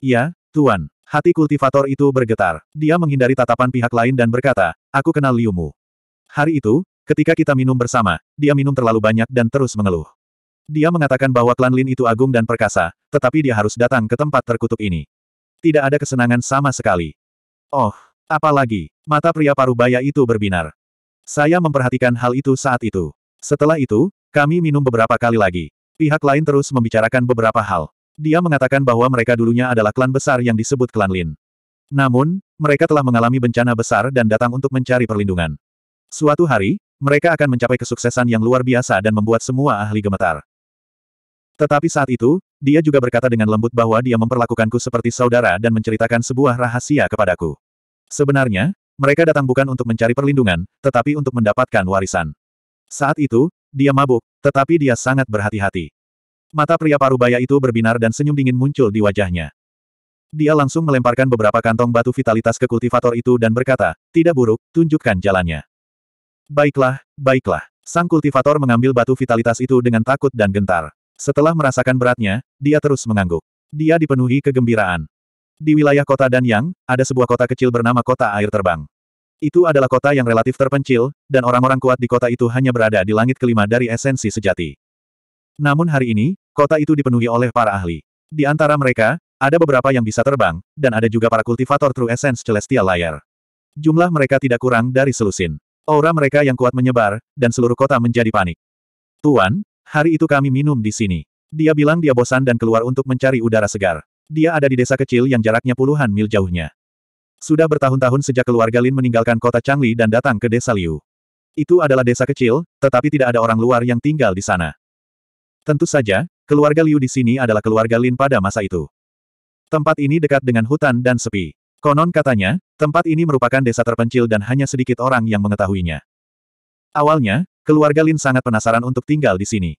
"Ya, Tuan. Hati kultivator itu bergetar. Dia menghindari tatapan pihak lain dan berkata, aku kenal Liumu. Hari itu, ketika kita minum bersama, dia minum terlalu banyak dan terus mengeluh. Dia mengatakan bahwa klan Lin itu agung dan perkasa, tetapi dia harus datang ke tempat terkutuk ini. Tidak ada kesenangan sama sekali. Oh, apalagi, mata pria parubaya itu berbinar. Saya memperhatikan hal itu saat itu. Setelah itu, kami minum beberapa kali lagi. Pihak lain terus membicarakan beberapa hal. Dia mengatakan bahwa mereka dulunya adalah klan besar yang disebut klan Lin. Namun, mereka telah mengalami bencana besar dan datang untuk mencari perlindungan. Suatu hari, mereka akan mencapai kesuksesan yang luar biasa dan membuat semua ahli gemetar. Tetapi saat itu, dia juga berkata dengan lembut bahwa dia memperlakukanku seperti saudara dan menceritakan sebuah rahasia kepadaku. Sebenarnya, mereka datang bukan untuk mencari perlindungan, tetapi untuk mendapatkan warisan. Saat itu, dia mabuk, tetapi dia sangat berhati-hati. Mata pria parubaya itu berbinar dan senyum dingin muncul di wajahnya. Dia langsung melemparkan beberapa kantong batu vitalitas ke kultivator itu dan berkata, tidak buruk, tunjukkan jalannya. Baiklah, baiklah. Sang kultivator mengambil batu vitalitas itu dengan takut dan gentar. Setelah merasakan beratnya, dia terus mengangguk. Dia dipenuhi kegembiraan. Di wilayah kota Danyang, ada sebuah kota kecil bernama Kota Air Terbang. Itu adalah kota yang relatif terpencil, dan orang-orang kuat di kota itu hanya berada di langit kelima dari esensi sejati. Namun hari ini, kota itu dipenuhi oleh para ahli. Di antara mereka, ada beberapa yang bisa terbang, dan ada juga para kultivator True Essence Celestial Layer. Jumlah mereka tidak kurang dari selusin. Aura mereka yang kuat menyebar, dan seluruh kota menjadi panik. Tuan, Hari itu kami minum di sini. Dia bilang dia bosan dan keluar untuk mencari udara segar. Dia ada di desa kecil yang jaraknya puluhan mil jauhnya. Sudah bertahun-tahun sejak keluarga Lin meninggalkan kota Changli dan datang ke desa Liu. Itu adalah desa kecil, tetapi tidak ada orang luar yang tinggal di sana. Tentu saja, keluarga Liu di sini adalah keluarga Lin pada masa itu. Tempat ini dekat dengan hutan dan sepi. Konon katanya, tempat ini merupakan desa terpencil dan hanya sedikit orang yang mengetahuinya. Awalnya, keluarga Lin sangat penasaran untuk tinggal di sini.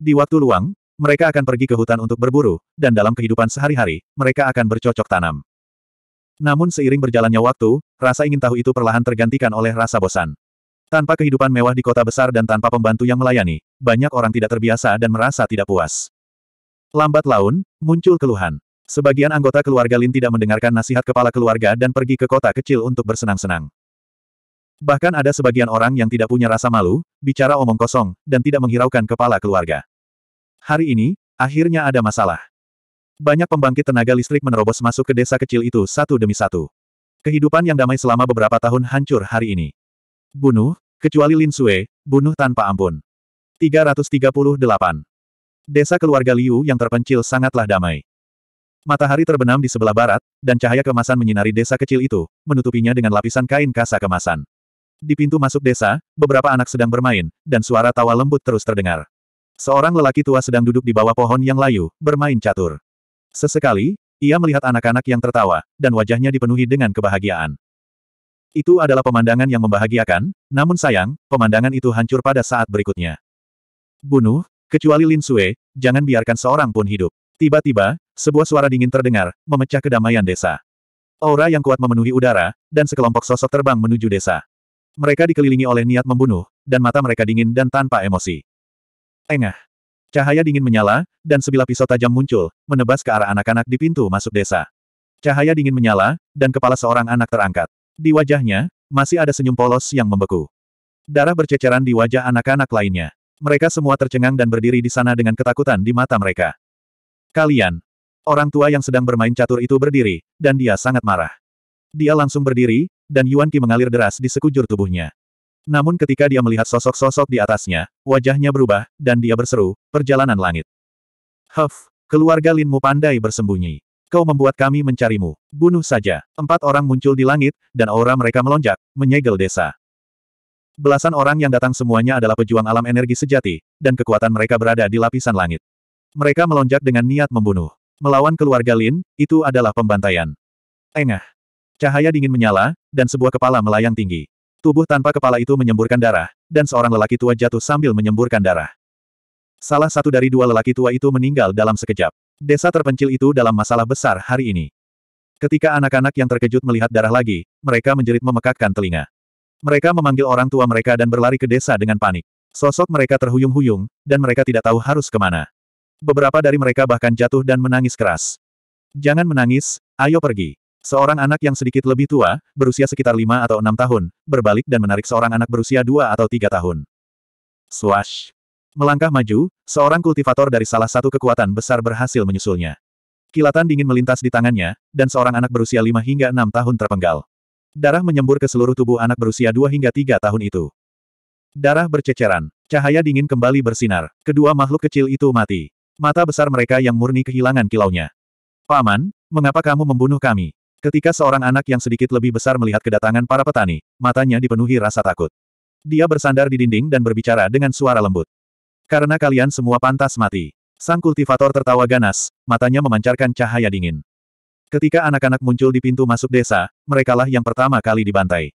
Di waktu luang, mereka akan pergi ke hutan untuk berburu, dan dalam kehidupan sehari-hari, mereka akan bercocok tanam. Namun seiring berjalannya waktu, rasa ingin tahu itu perlahan tergantikan oleh rasa bosan. Tanpa kehidupan mewah di kota besar dan tanpa pembantu yang melayani, banyak orang tidak terbiasa dan merasa tidak puas. Lambat laun, muncul keluhan. Sebagian anggota keluarga Lin tidak mendengarkan nasihat kepala keluarga dan pergi ke kota kecil untuk bersenang-senang. Bahkan ada sebagian orang yang tidak punya rasa malu, bicara omong kosong, dan tidak menghiraukan kepala keluarga. Hari ini, akhirnya ada masalah. Banyak pembangkit tenaga listrik menerobos masuk ke desa kecil itu satu demi satu. Kehidupan yang damai selama beberapa tahun hancur hari ini. Bunuh, kecuali Lin Sue, bunuh tanpa ampun. 338. Desa keluarga Liu yang terpencil sangatlah damai. Matahari terbenam di sebelah barat, dan cahaya kemasan menyinari desa kecil itu, menutupinya dengan lapisan kain kasa kemasan. Di pintu masuk desa, beberapa anak sedang bermain, dan suara tawa lembut terus terdengar. Seorang lelaki tua sedang duduk di bawah pohon yang layu, bermain catur. Sesekali, ia melihat anak-anak yang tertawa, dan wajahnya dipenuhi dengan kebahagiaan. Itu adalah pemandangan yang membahagiakan, namun sayang, pemandangan itu hancur pada saat berikutnya. Bunuh, kecuali Lin Sue, jangan biarkan seorang pun hidup. Tiba-tiba, sebuah suara dingin terdengar, memecah kedamaian desa. Aura yang kuat memenuhi udara, dan sekelompok sosok terbang menuju desa. Mereka dikelilingi oleh niat membunuh, dan mata mereka dingin dan tanpa emosi. Tengah. Cahaya dingin menyala, dan sebilah pisau tajam muncul, menebas ke arah anak-anak di pintu masuk desa. Cahaya dingin menyala, dan kepala seorang anak terangkat. Di wajahnya, masih ada senyum polos yang membeku. Darah berceceran di wajah anak-anak lainnya. Mereka semua tercengang dan berdiri di sana dengan ketakutan di mata mereka. Kalian. Orang tua yang sedang bermain catur itu berdiri, dan dia sangat marah. Dia langsung berdiri, dan Yuan Qi mengalir deras di sekujur tubuhnya. Namun ketika dia melihat sosok-sosok di atasnya, wajahnya berubah, dan dia berseru, perjalanan langit. Huff, keluarga Linmu pandai bersembunyi. Kau membuat kami mencarimu. Bunuh saja. Empat orang muncul di langit, dan aura mereka melonjak, menyegel desa. Belasan orang yang datang semuanya adalah pejuang alam energi sejati, dan kekuatan mereka berada di lapisan langit. Mereka melonjak dengan niat membunuh. Melawan keluarga Lin, itu adalah pembantaian. Engah, Cahaya dingin menyala, dan sebuah kepala melayang tinggi. Tubuh tanpa kepala itu menyemburkan darah, dan seorang lelaki tua jatuh sambil menyemburkan darah. Salah satu dari dua lelaki tua itu meninggal dalam sekejap. Desa terpencil itu dalam masalah besar hari ini. Ketika anak-anak yang terkejut melihat darah lagi, mereka menjerit memekakkan telinga. Mereka memanggil orang tua mereka dan berlari ke desa dengan panik. Sosok mereka terhuyung-huyung, dan mereka tidak tahu harus kemana. Beberapa dari mereka bahkan jatuh dan menangis keras. Jangan menangis, ayo pergi. Seorang anak yang sedikit lebih tua, berusia sekitar lima atau enam tahun, berbalik dan menarik seorang anak berusia dua atau tiga tahun. Swash. Melangkah maju, seorang kultivator dari salah satu kekuatan besar berhasil menyusulnya. Kilatan dingin melintas di tangannya, dan seorang anak berusia lima hingga enam tahun terpenggal. Darah menyembur ke seluruh tubuh anak berusia dua hingga tiga tahun itu. Darah berceceran, cahaya dingin kembali bersinar, kedua makhluk kecil itu mati. Mata besar mereka yang murni kehilangan kilaunya. Paman, mengapa kamu membunuh kami? Ketika seorang anak yang sedikit lebih besar melihat kedatangan para petani, matanya dipenuhi rasa takut. Dia bersandar di dinding dan berbicara dengan suara lembut. Karena kalian semua pantas mati. Sang kultivator tertawa ganas, matanya memancarkan cahaya dingin. Ketika anak-anak muncul di pintu masuk desa, merekalah yang pertama kali dibantai.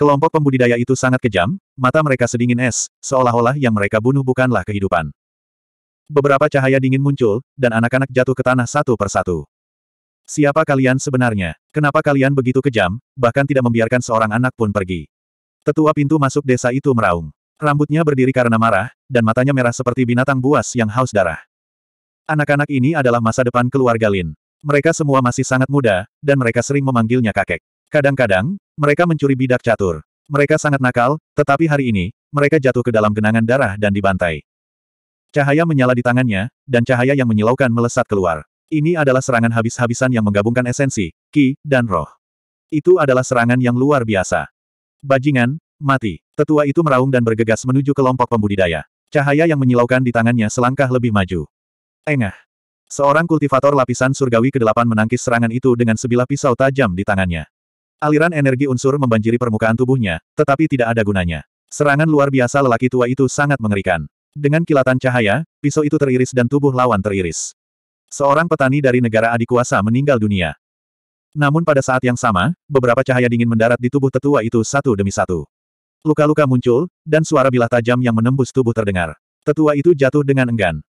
Kelompok pembudidaya itu sangat kejam, mata mereka sedingin es, seolah-olah yang mereka bunuh bukanlah kehidupan. Beberapa cahaya dingin muncul, dan anak-anak jatuh ke tanah satu persatu. Siapa kalian sebenarnya? Kenapa kalian begitu kejam, bahkan tidak membiarkan seorang anak pun pergi? Tetua pintu masuk desa itu meraung. Rambutnya berdiri karena marah, dan matanya merah seperti binatang buas yang haus darah. Anak-anak ini adalah masa depan keluarga Lin. Mereka semua masih sangat muda, dan mereka sering memanggilnya kakek. Kadang-kadang, mereka mencuri bidak catur. Mereka sangat nakal, tetapi hari ini, mereka jatuh ke dalam genangan darah dan dibantai. Cahaya menyala di tangannya, dan cahaya yang menyilaukan melesat keluar. Ini adalah serangan habis-habisan yang menggabungkan esensi, ki, dan roh. Itu adalah serangan yang luar biasa. Bajingan, mati. Tetua itu meraung dan bergegas menuju kelompok pembudidaya. Cahaya yang menyilaukan di tangannya selangkah lebih maju. Engah. Seorang kultivator lapisan surgawi ke-8 menangkis serangan itu dengan sebilah pisau tajam di tangannya. Aliran energi unsur membanjiri permukaan tubuhnya, tetapi tidak ada gunanya. Serangan luar biasa lelaki tua itu sangat mengerikan. Dengan kilatan cahaya, pisau itu teriris dan tubuh lawan teriris. Seorang petani dari negara adikuasa meninggal dunia. Namun pada saat yang sama, beberapa cahaya dingin mendarat di tubuh tetua itu satu demi satu. Luka-luka muncul, dan suara bilah tajam yang menembus tubuh terdengar. Tetua itu jatuh dengan enggan.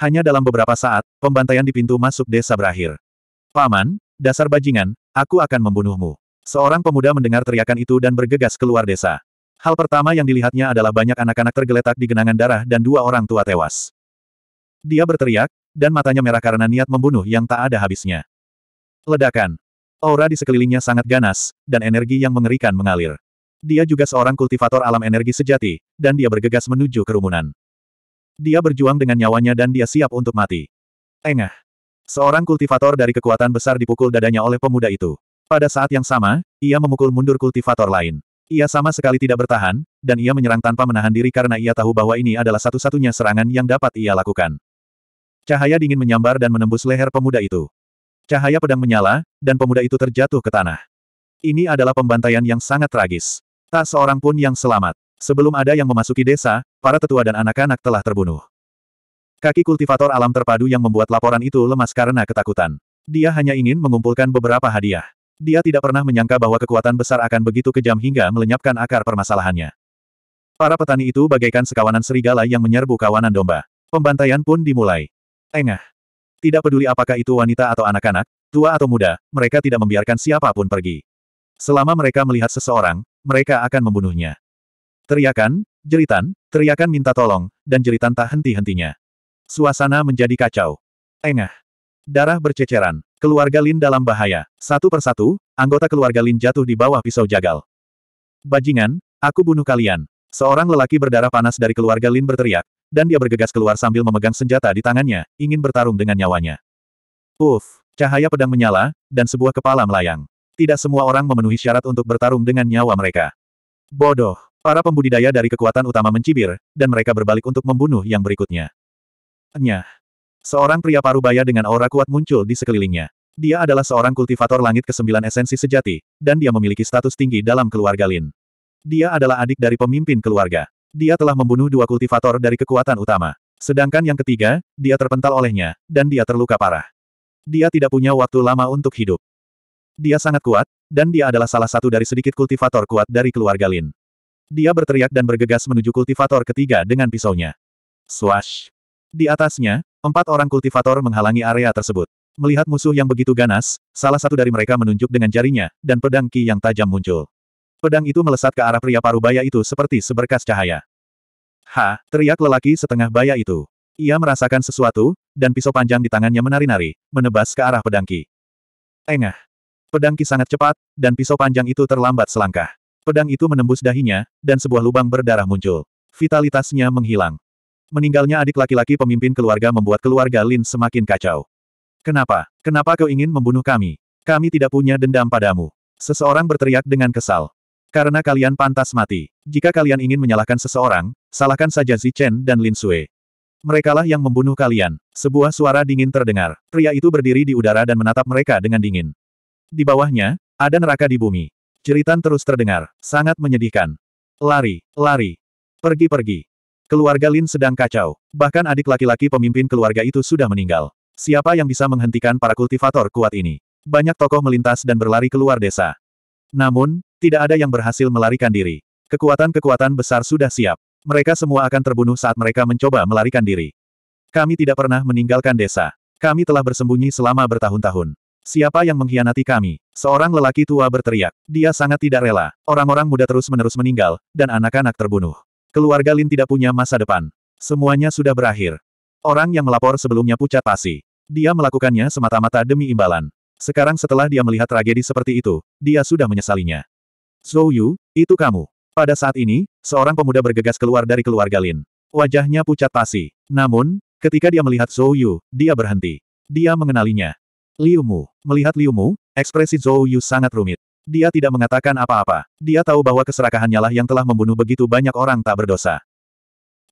Hanya dalam beberapa saat, pembantaian di pintu masuk desa berakhir. Paman, dasar bajingan, aku akan membunuhmu. Seorang pemuda mendengar teriakan itu dan bergegas keluar desa. Hal pertama yang dilihatnya adalah banyak anak-anak tergeletak di genangan darah dan dua orang tua tewas. Dia berteriak, dan matanya merah karena niat membunuh yang tak ada habisnya. Ledakan. Aura di sekelilingnya sangat ganas, dan energi yang mengerikan mengalir. Dia juga seorang kultivator alam energi sejati, dan dia bergegas menuju kerumunan. Dia berjuang dengan nyawanya dan dia siap untuk mati. Engah. Seorang kultivator dari kekuatan besar dipukul dadanya oleh pemuda itu. Pada saat yang sama, ia memukul mundur kultivator lain. Ia sama sekali tidak bertahan, dan ia menyerang tanpa menahan diri karena ia tahu bahwa ini adalah satu-satunya serangan yang dapat ia lakukan. Cahaya dingin menyambar dan menembus leher pemuda itu. Cahaya pedang menyala, dan pemuda itu terjatuh ke tanah. Ini adalah pembantaian yang sangat tragis. Tak seorang pun yang selamat. Sebelum ada yang memasuki desa, para tetua dan anak-anak telah terbunuh. Kaki kultivator alam terpadu yang membuat laporan itu lemas karena ketakutan. Dia hanya ingin mengumpulkan beberapa hadiah. Dia tidak pernah menyangka bahwa kekuatan besar akan begitu kejam hingga melenyapkan akar permasalahannya. Para petani itu bagaikan sekawanan serigala yang menyerbu kawanan domba. Pembantaian pun dimulai. Engah. Tidak peduli apakah itu wanita atau anak-anak, tua atau muda, mereka tidak membiarkan siapapun pergi. Selama mereka melihat seseorang, mereka akan membunuhnya. Teriakan, jeritan, teriakan minta tolong, dan jeritan tak henti-hentinya. Suasana menjadi kacau. Engah. Darah berceceran. Keluarga Lin dalam bahaya. Satu persatu, anggota keluarga Lin jatuh di bawah pisau jagal. Bajingan, aku bunuh kalian. Seorang lelaki berdarah panas dari keluarga Lin berteriak, dan dia bergegas keluar sambil memegang senjata di tangannya, ingin bertarung dengan nyawanya. Uf, cahaya pedang menyala, dan sebuah kepala melayang. Tidak semua orang memenuhi syarat untuk bertarung dengan nyawa mereka. Bodoh, para pembudidaya dari kekuatan utama mencibir, dan mereka berbalik untuk membunuh yang berikutnya. Nyah. Seorang pria parubaya dengan aura kuat muncul di sekelilingnya. Dia adalah seorang kultivator langit ke-9 esensi sejati, dan dia memiliki status tinggi dalam keluarga Lin. Dia adalah adik dari pemimpin keluarga. Dia telah membunuh dua kultivator dari kekuatan utama. Sedangkan yang ketiga, dia terpental olehnya, dan dia terluka parah. Dia tidak punya waktu lama untuk hidup. Dia sangat kuat, dan dia adalah salah satu dari sedikit kultivator kuat dari keluarga Lin. Dia berteriak dan bergegas menuju kultivator ketiga dengan pisaunya. Swash! Di atasnya, empat orang kultivator menghalangi area tersebut. Melihat musuh yang begitu ganas, salah satu dari mereka menunjuk dengan jarinya, dan pedang Ki yang tajam muncul. Pedang itu melesat ke arah pria paruh parubaya itu seperti seberkas cahaya. Ha, teriak lelaki setengah baya itu. Ia merasakan sesuatu, dan pisau panjang di tangannya menari-nari, menebas ke arah pedangki. Engah. Pedangki sangat cepat, dan pisau panjang itu terlambat selangkah. Pedang itu menembus dahinya, dan sebuah lubang berdarah muncul. Vitalitasnya menghilang. Meninggalnya adik laki-laki pemimpin keluarga membuat keluarga Lin semakin kacau. Kenapa? Kenapa kau ingin membunuh kami? Kami tidak punya dendam padamu. Seseorang berteriak dengan kesal. Karena kalian pantas mati. Jika kalian ingin menyalahkan seseorang, salahkan saja Zichen dan Lin Sui. Merekalah yang membunuh kalian. Sebuah suara dingin terdengar. Pria itu berdiri di udara dan menatap mereka dengan dingin. Di bawahnya, ada neraka di bumi. Jeritan terus terdengar. Sangat menyedihkan. Lari, lari. Pergi-pergi. Keluarga Lin sedang kacau. Bahkan adik laki-laki pemimpin keluarga itu sudah meninggal. Siapa yang bisa menghentikan para kultivator kuat ini? Banyak tokoh melintas dan berlari keluar desa. Namun, tidak ada yang berhasil melarikan diri. Kekuatan-kekuatan besar sudah siap. Mereka semua akan terbunuh saat mereka mencoba melarikan diri. Kami tidak pernah meninggalkan desa. Kami telah bersembunyi selama bertahun-tahun. Siapa yang mengkhianati kami? Seorang lelaki tua berteriak. Dia sangat tidak rela. Orang-orang muda terus-menerus meninggal, dan anak-anak terbunuh. Keluarga Lin tidak punya masa depan. Semuanya sudah berakhir. Orang yang melapor sebelumnya pucat pasi. Dia melakukannya semata-mata demi imbalan. Sekarang setelah dia melihat tragedi seperti itu, dia sudah menyesalinya. Zhou Yu, itu kamu. Pada saat ini, seorang pemuda bergegas keluar dari keluarga Lin. Wajahnya pucat pasi. Namun, ketika dia melihat Zhou Yu, dia berhenti. Dia mengenalinya. Liu Mu. Melihat Liu Mu, ekspresi Zhou Yu sangat rumit. Dia tidak mengatakan apa-apa. Dia tahu bahwa keserakahannya lah yang telah membunuh begitu banyak orang tak berdosa.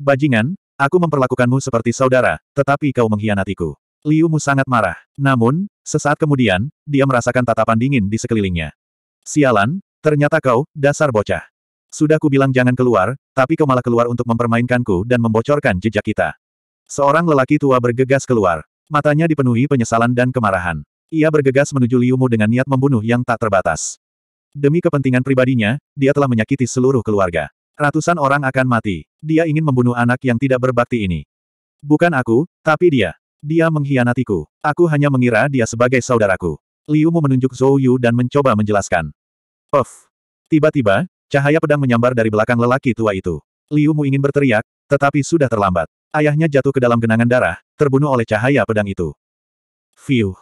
Bajingan, aku memperlakukanmu seperti saudara, tetapi kau mengkhianatiku. Liu Mu sangat marah. Namun, sesaat kemudian, dia merasakan tatapan dingin di sekelilingnya. Sialan, Ternyata kau, dasar bocah. Sudah kubilang jangan keluar, tapi kau malah keluar untuk mempermainkanku dan membocorkan jejak kita. Seorang lelaki tua bergegas keluar. Matanya dipenuhi penyesalan dan kemarahan. Ia bergegas menuju Liumu dengan niat membunuh yang tak terbatas. Demi kepentingan pribadinya, dia telah menyakiti seluruh keluarga. Ratusan orang akan mati. Dia ingin membunuh anak yang tidak berbakti ini. Bukan aku, tapi dia. Dia mengkhianatiku. Aku hanya mengira dia sebagai saudaraku. Liumu menunjuk Zhou Yu dan mencoba menjelaskan. Of. Tiba-tiba, cahaya pedang menyambar dari belakang lelaki tua itu. Liu Mu ingin berteriak, tetapi sudah terlambat. Ayahnya jatuh ke dalam genangan darah, terbunuh oleh cahaya pedang itu. Fiu.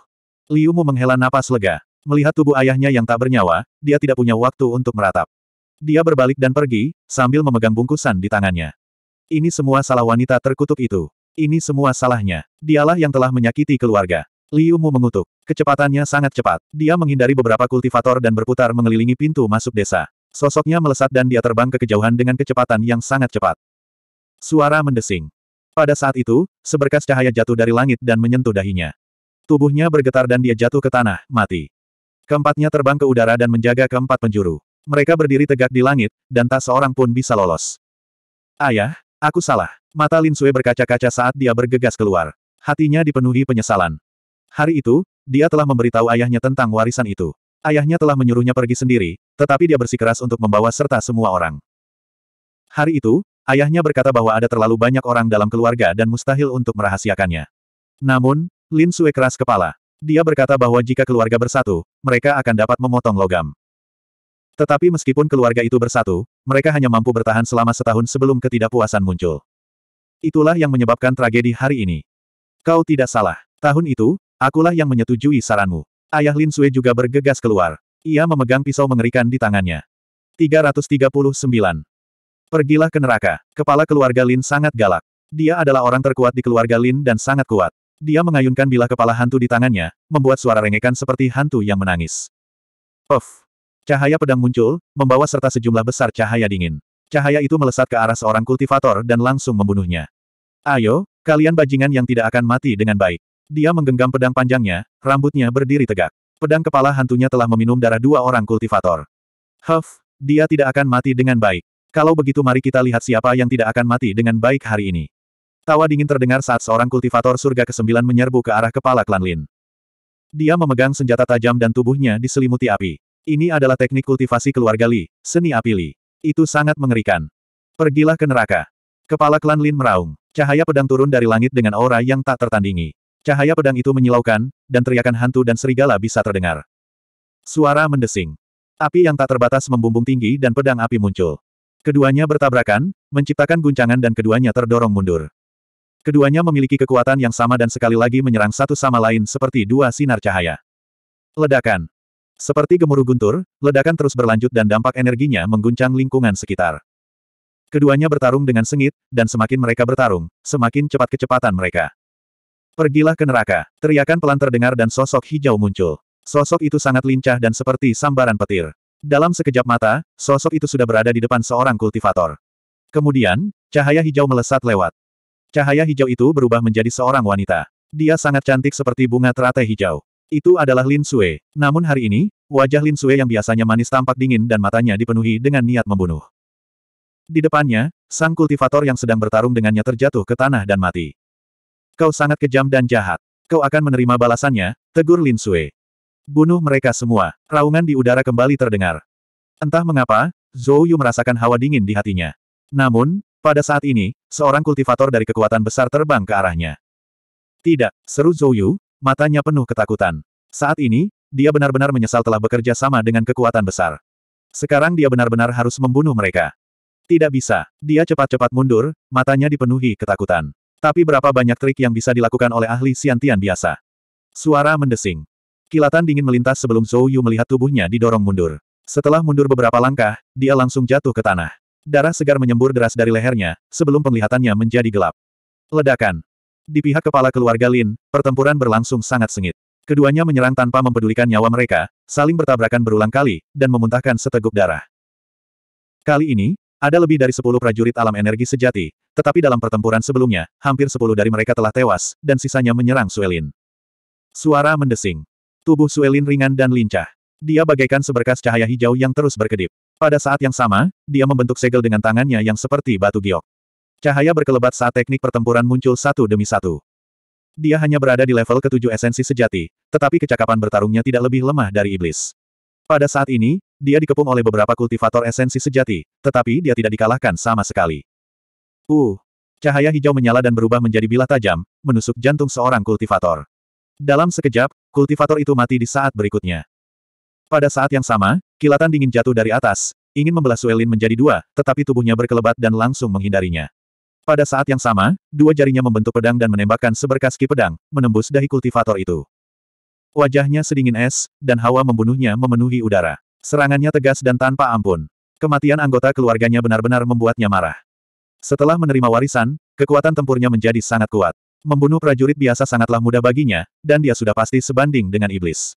Liu Mu menghela napas lega. Melihat tubuh ayahnya yang tak bernyawa, dia tidak punya waktu untuk meratap. Dia berbalik dan pergi, sambil memegang bungkusan di tangannya. Ini semua salah wanita terkutuk itu. Ini semua salahnya. Dialah yang telah menyakiti keluarga. Liu Mu mengutuk. Kecepatannya sangat cepat. Dia menghindari beberapa kultivator dan berputar mengelilingi pintu masuk desa. Sosoknya melesat dan dia terbang ke kejauhan dengan kecepatan yang sangat cepat. Suara mendesing. Pada saat itu, seberkas cahaya jatuh dari langit dan menyentuh dahinya. Tubuhnya bergetar dan dia jatuh ke tanah, mati. Keempatnya terbang ke udara dan menjaga keempat penjuru. Mereka berdiri tegak di langit, dan tak seorang pun bisa lolos. Ayah, aku salah. Mata Lin Sui berkaca-kaca saat dia bergegas keluar. Hatinya dipenuhi penyesalan. Hari itu, dia telah memberitahu ayahnya tentang warisan itu. Ayahnya telah menyuruhnya pergi sendiri, tetapi dia bersikeras untuk membawa serta semua orang. Hari itu, ayahnya berkata bahwa ada terlalu banyak orang dalam keluarga dan mustahil untuk merahasiakannya. Namun, Lin Sue keras kepala. Dia berkata bahwa jika keluarga bersatu, mereka akan dapat memotong logam. Tetapi meskipun keluarga itu bersatu, mereka hanya mampu bertahan selama setahun sebelum ketidakpuasan muncul. Itulah yang menyebabkan tragedi hari ini. Kau tidak salah. Tahun itu, Akulah yang menyetujui saranmu. Ayah Lin Sui juga bergegas keluar. Ia memegang pisau mengerikan di tangannya. 339. Pergilah ke neraka. Kepala keluarga Lin sangat galak. Dia adalah orang terkuat di keluarga Lin dan sangat kuat. Dia mengayunkan bilah kepala hantu di tangannya, membuat suara rengekan seperti hantu yang menangis. Puff. Cahaya pedang muncul, membawa serta sejumlah besar cahaya dingin. Cahaya itu melesat ke arah seorang kultivator dan langsung membunuhnya. Ayo, kalian bajingan yang tidak akan mati dengan baik. Dia menggenggam pedang panjangnya, rambutnya berdiri tegak. Pedang kepala hantunya telah meminum darah dua orang kultivator. Huff, dia tidak akan mati dengan baik. Kalau begitu mari kita lihat siapa yang tidak akan mati dengan baik hari ini. Tawa dingin terdengar saat seorang kultivator surga ke-9 menyerbu ke arah kepala klan Lin. Dia memegang senjata tajam dan tubuhnya diselimuti api. Ini adalah teknik kultivasi keluarga Li, seni api Li. Itu sangat mengerikan. Pergilah ke neraka. Kepala klan Lin meraung. Cahaya pedang turun dari langit dengan aura yang tak tertandingi. Cahaya pedang itu menyilaukan, dan teriakan hantu dan serigala bisa terdengar. Suara mendesing. Api yang tak terbatas membumbung tinggi dan pedang api muncul. Keduanya bertabrakan, menciptakan guncangan dan keduanya terdorong mundur. Keduanya memiliki kekuatan yang sama dan sekali lagi menyerang satu sama lain seperti dua sinar cahaya. Ledakan. Seperti gemuruh guntur, ledakan terus berlanjut dan dampak energinya mengguncang lingkungan sekitar. Keduanya bertarung dengan sengit, dan semakin mereka bertarung, semakin cepat kecepatan mereka. Pergilah ke neraka, teriakan pelan terdengar dan sosok hijau muncul. Sosok itu sangat lincah dan seperti sambaran petir. Dalam sekejap mata, sosok itu sudah berada di depan seorang kultivator. Kemudian, cahaya hijau melesat lewat. Cahaya hijau itu berubah menjadi seorang wanita. Dia sangat cantik seperti bunga teratai hijau. Itu adalah Lin Sue. Namun hari ini, wajah Lin Sue yang biasanya manis tampak dingin dan matanya dipenuhi dengan niat membunuh. Di depannya, sang kultivator yang sedang bertarung dengannya terjatuh ke tanah dan mati. Kau sangat kejam dan jahat. Kau akan menerima balasannya, tegur Lin Sui. Bunuh mereka semua. Raungan di udara kembali terdengar. Entah mengapa, Zhou Yu merasakan hawa dingin di hatinya. Namun, pada saat ini, seorang kultivator dari kekuatan besar terbang ke arahnya. Tidak, seru Zhou Yu, matanya penuh ketakutan. Saat ini, dia benar-benar menyesal telah bekerja sama dengan kekuatan besar. Sekarang dia benar-benar harus membunuh mereka. Tidak bisa, dia cepat-cepat mundur, matanya dipenuhi ketakutan. Tapi berapa banyak trik yang bisa dilakukan oleh ahli siantian biasa? Suara mendesing. Kilatan dingin melintas sebelum Zhou Yu melihat tubuhnya didorong mundur. Setelah mundur beberapa langkah, dia langsung jatuh ke tanah. Darah segar menyembur deras dari lehernya, sebelum penglihatannya menjadi gelap. Ledakan. Di pihak kepala keluarga Lin, pertempuran berlangsung sangat sengit. Keduanya menyerang tanpa mempedulikan nyawa mereka, saling bertabrakan berulang kali, dan memuntahkan seteguk darah. Kali ini, ada lebih dari sepuluh prajurit alam energi sejati, tetapi dalam pertempuran sebelumnya, hampir sepuluh dari mereka telah tewas, dan sisanya menyerang Suelin. Suara mendesing. Tubuh Suelin ringan dan lincah. Dia bagaikan seberkas cahaya hijau yang terus berkedip. Pada saat yang sama, dia membentuk segel dengan tangannya yang seperti batu giok. Cahaya berkelebat saat teknik pertempuran muncul satu demi satu. Dia hanya berada di level ketujuh esensi sejati, tetapi kecakapan bertarungnya tidak lebih lemah dari iblis. Pada saat ini, dia dikepung oleh beberapa kultivator esensi sejati, tetapi dia tidak dikalahkan sama sekali. Uh! Cahaya hijau menyala dan berubah menjadi bilah tajam, menusuk jantung seorang kultivator. Dalam sekejap, kultivator itu mati di saat berikutnya. Pada saat yang sama, kilatan dingin jatuh dari atas, ingin membelah Suelin menjadi dua, tetapi tubuhnya berkelebat dan langsung menghindarinya. Pada saat yang sama, dua jarinya membentuk pedang dan menembakkan seberkas ki pedang, menembus dahi kultivator itu. Wajahnya sedingin es, dan hawa membunuhnya memenuhi udara. Serangannya tegas dan tanpa ampun. Kematian anggota keluarganya benar-benar membuatnya marah. Setelah menerima warisan, kekuatan tempurnya menjadi sangat kuat. Membunuh prajurit biasa sangatlah mudah baginya, dan dia sudah pasti sebanding dengan iblis.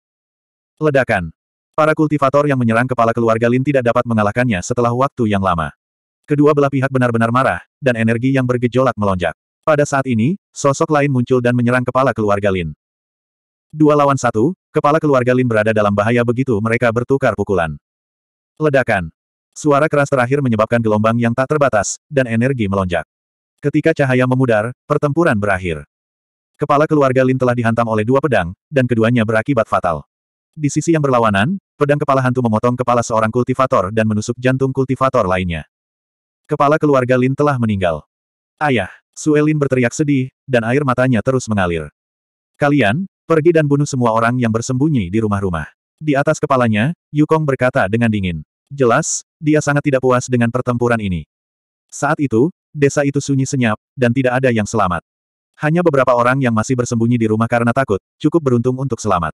Ledakan. Para kultivator yang menyerang kepala keluarga Lin tidak dapat mengalahkannya setelah waktu yang lama. Kedua belah pihak benar-benar marah, dan energi yang bergejolak melonjak. Pada saat ini, sosok lain muncul dan menyerang kepala keluarga Lin. Dua lawan satu, kepala keluarga Lin berada dalam bahaya begitu mereka bertukar pukulan. Ledakan. Suara keras terakhir menyebabkan gelombang yang tak terbatas, dan energi melonjak. Ketika cahaya memudar, pertempuran berakhir. Kepala keluarga Lin telah dihantam oleh dua pedang, dan keduanya berakibat fatal. Di sisi yang berlawanan, pedang kepala hantu memotong kepala seorang kultivator dan menusuk jantung kultivator lainnya. Kepala keluarga Lin telah meninggal. Ayah, Suelin berteriak sedih, dan air matanya terus mengalir. Kalian, Pergi dan bunuh semua orang yang bersembunyi di rumah-rumah. Di atas kepalanya, Yukong berkata dengan dingin. Jelas, dia sangat tidak puas dengan pertempuran ini. Saat itu, desa itu sunyi senyap, dan tidak ada yang selamat. Hanya beberapa orang yang masih bersembunyi di rumah karena takut, cukup beruntung untuk selamat.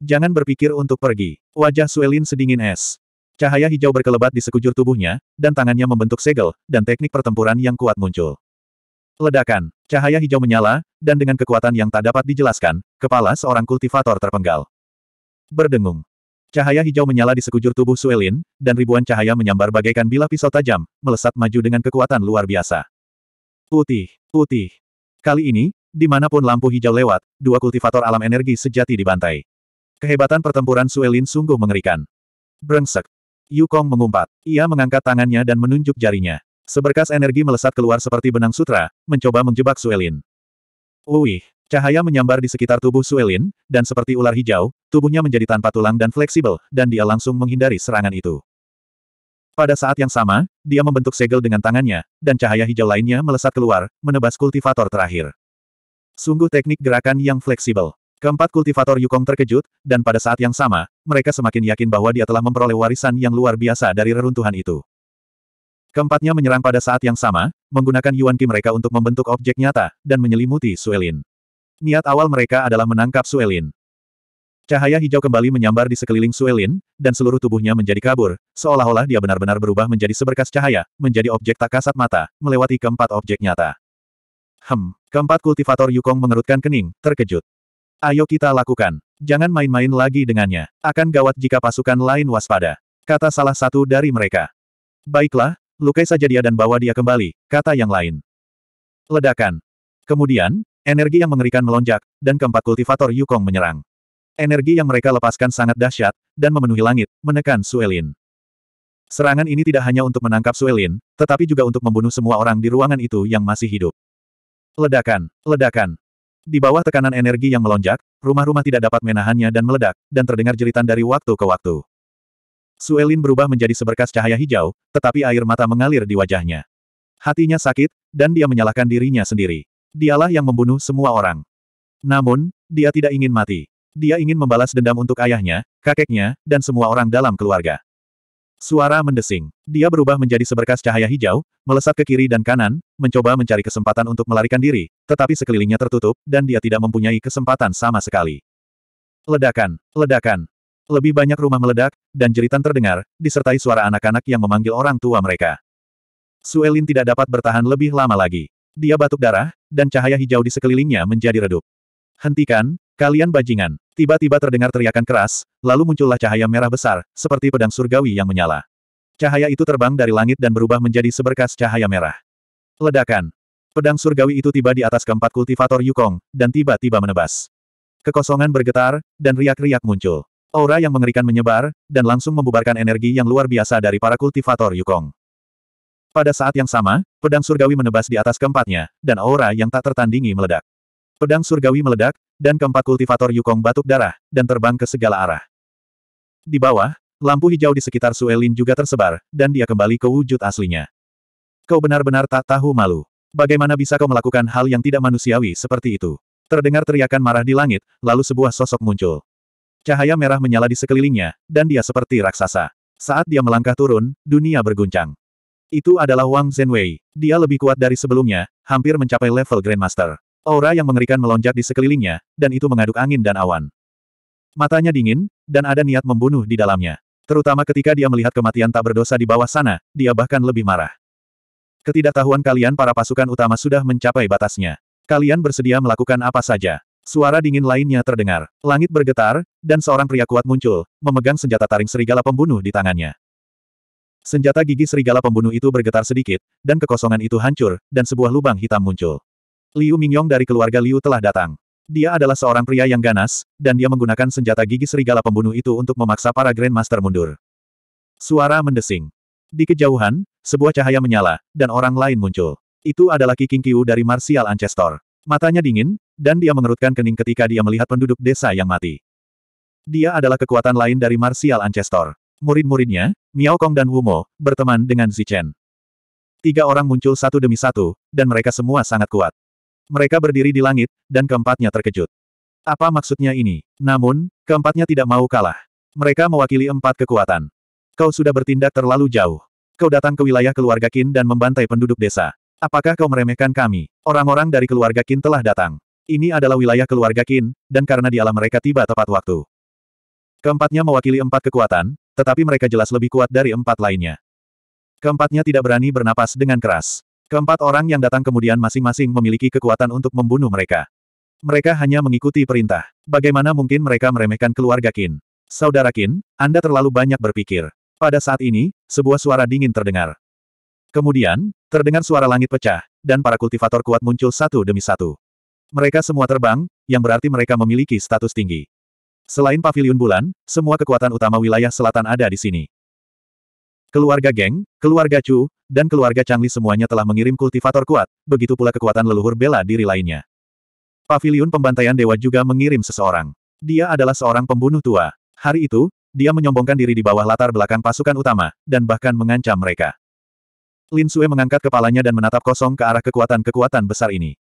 Jangan berpikir untuk pergi. Wajah Suelin sedingin es. Cahaya hijau berkelebat di sekujur tubuhnya, dan tangannya membentuk segel, dan teknik pertempuran yang kuat muncul. Ledakan. Cahaya hijau menyala, dan dengan kekuatan yang tak dapat dijelaskan, kepala seorang kultivator terpenggal. Berdengung. Cahaya hijau menyala di sekujur tubuh Suelin, dan ribuan cahaya menyambar bagaikan bilah pisau tajam, melesat maju dengan kekuatan luar biasa. Putih, putih. Kali ini, dimanapun lampu hijau lewat, dua kultivator alam energi sejati dibantai. Kehebatan pertempuran Suelin sungguh mengerikan. Brengsek. Yukong mengumpat. Ia mengangkat tangannya dan menunjuk jarinya. Seberkas energi melesat keluar seperti benang sutra, mencoba menjebak Suelin. Uih, cahaya menyambar di sekitar tubuh Suelin, dan seperti ular hijau, tubuhnya menjadi tanpa tulang dan fleksibel, dan dia langsung menghindari serangan itu. Pada saat yang sama, dia membentuk segel dengan tangannya, dan cahaya hijau lainnya melesat keluar, menebas kultivator terakhir. Sungguh teknik gerakan yang fleksibel. Keempat kultivator Yukong terkejut, dan pada saat yang sama, mereka semakin yakin bahwa dia telah memperoleh warisan yang luar biasa dari reruntuhan itu. Keempatnya menyerang pada saat yang sama, menggunakan Yuan Qi mereka untuk membentuk objek nyata, dan menyelimuti Suelin. Niat awal mereka adalah menangkap Suelin. Cahaya hijau kembali menyambar di sekeliling Suelin, dan seluruh tubuhnya menjadi kabur, seolah-olah dia benar-benar berubah menjadi seberkas cahaya, menjadi objek tak kasat mata, melewati keempat objek nyata. Hem, keempat kultivator Yukong mengerutkan kening, terkejut. Ayo kita lakukan. Jangan main-main lagi dengannya. Akan gawat jika pasukan lain waspada. Kata salah satu dari mereka. Baiklah, Lukai saja dia dan bawa dia kembali, kata yang lain. Ledakan. Kemudian, energi yang mengerikan melonjak, dan keempat kultivator Yukong menyerang. Energi yang mereka lepaskan sangat dahsyat, dan memenuhi langit, menekan Suelin. Serangan ini tidak hanya untuk menangkap Suelin, tetapi juga untuk membunuh semua orang di ruangan itu yang masih hidup. Ledakan, ledakan. Di bawah tekanan energi yang melonjak, rumah-rumah tidak dapat menahannya dan meledak, dan terdengar jeritan dari waktu ke waktu. Suelin berubah menjadi seberkas cahaya hijau, tetapi air mata mengalir di wajahnya. Hatinya sakit, dan dia menyalahkan dirinya sendiri. Dialah yang membunuh semua orang. Namun, dia tidak ingin mati. Dia ingin membalas dendam untuk ayahnya, kakeknya, dan semua orang dalam keluarga. Suara mendesing. Dia berubah menjadi seberkas cahaya hijau, melesat ke kiri dan kanan, mencoba mencari kesempatan untuk melarikan diri, tetapi sekelilingnya tertutup, dan dia tidak mempunyai kesempatan sama sekali. Ledakan, ledakan, lebih banyak rumah meledak, dan jeritan terdengar, disertai suara anak-anak yang memanggil orang tua mereka. Suelin tidak dapat bertahan lebih lama lagi. Dia batuk darah, dan cahaya hijau di sekelilingnya menjadi redup. Hentikan, kalian bajingan. Tiba-tiba terdengar teriakan keras, lalu muncullah cahaya merah besar, seperti pedang surgawi yang menyala. Cahaya itu terbang dari langit dan berubah menjadi seberkas cahaya merah. Ledakan. Pedang surgawi itu tiba di atas keempat kultivator Yukong, dan tiba-tiba menebas. Kekosongan bergetar, dan riak-riak muncul. Aura yang mengerikan menyebar, dan langsung membubarkan energi yang luar biasa dari para kultivator Yukong. Pada saat yang sama, pedang surgawi menebas di atas keempatnya, dan aura yang tak tertandingi meledak. Pedang surgawi meledak, dan keempat kultivator Yukong batuk darah, dan terbang ke segala arah. Di bawah, lampu hijau di sekitar Suelin juga tersebar, dan dia kembali ke wujud aslinya. Kau benar-benar tak tahu malu. Bagaimana bisa kau melakukan hal yang tidak manusiawi seperti itu? Terdengar teriakan marah di langit, lalu sebuah sosok muncul. Cahaya merah menyala di sekelilingnya, dan dia seperti raksasa. Saat dia melangkah turun, dunia berguncang. Itu adalah Wang Zhenwei. Dia lebih kuat dari sebelumnya, hampir mencapai level Grandmaster. Aura yang mengerikan melonjak di sekelilingnya, dan itu mengaduk angin dan awan. Matanya dingin, dan ada niat membunuh di dalamnya. Terutama ketika dia melihat kematian tak berdosa di bawah sana, dia bahkan lebih marah. Ketidaktahuan kalian para pasukan utama sudah mencapai batasnya. Kalian bersedia melakukan apa saja. Suara dingin lainnya terdengar. Langit bergetar, dan seorang pria kuat muncul, memegang senjata taring serigala pembunuh di tangannya. Senjata gigi serigala pembunuh itu bergetar sedikit, dan kekosongan itu hancur, dan sebuah lubang hitam muncul. Liu Mingyong dari keluarga Liu telah datang. Dia adalah seorang pria yang ganas, dan dia menggunakan senjata gigi serigala pembunuh itu untuk memaksa para Grandmaster mundur. Suara mendesing. Di kejauhan, sebuah cahaya menyala, dan orang lain muncul. Itu adalah Kiking Kiu dari Martial Ancestor. Matanya dingin, dan dia mengerutkan kening ketika dia melihat penduduk desa yang mati. Dia adalah kekuatan lain dari Martial Ancestor. Murid-muridnya, Miao Kong dan Wumo, berteman dengan Zichen. Tiga orang muncul satu demi satu, dan mereka semua sangat kuat. Mereka berdiri di langit, dan keempatnya terkejut. Apa maksudnya ini? Namun, keempatnya tidak mau kalah. Mereka mewakili empat kekuatan. Kau sudah bertindak terlalu jauh. Kau datang ke wilayah keluarga Qin dan membantai penduduk desa. Apakah kau meremehkan kami? Orang-orang dari keluarga Qin telah datang. Ini adalah wilayah keluarga Qin, dan karena di alam mereka tiba tepat waktu. Keempatnya mewakili empat kekuatan, tetapi mereka jelas lebih kuat dari empat lainnya. Keempatnya tidak berani bernapas dengan keras. Keempat orang yang datang kemudian masing-masing memiliki kekuatan untuk membunuh mereka. Mereka hanya mengikuti perintah. Bagaimana mungkin mereka meremehkan keluarga Qin? Saudara Qin, Anda terlalu banyak berpikir. Pada saat ini, sebuah suara dingin terdengar. Kemudian, Terdengar suara langit pecah, dan para kultivator kuat muncul satu demi satu. Mereka semua terbang, yang berarti mereka memiliki status tinggi. Selain pavilion bulan, semua kekuatan utama wilayah selatan ada di sini. Keluarga Geng, keluarga Chu, dan keluarga Changli semuanya telah mengirim kultivator kuat, begitu pula kekuatan leluhur bela diri lainnya. Pavilion pembantaian dewa juga mengirim seseorang. Dia adalah seorang pembunuh tua. Hari itu, dia menyombongkan diri di bawah latar belakang pasukan utama, dan bahkan mengancam mereka. Lin Sue mengangkat kepalanya dan menatap kosong ke arah kekuatan-kekuatan besar ini.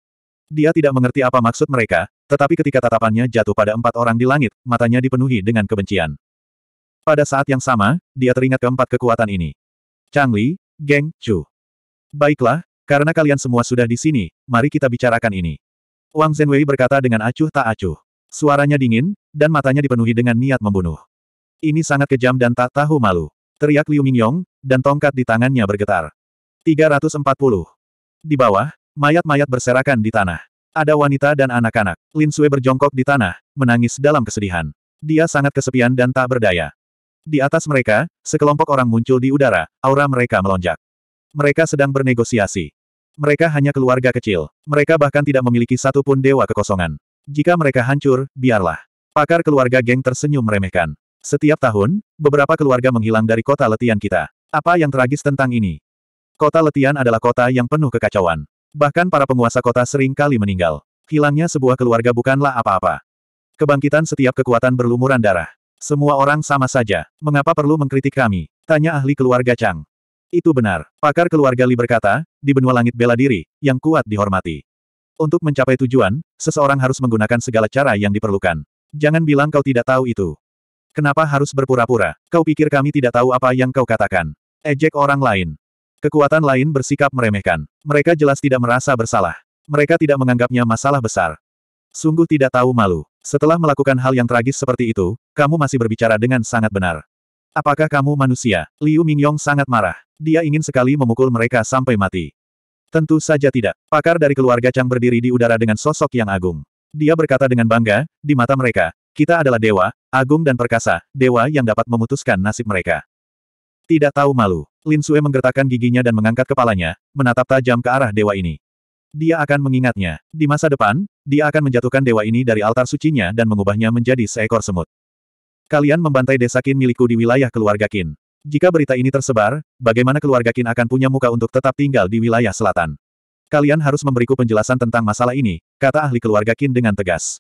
Dia tidak mengerti apa maksud mereka, tetapi ketika tatapannya jatuh pada empat orang di langit, matanya dipenuhi dengan kebencian. Pada saat yang sama, dia teringat keempat kekuatan ini. Chang Li, Geng, Chu. Baiklah, karena kalian semua sudah di sini, mari kita bicarakan ini. Wang Zhenwei berkata dengan acuh tak acuh. Suaranya dingin, dan matanya dipenuhi dengan niat membunuh. Ini sangat kejam dan tak tahu malu. Teriak Liu Mingyong, dan tongkat di tangannya bergetar. 340. Di bawah, mayat-mayat berserakan di tanah. Ada wanita dan anak-anak. Lin Sui berjongkok di tanah, menangis dalam kesedihan. Dia sangat kesepian dan tak berdaya. Di atas mereka, sekelompok orang muncul di udara, aura mereka melonjak. Mereka sedang bernegosiasi. Mereka hanya keluarga kecil. Mereka bahkan tidak memiliki satu pun dewa kekosongan. Jika mereka hancur, biarlah. Pakar keluarga geng tersenyum meremehkan. Setiap tahun, beberapa keluarga menghilang dari kota letian kita. Apa yang tragis tentang ini? Kota Letian adalah kota yang penuh kekacauan. Bahkan para penguasa kota sering kali meninggal. Hilangnya sebuah keluarga bukanlah apa-apa. Kebangkitan setiap kekuatan berlumuran darah. Semua orang sama saja. Mengapa perlu mengkritik kami? Tanya ahli keluarga Chang. Itu benar. Pakar keluarga Li berkata, di benua langit bela diri, yang kuat dihormati. Untuk mencapai tujuan, seseorang harus menggunakan segala cara yang diperlukan. Jangan bilang kau tidak tahu itu. Kenapa harus berpura-pura? Kau pikir kami tidak tahu apa yang kau katakan? Ejek orang lain. Kekuatan lain bersikap meremehkan. Mereka jelas tidak merasa bersalah. Mereka tidak menganggapnya masalah besar. Sungguh tidak tahu malu. Setelah melakukan hal yang tragis seperti itu, kamu masih berbicara dengan sangat benar. Apakah kamu manusia? Liu Mingyong sangat marah. Dia ingin sekali memukul mereka sampai mati. Tentu saja tidak. Pakar dari keluarga Chang berdiri di udara dengan sosok yang agung. Dia berkata dengan bangga, di mata mereka, kita adalah dewa, agung dan perkasa, dewa yang dapat memutuskan nasib mereka. Tidak tahu malu. Lin Sue menggertakkan giginya dan mengangkat kepalanya, menatap tajam ke arah dewa ini. Dia akan mengingatnya. Di masa depan, dia akan menjatuhkan dewa ini dari altar sucinya dan mengubahnya menjadi seekor semut. Kalian membantai desa Kin milikku di wilayah keluarga Kin. Jika berita ini tersebar, bagaimana keluarga Kin akan punya muka untuk tetap tinggal di wilayah selatan? Kalian harus memberiku penjelasan tentang masalah ini, kata ahli keluarga Kin dengan tegas.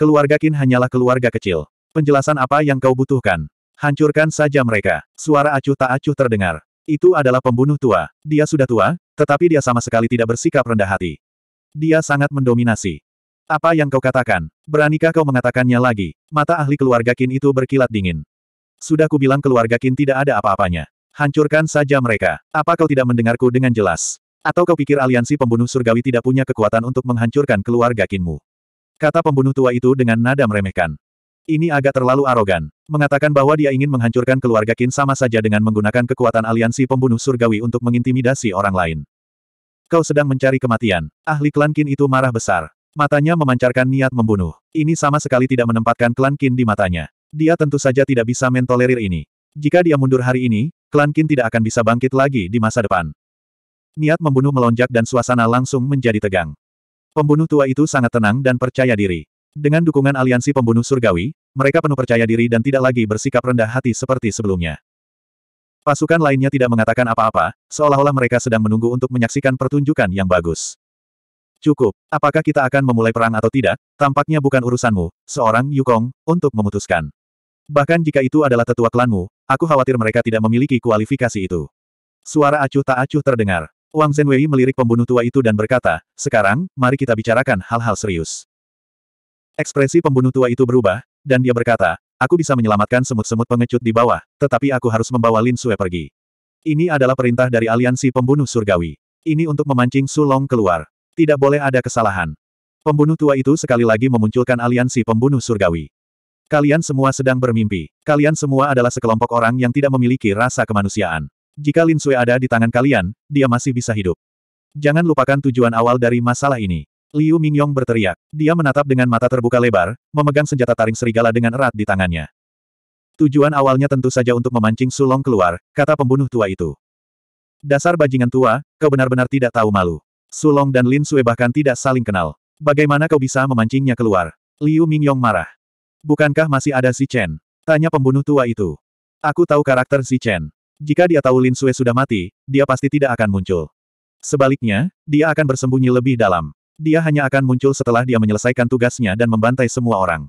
Keluarga Kin hanyalah keluarga kecil. Penjelasan apa yang kau butuhkan? Hancurkan saja mereka. Suara acuh tak acuh terdengar. Itu adalah pembunuh tua. Dia sudah tua, tetapi dia sama sekali tidak bersikap rendah hati. Dia sangat mendominasi. Apa yang kau katakan? Beranikah kau mengatakannya lagi? Mata ahli keluarga Kin itu berkilat dingin. Sudah kubilang keluarga Kin tidak ada apa-apanya. Hancurkan saja mereka. Apa kau tidak mendengarku dengan jelas? Atau kau pikir aliansi pembunuh surgawi tidak punya kekuatan untuk menghancurkan keluarga Kinmu? Kata pembunuh tua itu dengan nada meremehkan. Ini agak terlalu arogan. Mengatakan bahwa dia ingin menghancurkan keluarga Kin sama saja dengan menggunakan kekuatan aliansi pembunuh surgawi untuk mengintimidasi orang lain. Kau sedang mencari kematian. Ahli klan Kin itu marah besar. Matanya memancarkan niat membunuh. Ini sama sekali tidak menempatkan klan Kin di matanya. Dia tentu saja tidak bisa mentolerir ini. Jika dia mundur hari ini, klan Kin tidak akan bisa bangkit lagi di masa depan. Niat membunuh melonjak dan suasana langsung menjadi tegang. Pembunuh tua itu sangat tenang dan percaya diri. Dengan dukungan aliansi pembunuh surgawi, mereka penuh percaya diri dan tidak lagi bersikap rendah hati seperti sebelumnya. Pasukan lainnya tidak mengatakan apa-apa, seolah-olah mereka sedang menunggu untuk menyaksikan pertunjukan yang bagus. Cukup, apakah kita akan memulai perang atau tidak, tampaknya bukan urusanmu, seorang Yukong, untuk memutuskan. Bahkan jika itu adalah tetua klanmu, aku khawatir mereka tidak memiliki kualifikasi itu. Suara acuh tak acuh terdengar. Wang Zhenwei melirik pembunuh tua itu dan berkata, sekarang, mari kita bicarakan hal-hal serius. Ekspresi pembunuh tua itu berubah, dan dia berkata, aku bisa menyelamatkan semut-semut pengecut di bawah, tetapi aku harus membawa Lin Sue pergi. Ini adalah perintah dari aliansi pembunuh surgawi. Ini untuk memancing Sulong keluar. Tidak boleh ada kesalahan. Pembunuh tua itu sekali lagi memunculkan aliansi pembunuh surgawi. Kalian semua sedang bermimpi. Kalian semua adalah sekelompok orang yang tidak memiliki rasa kemanusiaan. Jika Lin Sui ada di tangan kalian, dia masih bisa hidup. Jangan lupakan tujuan awal dari masalah ini. Liu Mingyong berteriak. Dia menatap dengan mata terbuka lebar, memegang senjata taring serigala dengan erat di tangannya. Tujuan awalnya tentu saja untuk memancing Sulong keluar, kata pembunuh tua itu. Dasar bajingan tua, kau benar-benar tidak tahu malu. Sulong dan Lin Sui bahkan tidak saling kenal. Bagaimana kau bisa memancingnya keluar? Liu Mingyong marah. Bukankah masih ada si Chen? Tanya pembunuh tua itu. Aku tahu karakter si Chen. Jika dia tahu Lin Sui sudah mati, dia pasti tidak akan muncul. Sebaliknya, dia akan bersembunyi lebih dalam. Dia hanya akan muncul setelah dia menyelesaikan tugasnya dan membantai semua orang.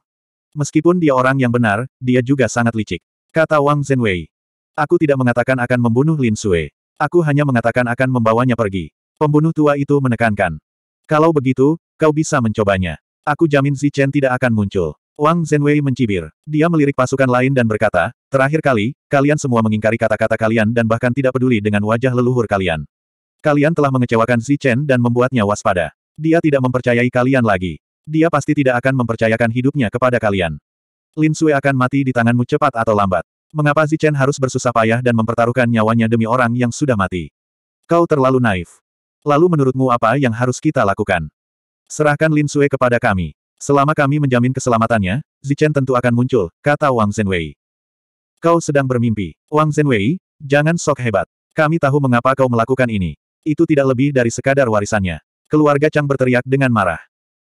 Meskipun dia orang yang benar, dia juga sangat licik. Kata Wang Zhenwei. Aku tidak mengatakan akan membunuh Lin Sue. Aku hanya mengatakan akan membawanya pergi. Pembunuh tua itu menekankan. Kalau begitu, kau bisa mencobanya. Aku jamin Chen tidak akan muncul. Wang Zhenwei mencibir. Dia melirik pasukan lain dan berkata, terakhir kali, kalian semua mengingkari kata-kata kalian dan bahkan tidak peduli dengan wajah leluhur kalian. Kalian telah mengecewakan Chen dan membuatnya waspada. Dia tidak mempercayai kalian lagi. Dia pasti tidak akan mempercayakan hidupnya kepada kalian. Lin Sui akan mati di tanganmu cepat atau lambat. Mengapa Zichen harus bersusah payah dan mempertaruhkan nyawanya demi orang yang sudah mati? Kau terlalu naif. Lalu menurutmu apa yang harus kita lakukan? Serahkan Lin Sui kepada kami. Selama kami menjamin keselamatannya, Zichen tentu akan muncul, kata Wang Zhenwei. Kau sedang bermimpi. Wang Zhenwei, jangan sok hebat. Kami tahu mengapa kau melakukan ini. Itu tidak lebih dari sekadar warisannya. Keluarga Chang berteriak dengan marah.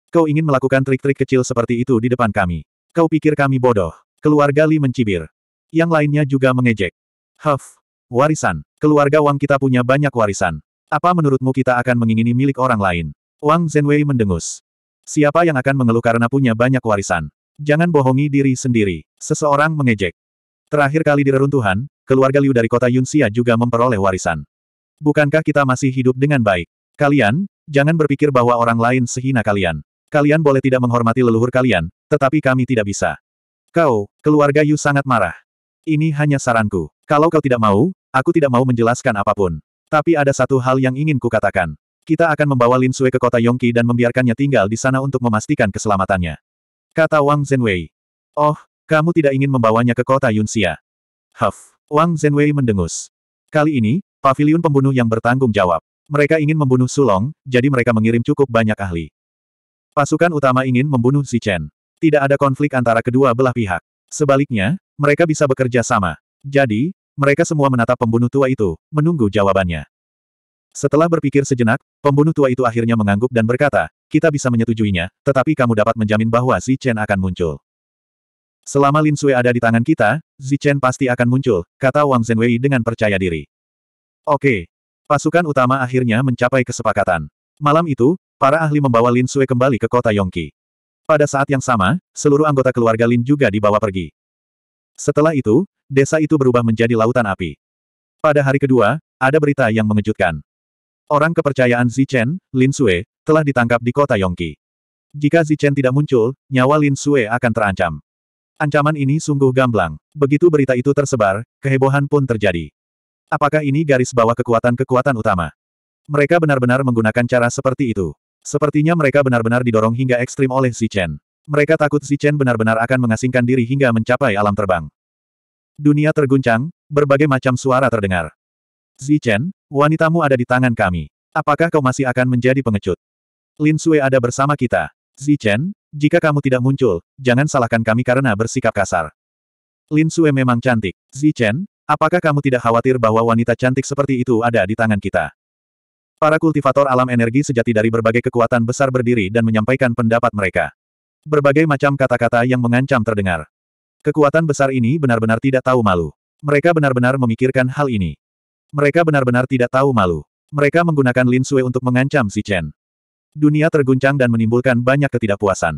Kau ingin melakukan trik-trik kecil seperti itu di depan kami. Kau pikir kami bodoh. Keluarga Li mencibir. Yang lainnya juga mengejek. Huff. Warisan. Keluarga Wang kita punya banyak warisan. Apa menurutmu kita akan mengingini milik orang lain? Wang Zhenwei mendengus. Siapa yang akan mengeluh karena punya banyak warisan? Jangan bohongi diri sendiri. Seseorang mengejek. Terakhir kali di reruntuhan, keluarga Liu dari kota Yunxia juga memperoleh warisan. Bukankah kita masih hidup dengan baik? Kalian, Jangan berpikir bahwa orang lain sehina kalian. Kalian boleh tidak menghormati leluhur kalian, tetapi kami tidak bisa. Kau, keluarga Yu sangat marah. Ini hanya saranku. Kalau kau tidak mau, aku tidak mau menjelaskan apapun. Tapi ada satu hal yang ingin kukatakan. Kita akan membawa Lin Sui ke kota Yongki dan membiarkannya tinggal di sana untuk memastikan keselamatannya. Kata Wang Zhenwei. Oh, kamu tidak ingin membawanya ke kota Yunxia. Huff. Wang Zhenwei mendengus. Kali ini, pavilion pembunuh yang bertanggung jawab. Mereka ingin membunuh Sulong, jadi mereka mengirim cukup banyak ahli. Pasukan utama ingin membunuh Zichen. Tidak ada konflik antara kedua belah pihak. Sebaliknya, mereka bisa bekerja sama. Jadi, mereka semua menatap pembunuh tua itu, menunggu jawabannya. Setelah berpikir sejenak, pembunuh tua itu akhirnya mengangguk dan berkata, kita bisa menyetujuinya, tetapi kamu dapat menjamin bahwa Zichen akan muncul. Selama Lin Sui ada di tangan kita, Zichen pasti akan muncul, kata Wang Zhenwei dengan percaya diri. Oke, Pasukan utama akhirnya mencapai kesepakatan. Malam itu, para ahli membawa Lin Sue kembali ke kota Yongki. Pada saat yang sama, seluruh anggota keluarga Lin juga dibawa pergi. Setelah itu, desa itu berubah menjadi lautan api. Pada hari kedua, ada berita yang mengejutkan. Orang kepercayaan Zichen, Lin Sue, telah ditangkap di kota Yongki. Jika Zichen tidak muncul, nyawa Lin Sue akan terancam. Ancaman ini sungguh gamblang. Begitu berita itu tersebar, kehebohan pun terjadi. Apakah ini garis bawah kekuatan-kekuatan utama? Mereka benar-benar menggunakan cara seperti itu. Sepertinya mereka benar-benar didorong hingga ekstrim oleh Si Chen. Mereka takut Si Chen benar-benar akan mengasingkan diri hingga mencapai alam terbang. Dunia terguncang, berbagai macam suara terdengar. Si Chen, wanitamu ada di tangan kami. Apakah kau masih akan menjadi pengecut? Lin Sui ada bersama kita. Si Chen, jika kamu tidak muncul, jangan salahkan kami karena bersikap kasar. Lin Sui memang cantik. Zi Chen, Apakah kamu tidak khawatir bahwa wanita cantik seperti itu ada di tangan kita? Para kultivator alam energi sejati dari berbagai kekuatan besar berdiri dan menyampaikan pendapat mereka. Berbagai macam kata-kata yang mengancam terdengar. Kekuatan besar ini benar-benar tidak tahu malu. Mereka benar-benar memikirkan hal ini. Mereka benar-benar tidak tahu malu. Mereka menggunakan Lin Sui untuk mengancam Zi Chen. Dunia terguncang dan menimbulkan banyak ketidakpuasan.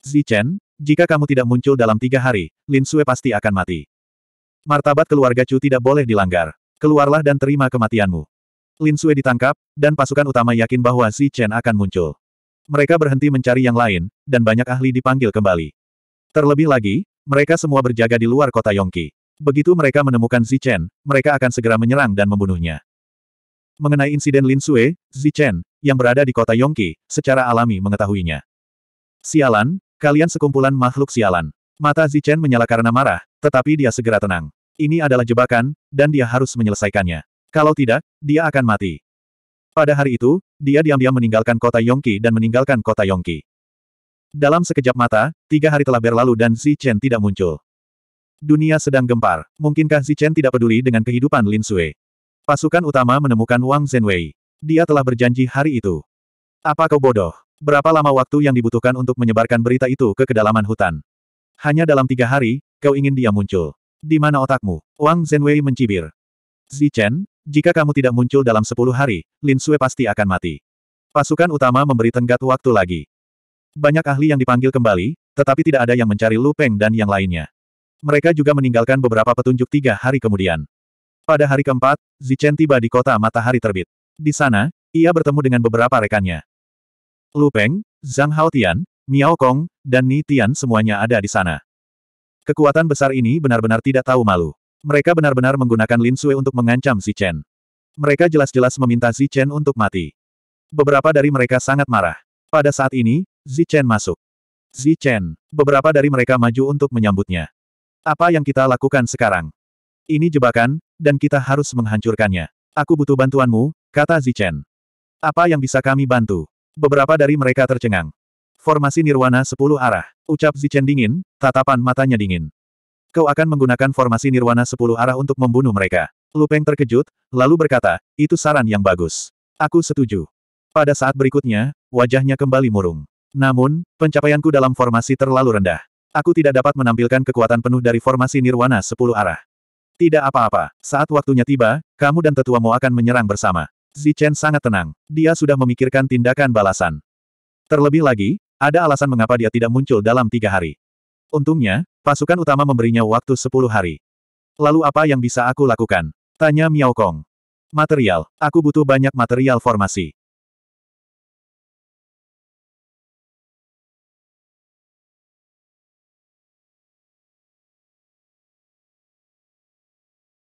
Zi Chen, jika kamu tidak muncul dalam tiga hari, Lin Sui pasti akan mati. Martabat keluarga Chu tidak boleh dilanggar. Keluarlah dan terima kematianmu. Lin Sui ditangkap, dan pasukan utama yakin bahwa Xi Chen akan muncul. Mereka berhenti mencari yang lain, dan banyak ahli dipanggil kembali. Terlebih lagi, mereka semua berjaga di luar kota Yongki. Begitu mereka menemukan Xi Chen, mereka akan segera menyerang dan membunuhnya. Mengenai insiden Lin Sui, Xi Chen, yang berada di kota Yongki, secara alami mengetahuinya. Sialan, kalian sekumpulan makhluk sialan. Mata Zichen menyala karena marah, tetapi dia segera tenang. Ini adalah jebakan, dan dia harus menyelesaikannya. Kalau tidak, dia akan mati. Pada hari itu, dia diam-diam meninggalkan kota Yongki dan meninggalkan kota Yongki. Dalam sekejap mata, tiga hari telah berlalu dan Zichen tidak muncul. Dunia sedang gempar. Mungkinkah Zichen tidak peduli dengan kehidupan Lin Sui? Pasukan utama menemukan Wang Zhenwei. Dia telah berjanji hari itu. Apa kau bodoh? Berapa lama waktu yang dibutuhkan untuk menyebarkan berita itu ke kedalaman hutan? Hanya dalam tiga hari, kau ingin dia muncul. Di mana otakmu? Wang Zhenwei mencibir. Zichen, jika kamu tidak muncul dalam sepuluh hari, Lin Sui pasti akan mati. Pasukan utama memberi tenggat waktu lagi. Banyak ahli yang dipanggil kembali, tetapi tidak ada yang mencari Lu Peng dan yang lainnya. Mereka juga meninggalkan beberapa petunjuk tiga hari kemudian. Pada hari keempat, Zichen tiba di kota matahari terbit. Di sana, ia bertemu dengan beberapa rekannya. Lu Peng, Zhang Haotian, Miao Kong, dan Ni Tian semuanya ada di sana. Kekuatan besar ini benar-benar tidak tahu malu. Mereka benar-benar menggunakan Lin Sui untuk mengancam Si Chen. Mereka jelas-jelas meminta Si Chen untuk mati. Beberapa dari mereka sangat marah. Pada saat ini, Si Chen masuk. Si Chen, beberapa dari mereka maju untuk menyambutnya. Apa yang kita lakukan sekarang? Ini jebakan, dan kita harus menghancurkannya. Aku butuh bantuanmu, kata Zichen. Apa yang bisa kami bantu? Beberapa dari mereka tercengang. Formasi Nirwana sepuluh arah. Ucap Zichen dingin, tatapan matanya dingin. Kau akan menggunakan formasi Nirwana sepuluh arah untuk membunuh mereka. Lupeng terkejut, lalu berkata, itu saran yang bagus. Aku setuju. Pada saat berikutnya, wajahnya kembali murung. Namun, pencapaianku dalam formasi terlalu rendah. Aku tidak dapat menampilkan kekuatan penuh dari formasi Nirwana sepuluh arah. Tidak apa-apa, saat waktunya tiba, kamu dan tetuamu akan menyerang bersama. Zichen sangat tenang. Dia sudah memikirkan tindakan balasan. Terlebih lagi, ada alasan mengapa dia tidak muncul dalam tiga hari. Untungnya, pasukan utama memberinya waktu sepuluh hari. Lalu apa yang bisa aku lakukan? Tanya Miao Kong. Material. Aku butuh banyak material formasi.